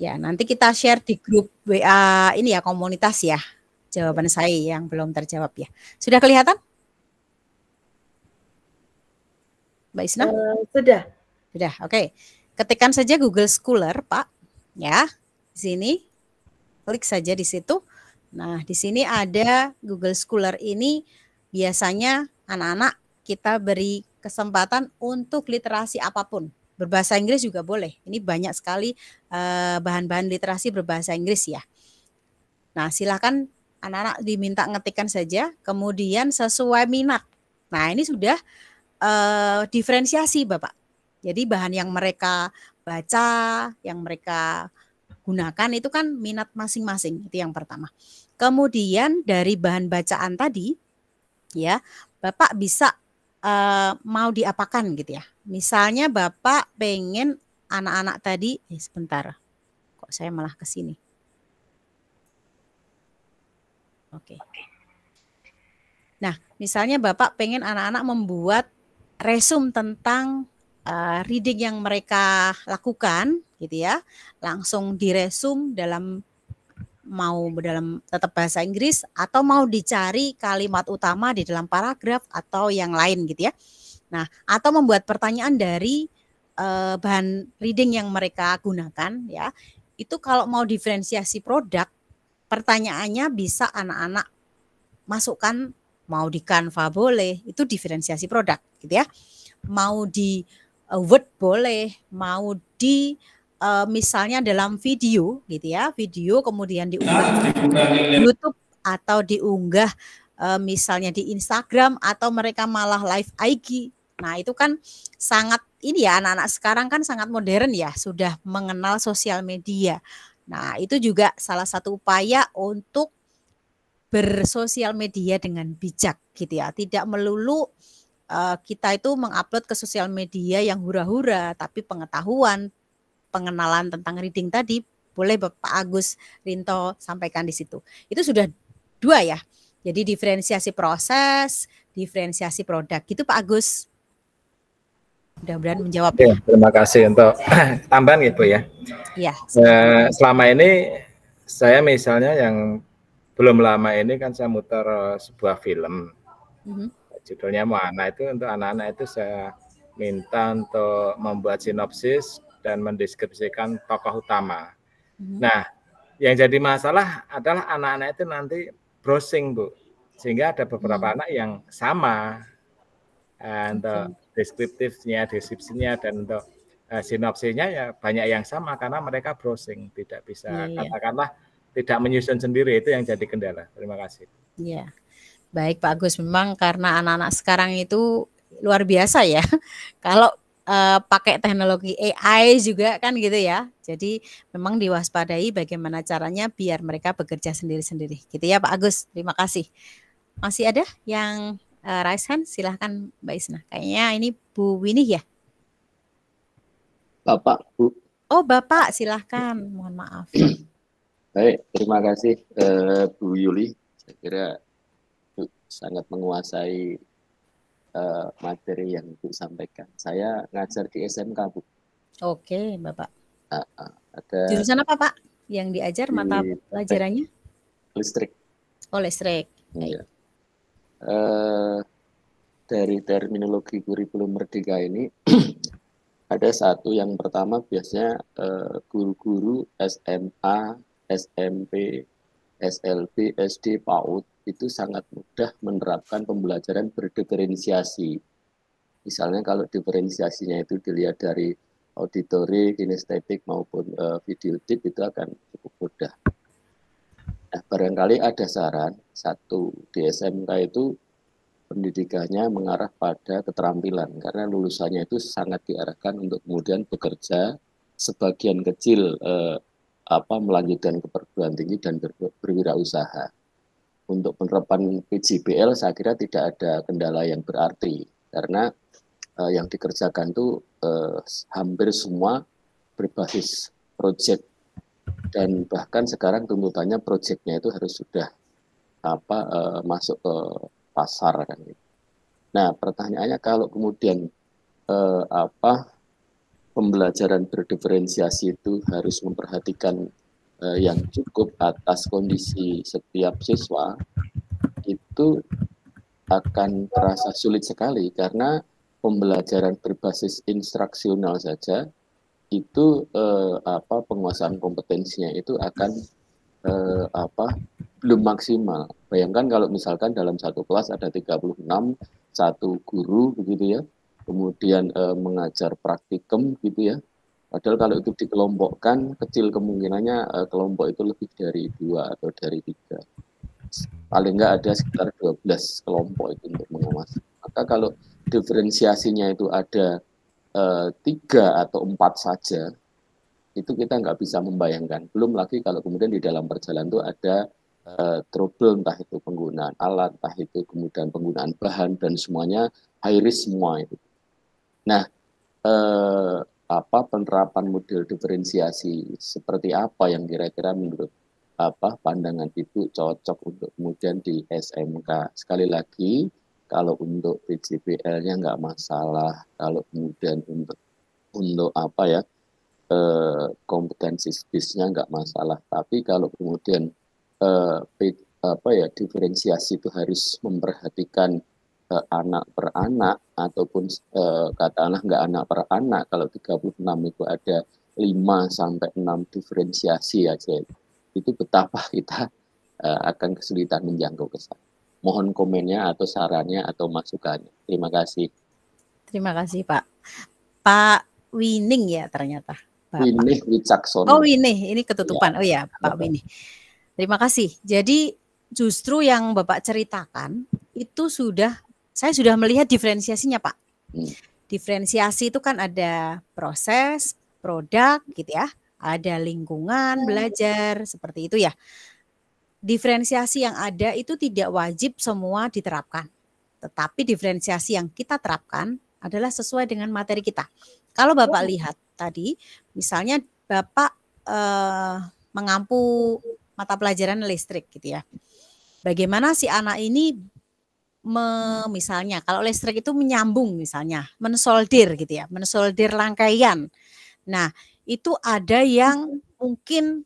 Ya, nanti kita share di grup WA ini ya komunitas ya. Jawaban saya yang belum terjawab ya. Sudah kelihatan? Mbak Isna? Uh, sudah. Sudah, oke. Okay. Ketikkan saja Google Scholar, Pak. Ya, di sini. Klik saja di situ. Nah, di sini ada Google Scholar ini biasanya anak-anak kita beri kesempatan untuk literasi apapun. Berbahasa Inggris juga boleh. Ini banyak sekali eh, bahan-bahan uh, literasi berbahasa Inggris ya. Nah, silakan anak-anak diminta ngetikkan saja, kemudian sesuai minat. Nah, ini sudah uh, diferensiasi Bapak. Jadi bahan yang mereka baca, yang mereka gunakan itu kan minat masing-masing. Itu yang pertama. Kemudian dari bahan bacaan tadi ya, Bapak bisa uh, mau diapakan gitu ya. Misalnya Bapak pengen anak-anak tadi, eh sebentar. Kok saya malah ke sini. Oke. Nah, misalnya Bapak pengen anak-anak membuat resume tentang uh, reading yang mereka lakukan gitu ya langsung diresum dalam mau dalam tetap bahasa Inggris atau mau dicari kalimat utama di dalam paragraf atau yang lain gitu ya nah atau membuat pertanyaan dari uh, bahan reading yang mereka gunakan ya itu kalau mau diferensiasi produk pertanyaannya bisa anak-anak masukkan mau di Canva boleh, itu diferensiasi produk gitu ya. Mau di uh, Word boleh, mau di uh, misalnya dalam video gitu ya, video kemudian diunggah nah, di YouTube atau diunggah uh, misalnya di Instagram atau mereka malah live IG. Nah, itu kan sangat ini ya anak-anak sekarang kan sangat modern ya, sudah mengenal sosial media. Nah, itu juga salah satu upaya untuk bersosial media dengan bijak gitu ya. Tidak melulu uh, kita itu mengupload ke sosial media yang hura-hura, tapi pengetahuan, pengenalan tentang reading tadi boleh Bapak Agus Rinto sampaikan di situ. Itu sudah dua ya. Jadi diferensiasi proses, diferensiasi produk. Gitu Pak Agus. Mudah-mudahan menjawab. Ya, terima kasih untuk tambahan gitu ya. Ya. selama ini saya misalnya yang belum lama ini kan saya muter eh, sebuah film mm-hmm. judulnya Moana itu untuk anak-anak itu saya minta untuk membuat sinopsis dan mendeskripsikan tokoh utama. Mm-hmm. Nah, yang jadi masalah adalah anak-anak itu nanti browsing bu, sehingga ada beberapa mm-hmm. anak yang sama eh, untuk okay. deskriptifnya, deskripsinya dan untuk uh, sinopsinya ya banyak yang sama karena mereka browsing tidak bisa yeah, iya. katakanlah yeah tidak menyusun sendiri itu yang jadi kendala. Terima kasih. Iya. Baik Pak Agus, memang karena anak-anak sekarang itu luar biasa ya. Kalau uh, pakai teknologi AI juga kan gitu ya. Jadi memang diwaspadai bagaimana caranya biar mereka bekerja sendiri-sendiri. Gitu ya Pak Agus. Terima kasih. Masih ada yang uh, raise hand? Silahkan Mbak Isna. Kayaknya ini Bu Winih ya. Bapak Bu. Oh Bapak, silahkan. Mohon maaf. Baik, terima kasih uh, Bu Yuli. Saya kira Bu sangat menguasai uh, materi yang Bu sampaikan. Saya ngajar di SMK, Bu. Oke, Bapak. Uh, uh, ada Jurusan apa, Pak? Yang diajar di mata pelajarannya? Listrik. Oh, listrik. Iya. Uh, dari terminologi kurikulum merdeka ini ada satu yang pertama biasanya guru-guru uh, guru -guru SMA SMP, SLB, SD, PAUD itu sangat mudah menerapkan pembelajaran berdiferensiasi. Misalnya kalau diferensiasinya itu dilihat dari auditori, kinestetik maupun uh, video tip itu akan cukup mudah. Nah, barangkali ada saran satu di SMK itu pendidikannya mengarah pada keterampilan karena lulusannya itu sangat diarahkan untuk kemudian bekerja sebagian kecil eh, apa melanjutkan ke perguruan tinggi dan ber, berwirausaha. Untuk penerapan PJBL saya kira tidak ada kendala yang berarti karena eh, yang dikerjakan itu eh, hampir semua berbasis proyek dan bahkan sekarang tuntutannya proyeknya itu harus sudah apa eh, masuk ke pasar kan. Nah pertanyaannya kalau kemudian eh, apa pembelajaran berdiferensiasi itu harus memperhatikan uh, yang cukup atas kondisi setiap siswa itu akan terasa sulit sekali karena pembelajaran berbasis instruksional saja itu eh, apa penguasaan kompetensinya itu akan eh, apa belum maksimal. Bayangkan kalau misalkan dalam satu kelas ada 36 satu guru begitu ya kemudian e, mengajar praktikum gitu ya. Padahal kalau itu dikelompokkan kecil kemungkinannya e, kelompok itu lebih dari dua atau dari tiga. Paling nggak ada sekitar 12 kelompok itu untuk mengawasi. Maka kalau diferensiasinya itu ada e, tiga atau empat saja, itu kita nggak bisa membayangkan. Belum lagi kalau kemudian di dalam perjalanan itu ada uh, trouble, entah itu penggunaan alat, entah itu kemudian penggunaan bahan, dan semuanya high risk semua itu. Nah, eh, apa penerapan model diferensiasi seperti apa yang kira-kira menurut apa pandangan ibu cocok untuk kemudian di SMK. Sekali lagi, kalau untuk PJBL-nya nggak masalah, kalau kemudian untuk untuk apa ya eh, kompetensi bisnya nggak masalah. Tapi kalau kemudian eh, apa ya diferensiasi itu harus memperhatikan Eh, anak per anak ataupun eh, katakanlah nggak anak per anak kalau 36 itu ada 5 sampai 6 diferensiasi aja ya, itu betapa kita eh, akan kesulitan menjangkau ke Mohon komennya atau sarannya atau masukannya. Terima kasih. Terima kasih Pak. Pak Winning ya ternyata. Winning Richardson Wicaksono. Oh Winning ini ketutupan. Ya. Oh ya Pak Winning Terima kasih. Jadi justru yang Bapak ceritakan itu sudah saya sudah melihat diferensiasinya, Pak. Hmm. Diferensiasi itu kan ada proses, produk gitu ya, ada lingkungan hmm. belajar seperti itu ya. Diferensiasi yang ada itu tidak wajib semua diterapkan. Tetapi diferensiasi yang kita terapkan adalah sesuai dengan materi kita. Kalau Bapak hmm. lihat tadi, misalnya Bapak eh, mengampu mata pelajaran listrik gitu ya. Bagaimana si anak ini me, misalnya kalau listrik itu menyambung misalnya mensoldir gitu ya mensoldir rangkaian nah itu ada yang mungkin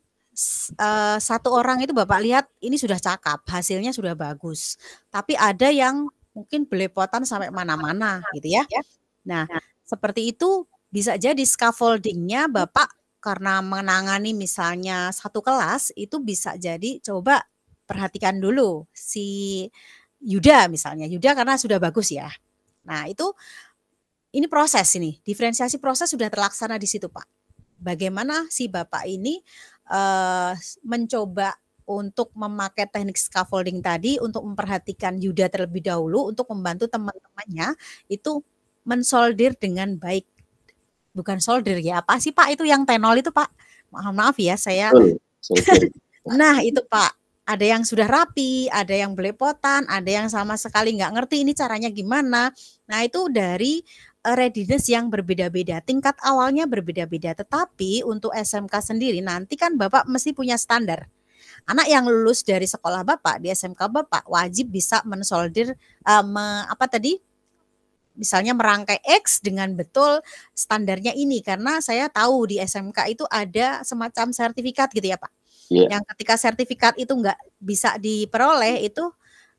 uh, satu orang itu bapak lihat ini sudah cakap hasilnya sudah bagus tapi ada yang mungkin belepotan sampai mana-mana gitu ya, ya. Nah, nah seperti itu bisa jadi scaffoldingnya bapak karena menangani misalnya satu kelas itu bisa jadi coba perhatikan dulu si Yuda misalnya. Yuda karena sudah bagus ya. Nah, itu ini proses ini. Diferensiasi proses sudah terlaksana di situ, Pak. Bagaimana si Bapak ini uh, mencoba untuk memakai teknik scaffolding tadi untuk memperhatikan Yuda terlebih dahulu untuk membantu teman-temannya itu mensoldir dengan baik. Bukan solder ya, apa sih Pak itu yang tenol itu Pak? Maaf maaf ya saya. Oh, nah, itu Pak ada yang sudah rapi, ada yang belepotan, ada yang sama sekali nggak ngerti ini caranya gimana. Nah itu dari e, readiness yang berbeda-beda. Tingkat awalnya berbeda-beda, tetapi untuk SMK sendiri nanti kan Bapak mesti punya standar. Anak yang lulus dari sekolah Bapak di SMK Bapak wajib bisa mensoldir uh, apa tadi? Misalnya merangkai X dengan betul standarnya ini karena saya tahu di SMK itu ada semacam sertifikat gitu ya Pak yeah. yang ketika sertifikat itu nggak bisa diperoleh itu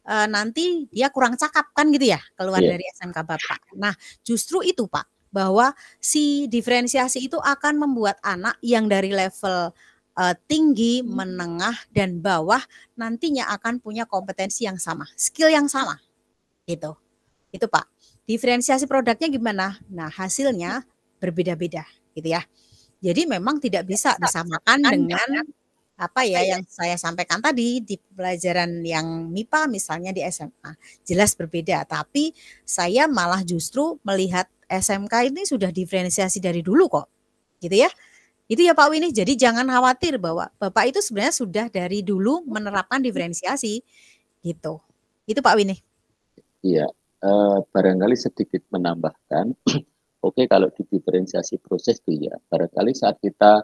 e, nanti dia kurang cakap kan gitu ya keluar yeah. dari SMK Bapak. Nah, justru itu Pak bahwa si diferensiasi itu akan membuat anak yang dari level e, tinggi, menengah dan bawah nantinya akan punya kompetensi yang sama, skill yang sama. Gitu. Itu Pak. Diferensiasi produknya gimana? Nah, hasilnya berbeda-beda gitu ya. Jadi memang tidak bisa disamakan dengan apa ya iya. yang saya sampaikan tadi di pelajaran yang MIPA misalnya di SMA jelas berbeda tapi saya malah justru melihat SMK ini sudah diferensiasi dari dulu kok gitu ya itu ya Pak Wini jadi jangan khawatir bahwa Bapak itu sebenarnya sudah dari dulu menerapkan diferensiasi gitu itu Pak Wini iya eh, barangkali sedikit menambahkan oke kalau di diferensiasi proses itu ya barangkali saat kita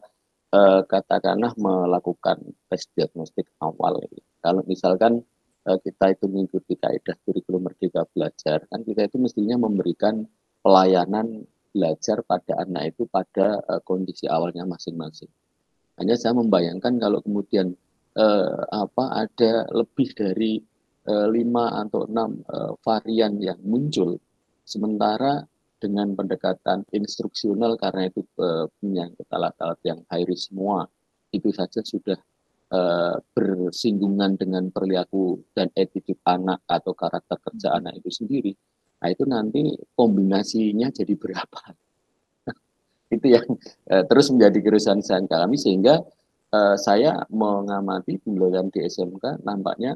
uh, katakanlah melakukan tes diagnostik awal. Kalau misalkan uh, kita itu mengikuti kaidah kurikulum merdeka belajar, kan kita itu mestinya memberikan pelayanan belajar pada anak itu pada uh, kondisi awalnya masing-masing. Hanya saya membayangkan kalau kemudian uh, apa ada lebih dari lima atau enam uh, varian yang muncul sementara dengan pendekatan instruksional karena itu eh, punya menyangkut alat-alat yang high risk semua itu saja sudah uh, bersinggungan dengan perilaku dan attitude anak atau karakter kerja hmm. anak itu sendiri nah itu nanti kombinasinya jadi berapa itu yang uh, terus menjadi keresahan kami sehingga uh, saya mengamati pembelajaran di SMK nampaknya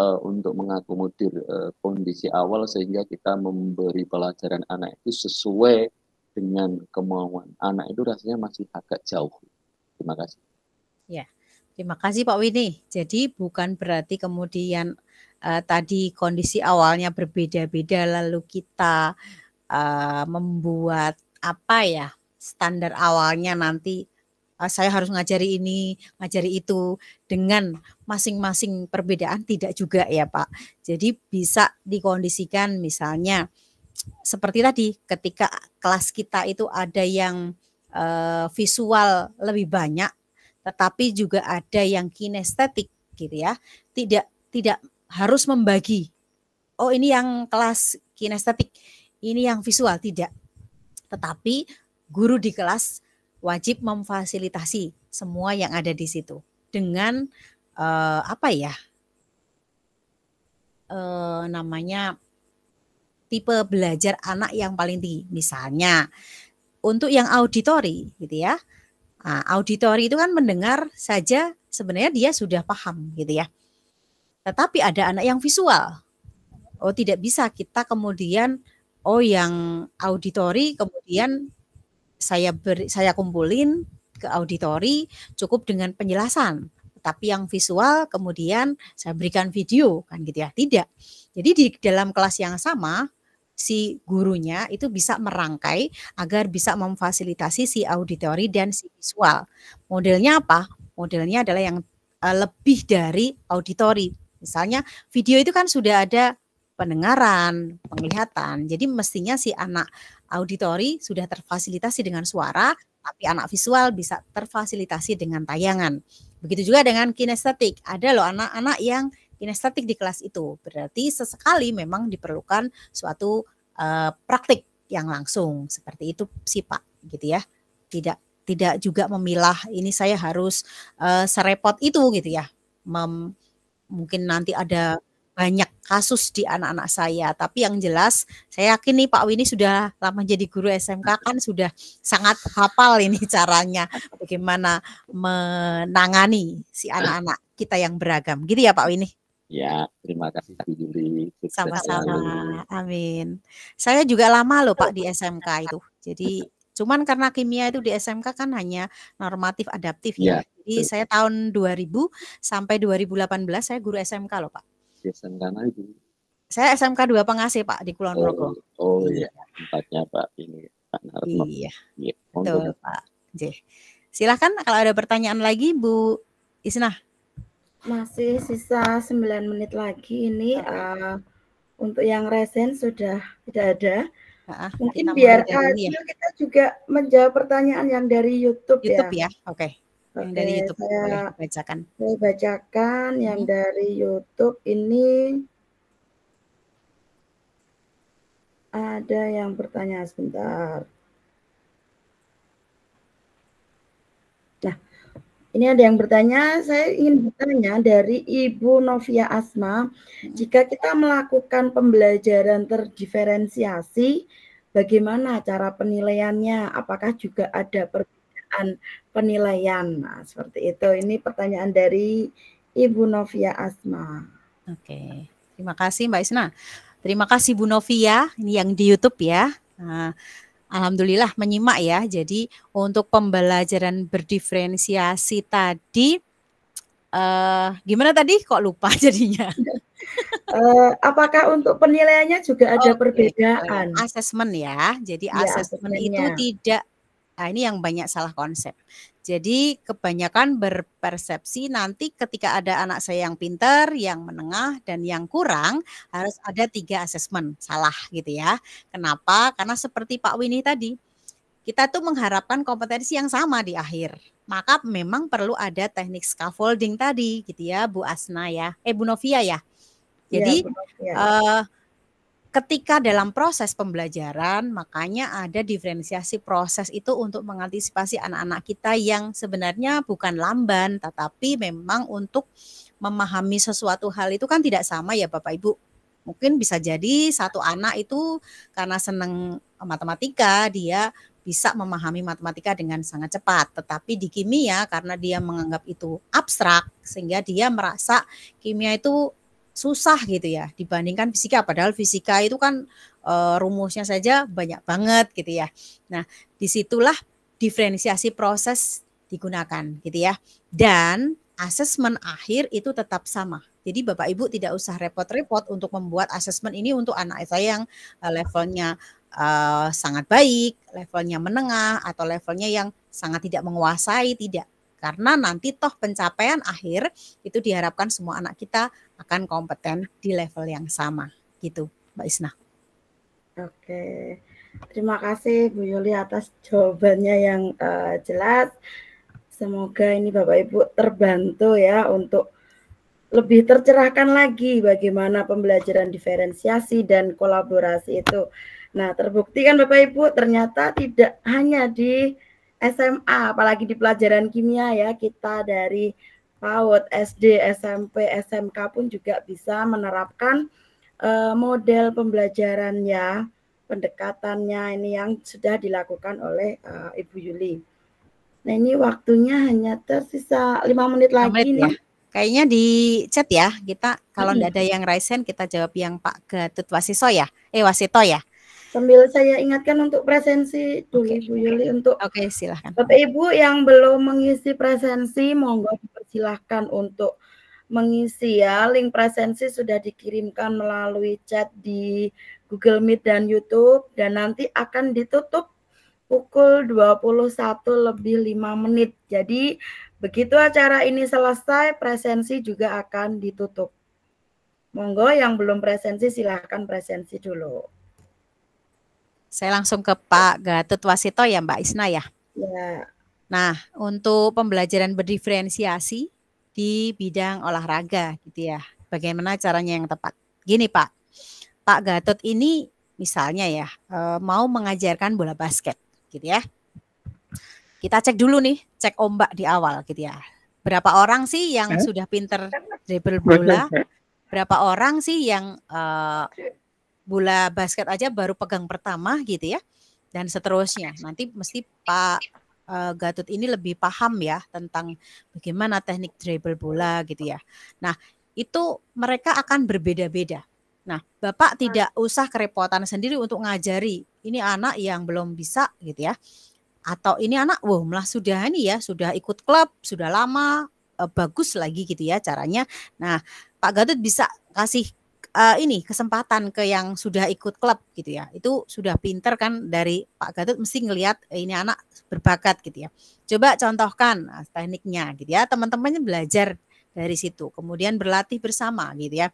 uh, untuk mengakomodir uh, kondisi awal sehingga kita memberi pelajaran anak itu sesuai dengan kemauan anak itu rasanya masih agak jauh. Terima kasih. Ya, terima kasih Pak Wini. Jadi bukan berarti kemudian uh, tadi kondisi awalnya berbeda-beda lalu kita uh, membuat apa ya standar awalnya nanti uh, saya harus ngajari ini, ngajari itu dengan masing-masing perbedaan tidak juga ya Pak. Jadi bisa dikondisikan misalnya seperti tadi ketika kelas kita itu ada yang uh, visual lebih banyak tetapi juga ada yang kinestetik gitu ya. Tidak tidak harus membagi. Oh, ini yang kelas kinestetik, ini yang visual tidak. Tetapi guru di kelas wajib memfasilitasi semua yang ada di situ dengan uh, apa ya uh, namanya tipe belajar anak yang paling tinggi misalnya untuk yang auditori gitu ya nah, auditori itu kan mendengar saja sebenarnya dia sudah paham gitu ya tetapi ada anak yang visual oh tidak bisa kita kemudian oh yang auditori kemudian saya ber, saya kumpulin ke auditori cukup dengan penjelasan tapi yang visual kemudian saya berikan video kan gitu ya tidak jadi di dalam kelas yang sama si gurunya itu bisa merangkai agar bisa memfasilitasi si auditori dan si visual modelnya apa modelnya adalah yang eh, lebih dari auditori misalnya video itu kan sudah ada pendengaran, penglihatan. Jadi mestinya si anak auditori sudah terfasilitasi dengan suara, tapi anak visual bisa terfasilitasi dengan tayangan. Begitu juga dengan kinestetik. Ada loh anak-anak yang kinestetik di kelas itu. Berarti sesekali memang diperlukan suatu uh, praktik yang langsung seperti itu sih Pak, gitu ya. Tidak tidak juga memilah ini saya harus uh, serepot itu gitu ya. Mem, mungkin nanti ada banyak kasus di anak-anak saya. Tapi yang jelas saya yakin nih Pak Winnie sudah lama jadi guru SMK kan sudah sangat hafal ini caranya bagaimana menangani si anak-anak kita yang beragam. Gitu ya Pak Winnie? Ya, terima kasih Pak Juli. Sama-sama. Amin. Saya juga lama loh Pak di SMK itu. Jadi Cuman karena kimia itu di SMK kan hanya normatif adaptif ya. ya. Jadi saya tahun 2000 sampai 2018 saya guru SMK loh, Pak di SMK lagi. Saya SMK 2 Pengasih Pak di Kulon Progo. Oh, oh iya, tempatnya Pak ini Pak Narno. Iya. iya. Betul Pak J. Silahkan kalau ada pertanyaan lagi Bu Isnah. Masih sisa 9 menit lagi ini uh, untuk yang resen sudah tidak ada. Nah, Mungkin biar ya. aja ya. kita juga menjawab pertanyaan yang dari YouTube, ya. YouTube ya. ya. Oke. Okay yang dari YouTube saya, bacakan. Saya bacakan hmm. yang dari YouTube ini ada yang bertanya sebentar. Nah, ini ada yang bertanya, saya ingin bertanya dari Ibu Novia Asma, jika kita melakukan pembelajaran terdiferensiasi, bagaimana cara penilaiannya? Apakah juga ada perbedaan penilaian. Nah, seperti itu. Ini pertanyaan dari Ibu Novia Asma. Oke. Terima kasih Mbak Isna. Terima kasih Bu Novia ini yang di YouTube ya. Nah, Alhamdulillah menyimak ya. Jadi untuk pembelajaran berdiferensiasi tadi uh, gimana tadi kok lupa jadinya? uh, apakah untuk penilaiannya juga ada okay. perbedaan? Uh, asesmen ya. Jadi ya, asesmen itu tidak Nah, ini yang banyak salah konsep. Jadi kebanyakan berpersepsi nanti ketika ada anak saya yang pinter, yang menengah, dan yang kurang harus ada tiga asesmen. Salah gitu ya. Kenapa? Karena seperti Pak Winnie tadi, kita tuh mengharapkan kompetensi yang sama di akhir. Maka memang perlu ada teknik scaffolding tadi gitu ya Bu Asna ya. Eh Bu Novia ya. Iya, Jadi ya, Bu Novia. Uh, ketika dalam proses pembelajaran makanya ada diferensiasi proses itu untuk mengantisipasi anak-anak kita yang sebenarnya bukan lamban tetapi memang untuk memahami sesuatu hal itu kan tidak sama ya Bapak Ibu. Mungkin bisa jadi satu anak itu karena senang matematika dia bisa memahami matematika dengan sangat cepat, tetapi di kimia karena dia menganggap itu abstrak sehingga dia merasa kimia itu susah gitu ya dibandingkan fisika padahal fisika itu kan e, rumusnya saja banyak banget gitu ya. Nah, disitulah diferensiasi proses digunakan gitu ya. Dan asesmen akhir itu tetap sama. Jadi Bapak Ibu tidak usah repot-repot untuk membuat asesmen ini untuk anak saya yang eh, levelnya uh, sangat baik, levelnya menengah atau levelnya yang sangat tidak menguasai tidak. Karena nanti toh pencapaian akhir itu diharapkan semua anak kita akan kompeten di level yang sama gitu Mbak Isna. Oke, terima kasih Bu Yuli atas jawabannya yang uh, jelas. Semoga ini Bapak Ibu terbantu ya untuk lebih tercerahkan lagi bagaimana pembelajaran diferensiasi dan kolaborasi itu. Nah, terbukti kan Bapak Ibu ternyata tidak hanya di SMA, apalagi di pelajaran kimia ya kita dari PAUD, SD, SMP, SMK pun juga bisa menerapkan uh, model pembelajarannya, pendekatannya ini yang sudah dilakukan oleh uh, Ibu Yuli. Nah ini waktunya hanya tersisa lima menit lagi menit, nih. Ya. Kayaknya di chat ya kita kalau tidak ada yang raise hand kita jawab yang Pak Gatut Wasiso ya, eh Wasito ya. Sambil saya ingatkan untuk presensi dulu okay. Ibu Yuli untuk Oke okay, silahkan. Bapak Ibu yang belum mengisi presensi monggo silahkan untuk mengisi ya. Link presensi sudah dikirimkan melalui chat di Google Meet dan YouTube dan nanti akan ditutup pukul 21 lebih 5 menit. Jadi begitu acara ini selesai, presensi juga akan ditutup. Monggo yang belum presensi silahkan presensi dulu. Saya langsung ke Pak Gatot Wasito ya Mbak Isna ya. Ya. Nah, untuk pembelajaran berdiferensiasi di bidang olahraga gitu ya. Bagaimana caranya yang tepat? Gini, Pak. Pak Gatot ini misalnya ya eh, mau mengajarkan bola basket gitu ya. Kita cek dulu nih, cek ombak di awal gitu ya. Berapa orang sih yang eh? sudah pinter dribble bola? Berapa orang sih yang uh, bola basket aja baru pegang pertama gitu ya? Dan seterusnya. Nanti mesti Pak uh, eh, Gatot ini lebih paham ya tentang bagaimana teknik dribble bola gitu ya. Nah, itu mereka akan berbeda-beda. Nah, Bapak hmm. tidak usah kerepotan sendiri untuk ngajari ini anak yang belum bisa gitu ya. Atau ini anak, wah malah sudah ini ya, sudah ikut klub, sudah lama, eh, bagus lagi gitu ya caranya. Nah, Pak Gatot bisa kasih uh, ini kesempatan ke yang sudah ikut klub gitu ya. Itu sudah pinter kan dari Pak Gatot mesti ngelihat eh, ini anak berbakat gitu ya. Coba contohkan nah, tekniknya gitu ya. Teman-temannya belajar dari situ. Kemudian berlatih bersama gitu ya.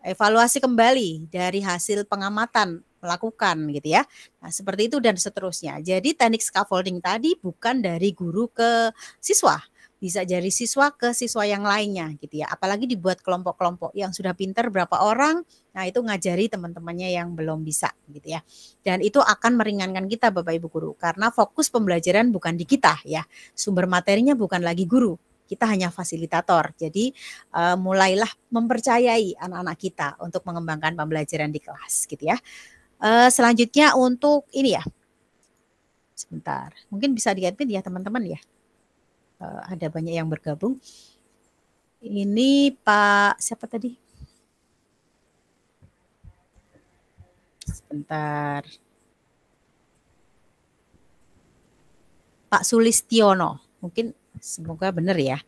Evaluasi kembali dari hasil pengamatan melakukan gitu ya. Nah, seperti itu dan seterusnya. Jadi teknik scaffolding tadi bukan dari guru ke siswa, bisa dari siswa ke siswa yang lainnya gitu ya. Apalagi dibuat kelompok-kelompok yang sudah pinter berapa orang, nah itu ngajari teman-temannya yang belum bisa gitu ya. Dan itu akan meringankan kita Bapak Ibu guru karena fokus pembelajaran bukan di kita ya. Sumber materinya bukan lagi guru, kita hanya fasilitator. Jadi uh, mulailah mempercayai anak-anak kita untuk mengembangkan pembelajaran di kelas gitu ya. Uh, selanjutnya untuk ini ya. Sebentar, mungkin bisa diganti ya teman-teman ya uh, ada banyak yang bergabung. Ini Pak siapa tadi? Sebentar. Pak Sulistiono, mungkin semoga benar ya.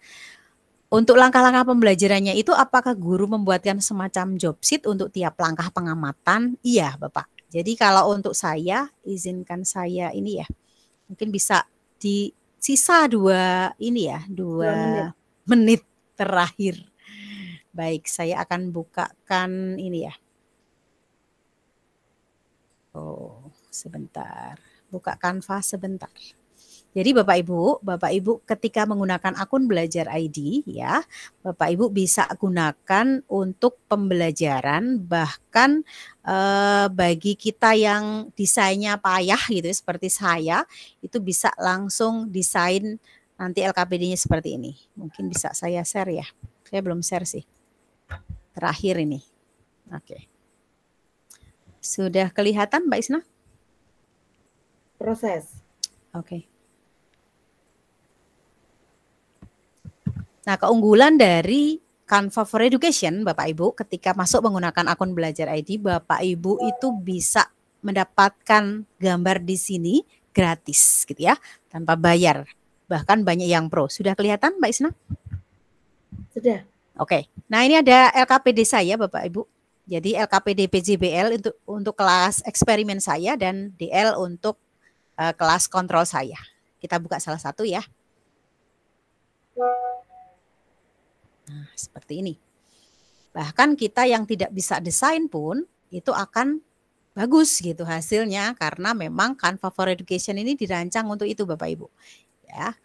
Untuk langkah-langkah pembelajarannya itu apakah guru membuatkan semacam job sheet untuk tiap langkah pengamatan? Iya, Bapak. Jadi kalau untuk saya, izinkan saya ini ya, mungkin bisa di sisa dua ini ya dua, dua menit. menit terakhir. Baik, saya akan bukakan ini ya. Oh, sebentar. bukakan kanvas sebentar. Jadi Bapak Ibu, Bapak Ibu ketika menggunakan akun belajar ID ya, Bapak Ibu bisa gunakan untuk pembelajaran bahkan eh, bagi kita yang desainnya payah gitu seperti saya itu bisa langsung desain nanti LKPD-nya seperti ini. Mungkin bisa saya share ya. Saya belum share sih. Terakhir ini. Oke. Sudah kelihatan Mbak Isna? Proses. Oke. Okay. Nah, keunggulan dari Canva for Education, Bapak Ibu, ketika masuk menggunakan akun Belajar ID, Bapak Ibu itu bisa mendapatkan gambar di sini gratis gitu ya, tanpa bayar. Bahkan banyak yang pro. Sudah kelihatan Mbak Isna? Sudah. Oke. Okay. Nah, ini ada LKPD saya Bapak Ibu. Jadi LKPD PJBL untuk untuk kelas eksperimen saya dan DL untuk uh, kelas kontrol saya. Kita buka salah satu ya. Nah, seperti ini. Bahkan kita yang tidak bisa desain pun itu akan bagus gitu hasilnya karena memang kan for Education ini dirancang untuk itu Bapak Ibu. Ya.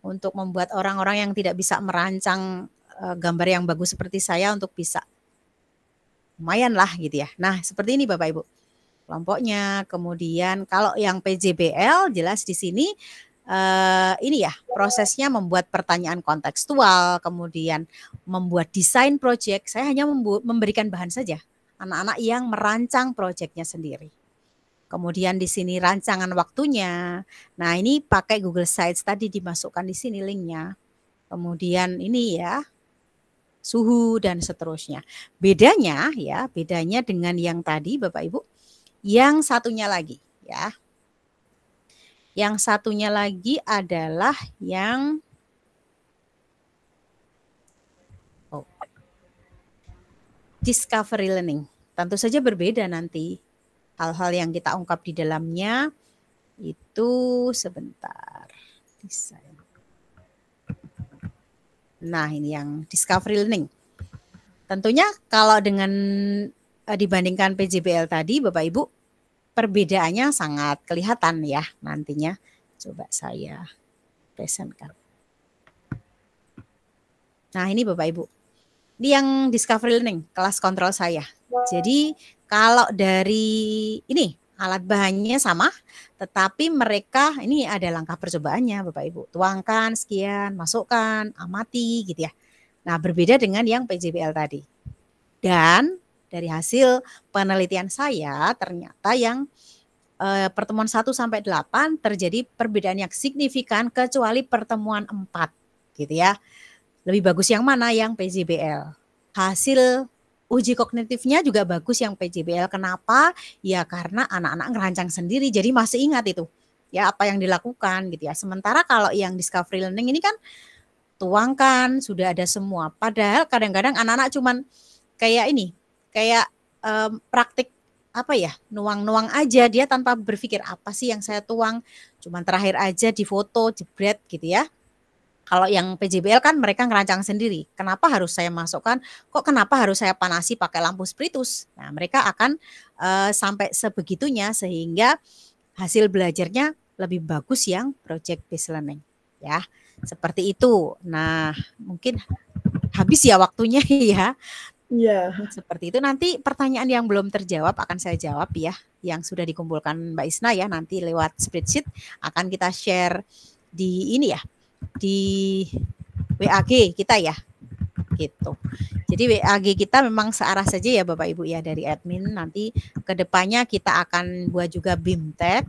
Untuk membuat orang-orang yang tidak bisa merancang eh, gambar yang bagus seperti saya untuk bisa lumayan lah gitu ya. Nah, seperti ini Bapak Ibu. Kelompoknya, kemudian kalau yang PJBL jelas di sini uh, ini ya prosesnya membuat pertanyaan kontekstual, kemudian membuat desain proyek. Saya hanya memberikan bahan saja anak-anak yang merancang proyeknya sendiri. Kemudian di sini rancangan waktunya. Nah ini pakai Google Sites tadi dimasukkan di sini linknya. Kemudian ini ya suhu dan seterusnya. Bedanya ya bedanya dengan yang tadi Bapak Ibu. Yang satunya lagi ya yang satunya lagi adalah yang oh, discovery learning. Tentu saja berbeda nanti hal-hal yang kita ungkap di dalamnya itu sebentar. Ya. Nah, ini yang discovery learning. Tentunya kalau dengan eh, dibandingkan PJBL tadi Bapak Ibu perbedaannya sangat kelihatan ya nantinya. Coba saya presentkan. Nah ini Bapak Ibu, ini yang Discovery Learning, kelas kontrol saya. Jadi kalau dari ini alat bahannya sama, tetapi mereka ini ada langkah percobaannya Bapak Ibu. Tuangkan, sekian, masukkan, amati gitu ya. Nah berbeda dengan yang PJBL tadi. Dan dari hasil penelitian saya ternyata yang e, pertemuan 1 sampai 8 terjadi perbedaan yang signifikan kecuali pertemuan 4 gitu ya. Lebih bagus yang mana yang PJBL. Hasil uji kognitifnya juga bagus yang PJBL. Kenapa? Ya karena anak-anak ngerancang sendiri jadi masih ingat itu. Ya apa yang dilakukan gitu ya. Sementara kalau yang discovery learning ini kan tuangkan, sudah ada semua. Padahal kadang-kadang anak-anak cuman kayak ini, kayak um, praktik apa ya nuang-nuang aja dia tanpa berpikir apa sih yang saya tuang cuman terakhir aja di foto jebret gitu ya kalau yang PJBL kan mereka ngerancang sendiri kenapa harus saya masukkan kok kenapa harus saya panasi pakai lampu spiritus nah mereka akan uh, sampai sebegitunya sehingga hasil belajarnya lebih bagus yang project based learning ya seperti itu nah mungkin habis ya waktunya ya Iya. Seperti itu. Nanti pertanyaan yang belum terjawab akan saya jawab ya, yang sudah dikumpulkan Mbak Isna ya. Nanti lewat spreadsheet akan kita share di ini ya, di WAG kita ya. Gitu. Jadi WAG kita memang searah saja ya Bapak Ibu ya dari admin. Nanti kedepannya kita akan buat juga BIMTEK.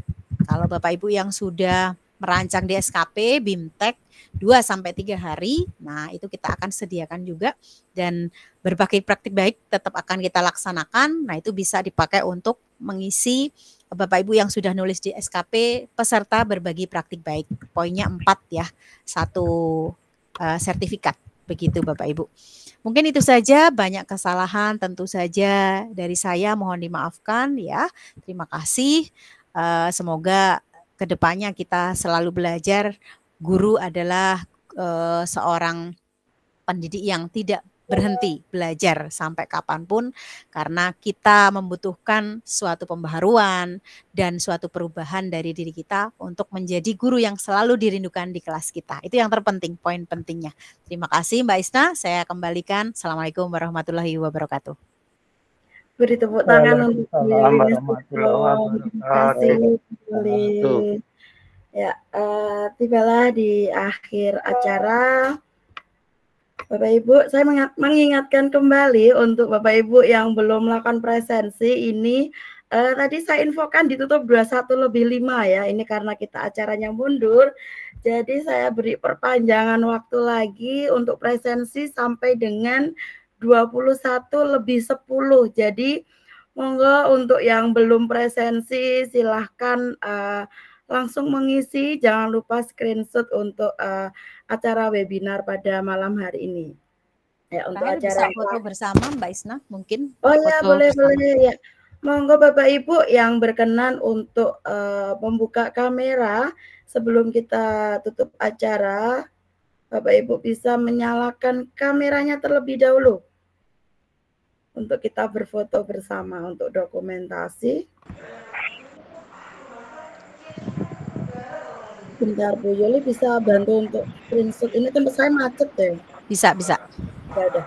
Kalau Bapak Ibu yang sudah merancang di SKP, BIMTEK 2 sampai 3 hari. Nah, itu kita akan sediakan juga dan berbagai praktik baik tetap akan kita laksanakan. Nah, itu bisa dipakai untuk mengisi Bapak Ibu yang sudah nulis di SKP peserta berbagi praktik baik. Poinnya 4 ya. Satu uh, sertifikat begitu Bapak Ibu. Mungkin itu saja banyak kesalahan tentu saja dari saya mohon dimaafkan ya. Terima kasih. Uh, semoga kedepannya kita selalu belajar guru hmm. adalah uh, seorang pendidik yang tidak berhenti belajar sampai kapanpun karena kita membutuhkan suatu pembaharuan dan suatu perubahan dari diri kita untuk menjadi guru yang selalu dirindukan di kelas kita. Itu yang terpenting, poin pentingnya. Terima kasih Mbak Isna, saya kembalikan. Assalamualaikum warahmatullahi wabarakatuh. Beri tepuk tangan untuk Terima kasih. Ya, uh, tibalah di akhir acara. Bapak Ibu, saya mengingatkan kembali untuk Bapak Ibu yang belum melakukan presensi ini uh, tadi saya infokan ditutup 21 lebih 5 ya. Ini karena kita acaranya mundur. Jadi saya beri perpanjangan waktu lagi untuk presensi sampai dengan 21 lebih 10. Jadi monggo untuk yang belum presensi silahkan uh, langsung mengisi. Jangan lupa screenshot untuk uh, acara webinar pada malam hari ini. Ya, untuk acara bisa foto bersama Mbak Isna mungkin. Oh ya, boleh bersama. boleh ya. Monggo Bapak Ibu yang berkenan untuk uh, membuka kamera sebelum kita tutup acara, Bapak Ibu bisa menyalakan kameranya terlebih dahulu untuk kita berfoto bersama untuk dokumentasi. bentar Bu Yoli bisa bantu untuk screenshot ini tempat saya macet deh. Bisa, bisa. Ya udah.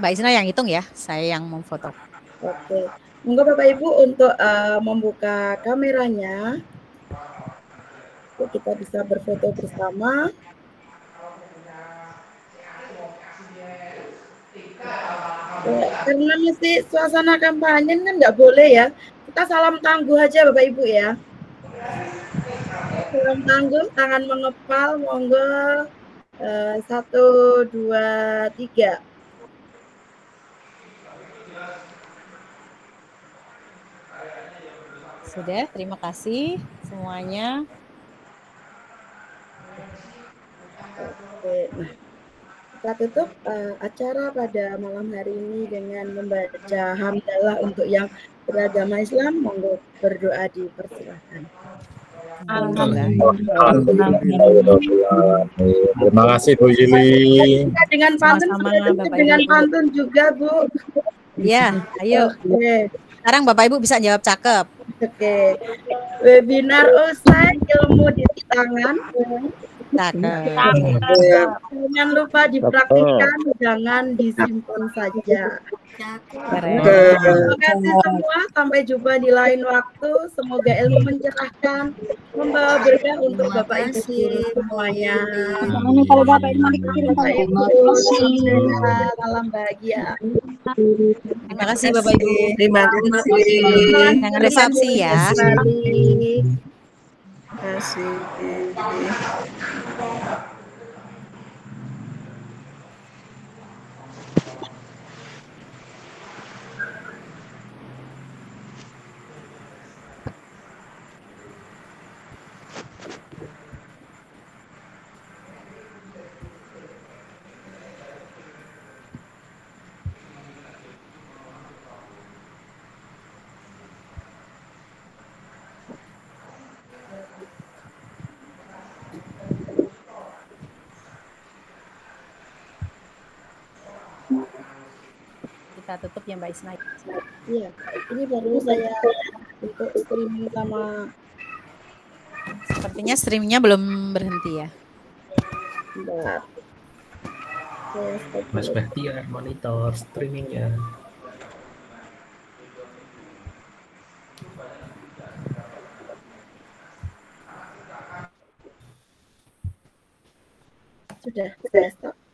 Mbak Isna yang hitung ya, saya yang memfoto. Oke. Monggo Bapak Ibu untuk uh, membuka kameranya. Oke, kita bisa berfoto bersama. Ya, karena mesti suasana kampanye kan nggak boleh ya. Kita salam tangguh aja Bapak Ibu ya turun tanggung, tangan mengepal, monggo. Uh, satu, dua, tiga. Sudah, terima kasih semuanya. Oke, nah, kita tutup uh, acara pada malam hari ini dengan membaca hamdalah untuk yang beragama Islam. Monggo berdoa dipersilahkan. Terima kasih Bu Yili. Dengan pantun, dengan pantun juga Bu. Ya, ayo. Sekarang Bapak Ibu bisa jawab cakep. Oke. Webinar usai ilmu di tangan. Iya. Jangan lupa dipraktikkan, jangan disimpan saja. Terima kasih semua. Sampai jumpa di lain waktu. Semoga ilmu mencerahkan, membawa berkah untuk Bapak Ibu semuanya. Bapak Ibu, salam bahagia. Terima kasih Bapak Ibu. Terima kasih. Jangan resepsi ya. S-E-N-D kita tutup ya Mbak Isna. Iya, ini baru saya untuk streaming sama. Sepertinya streamingnya belum berhenti ya. Mas Bahtiar ya, monitor streamingnya. Sudah, sudah stop.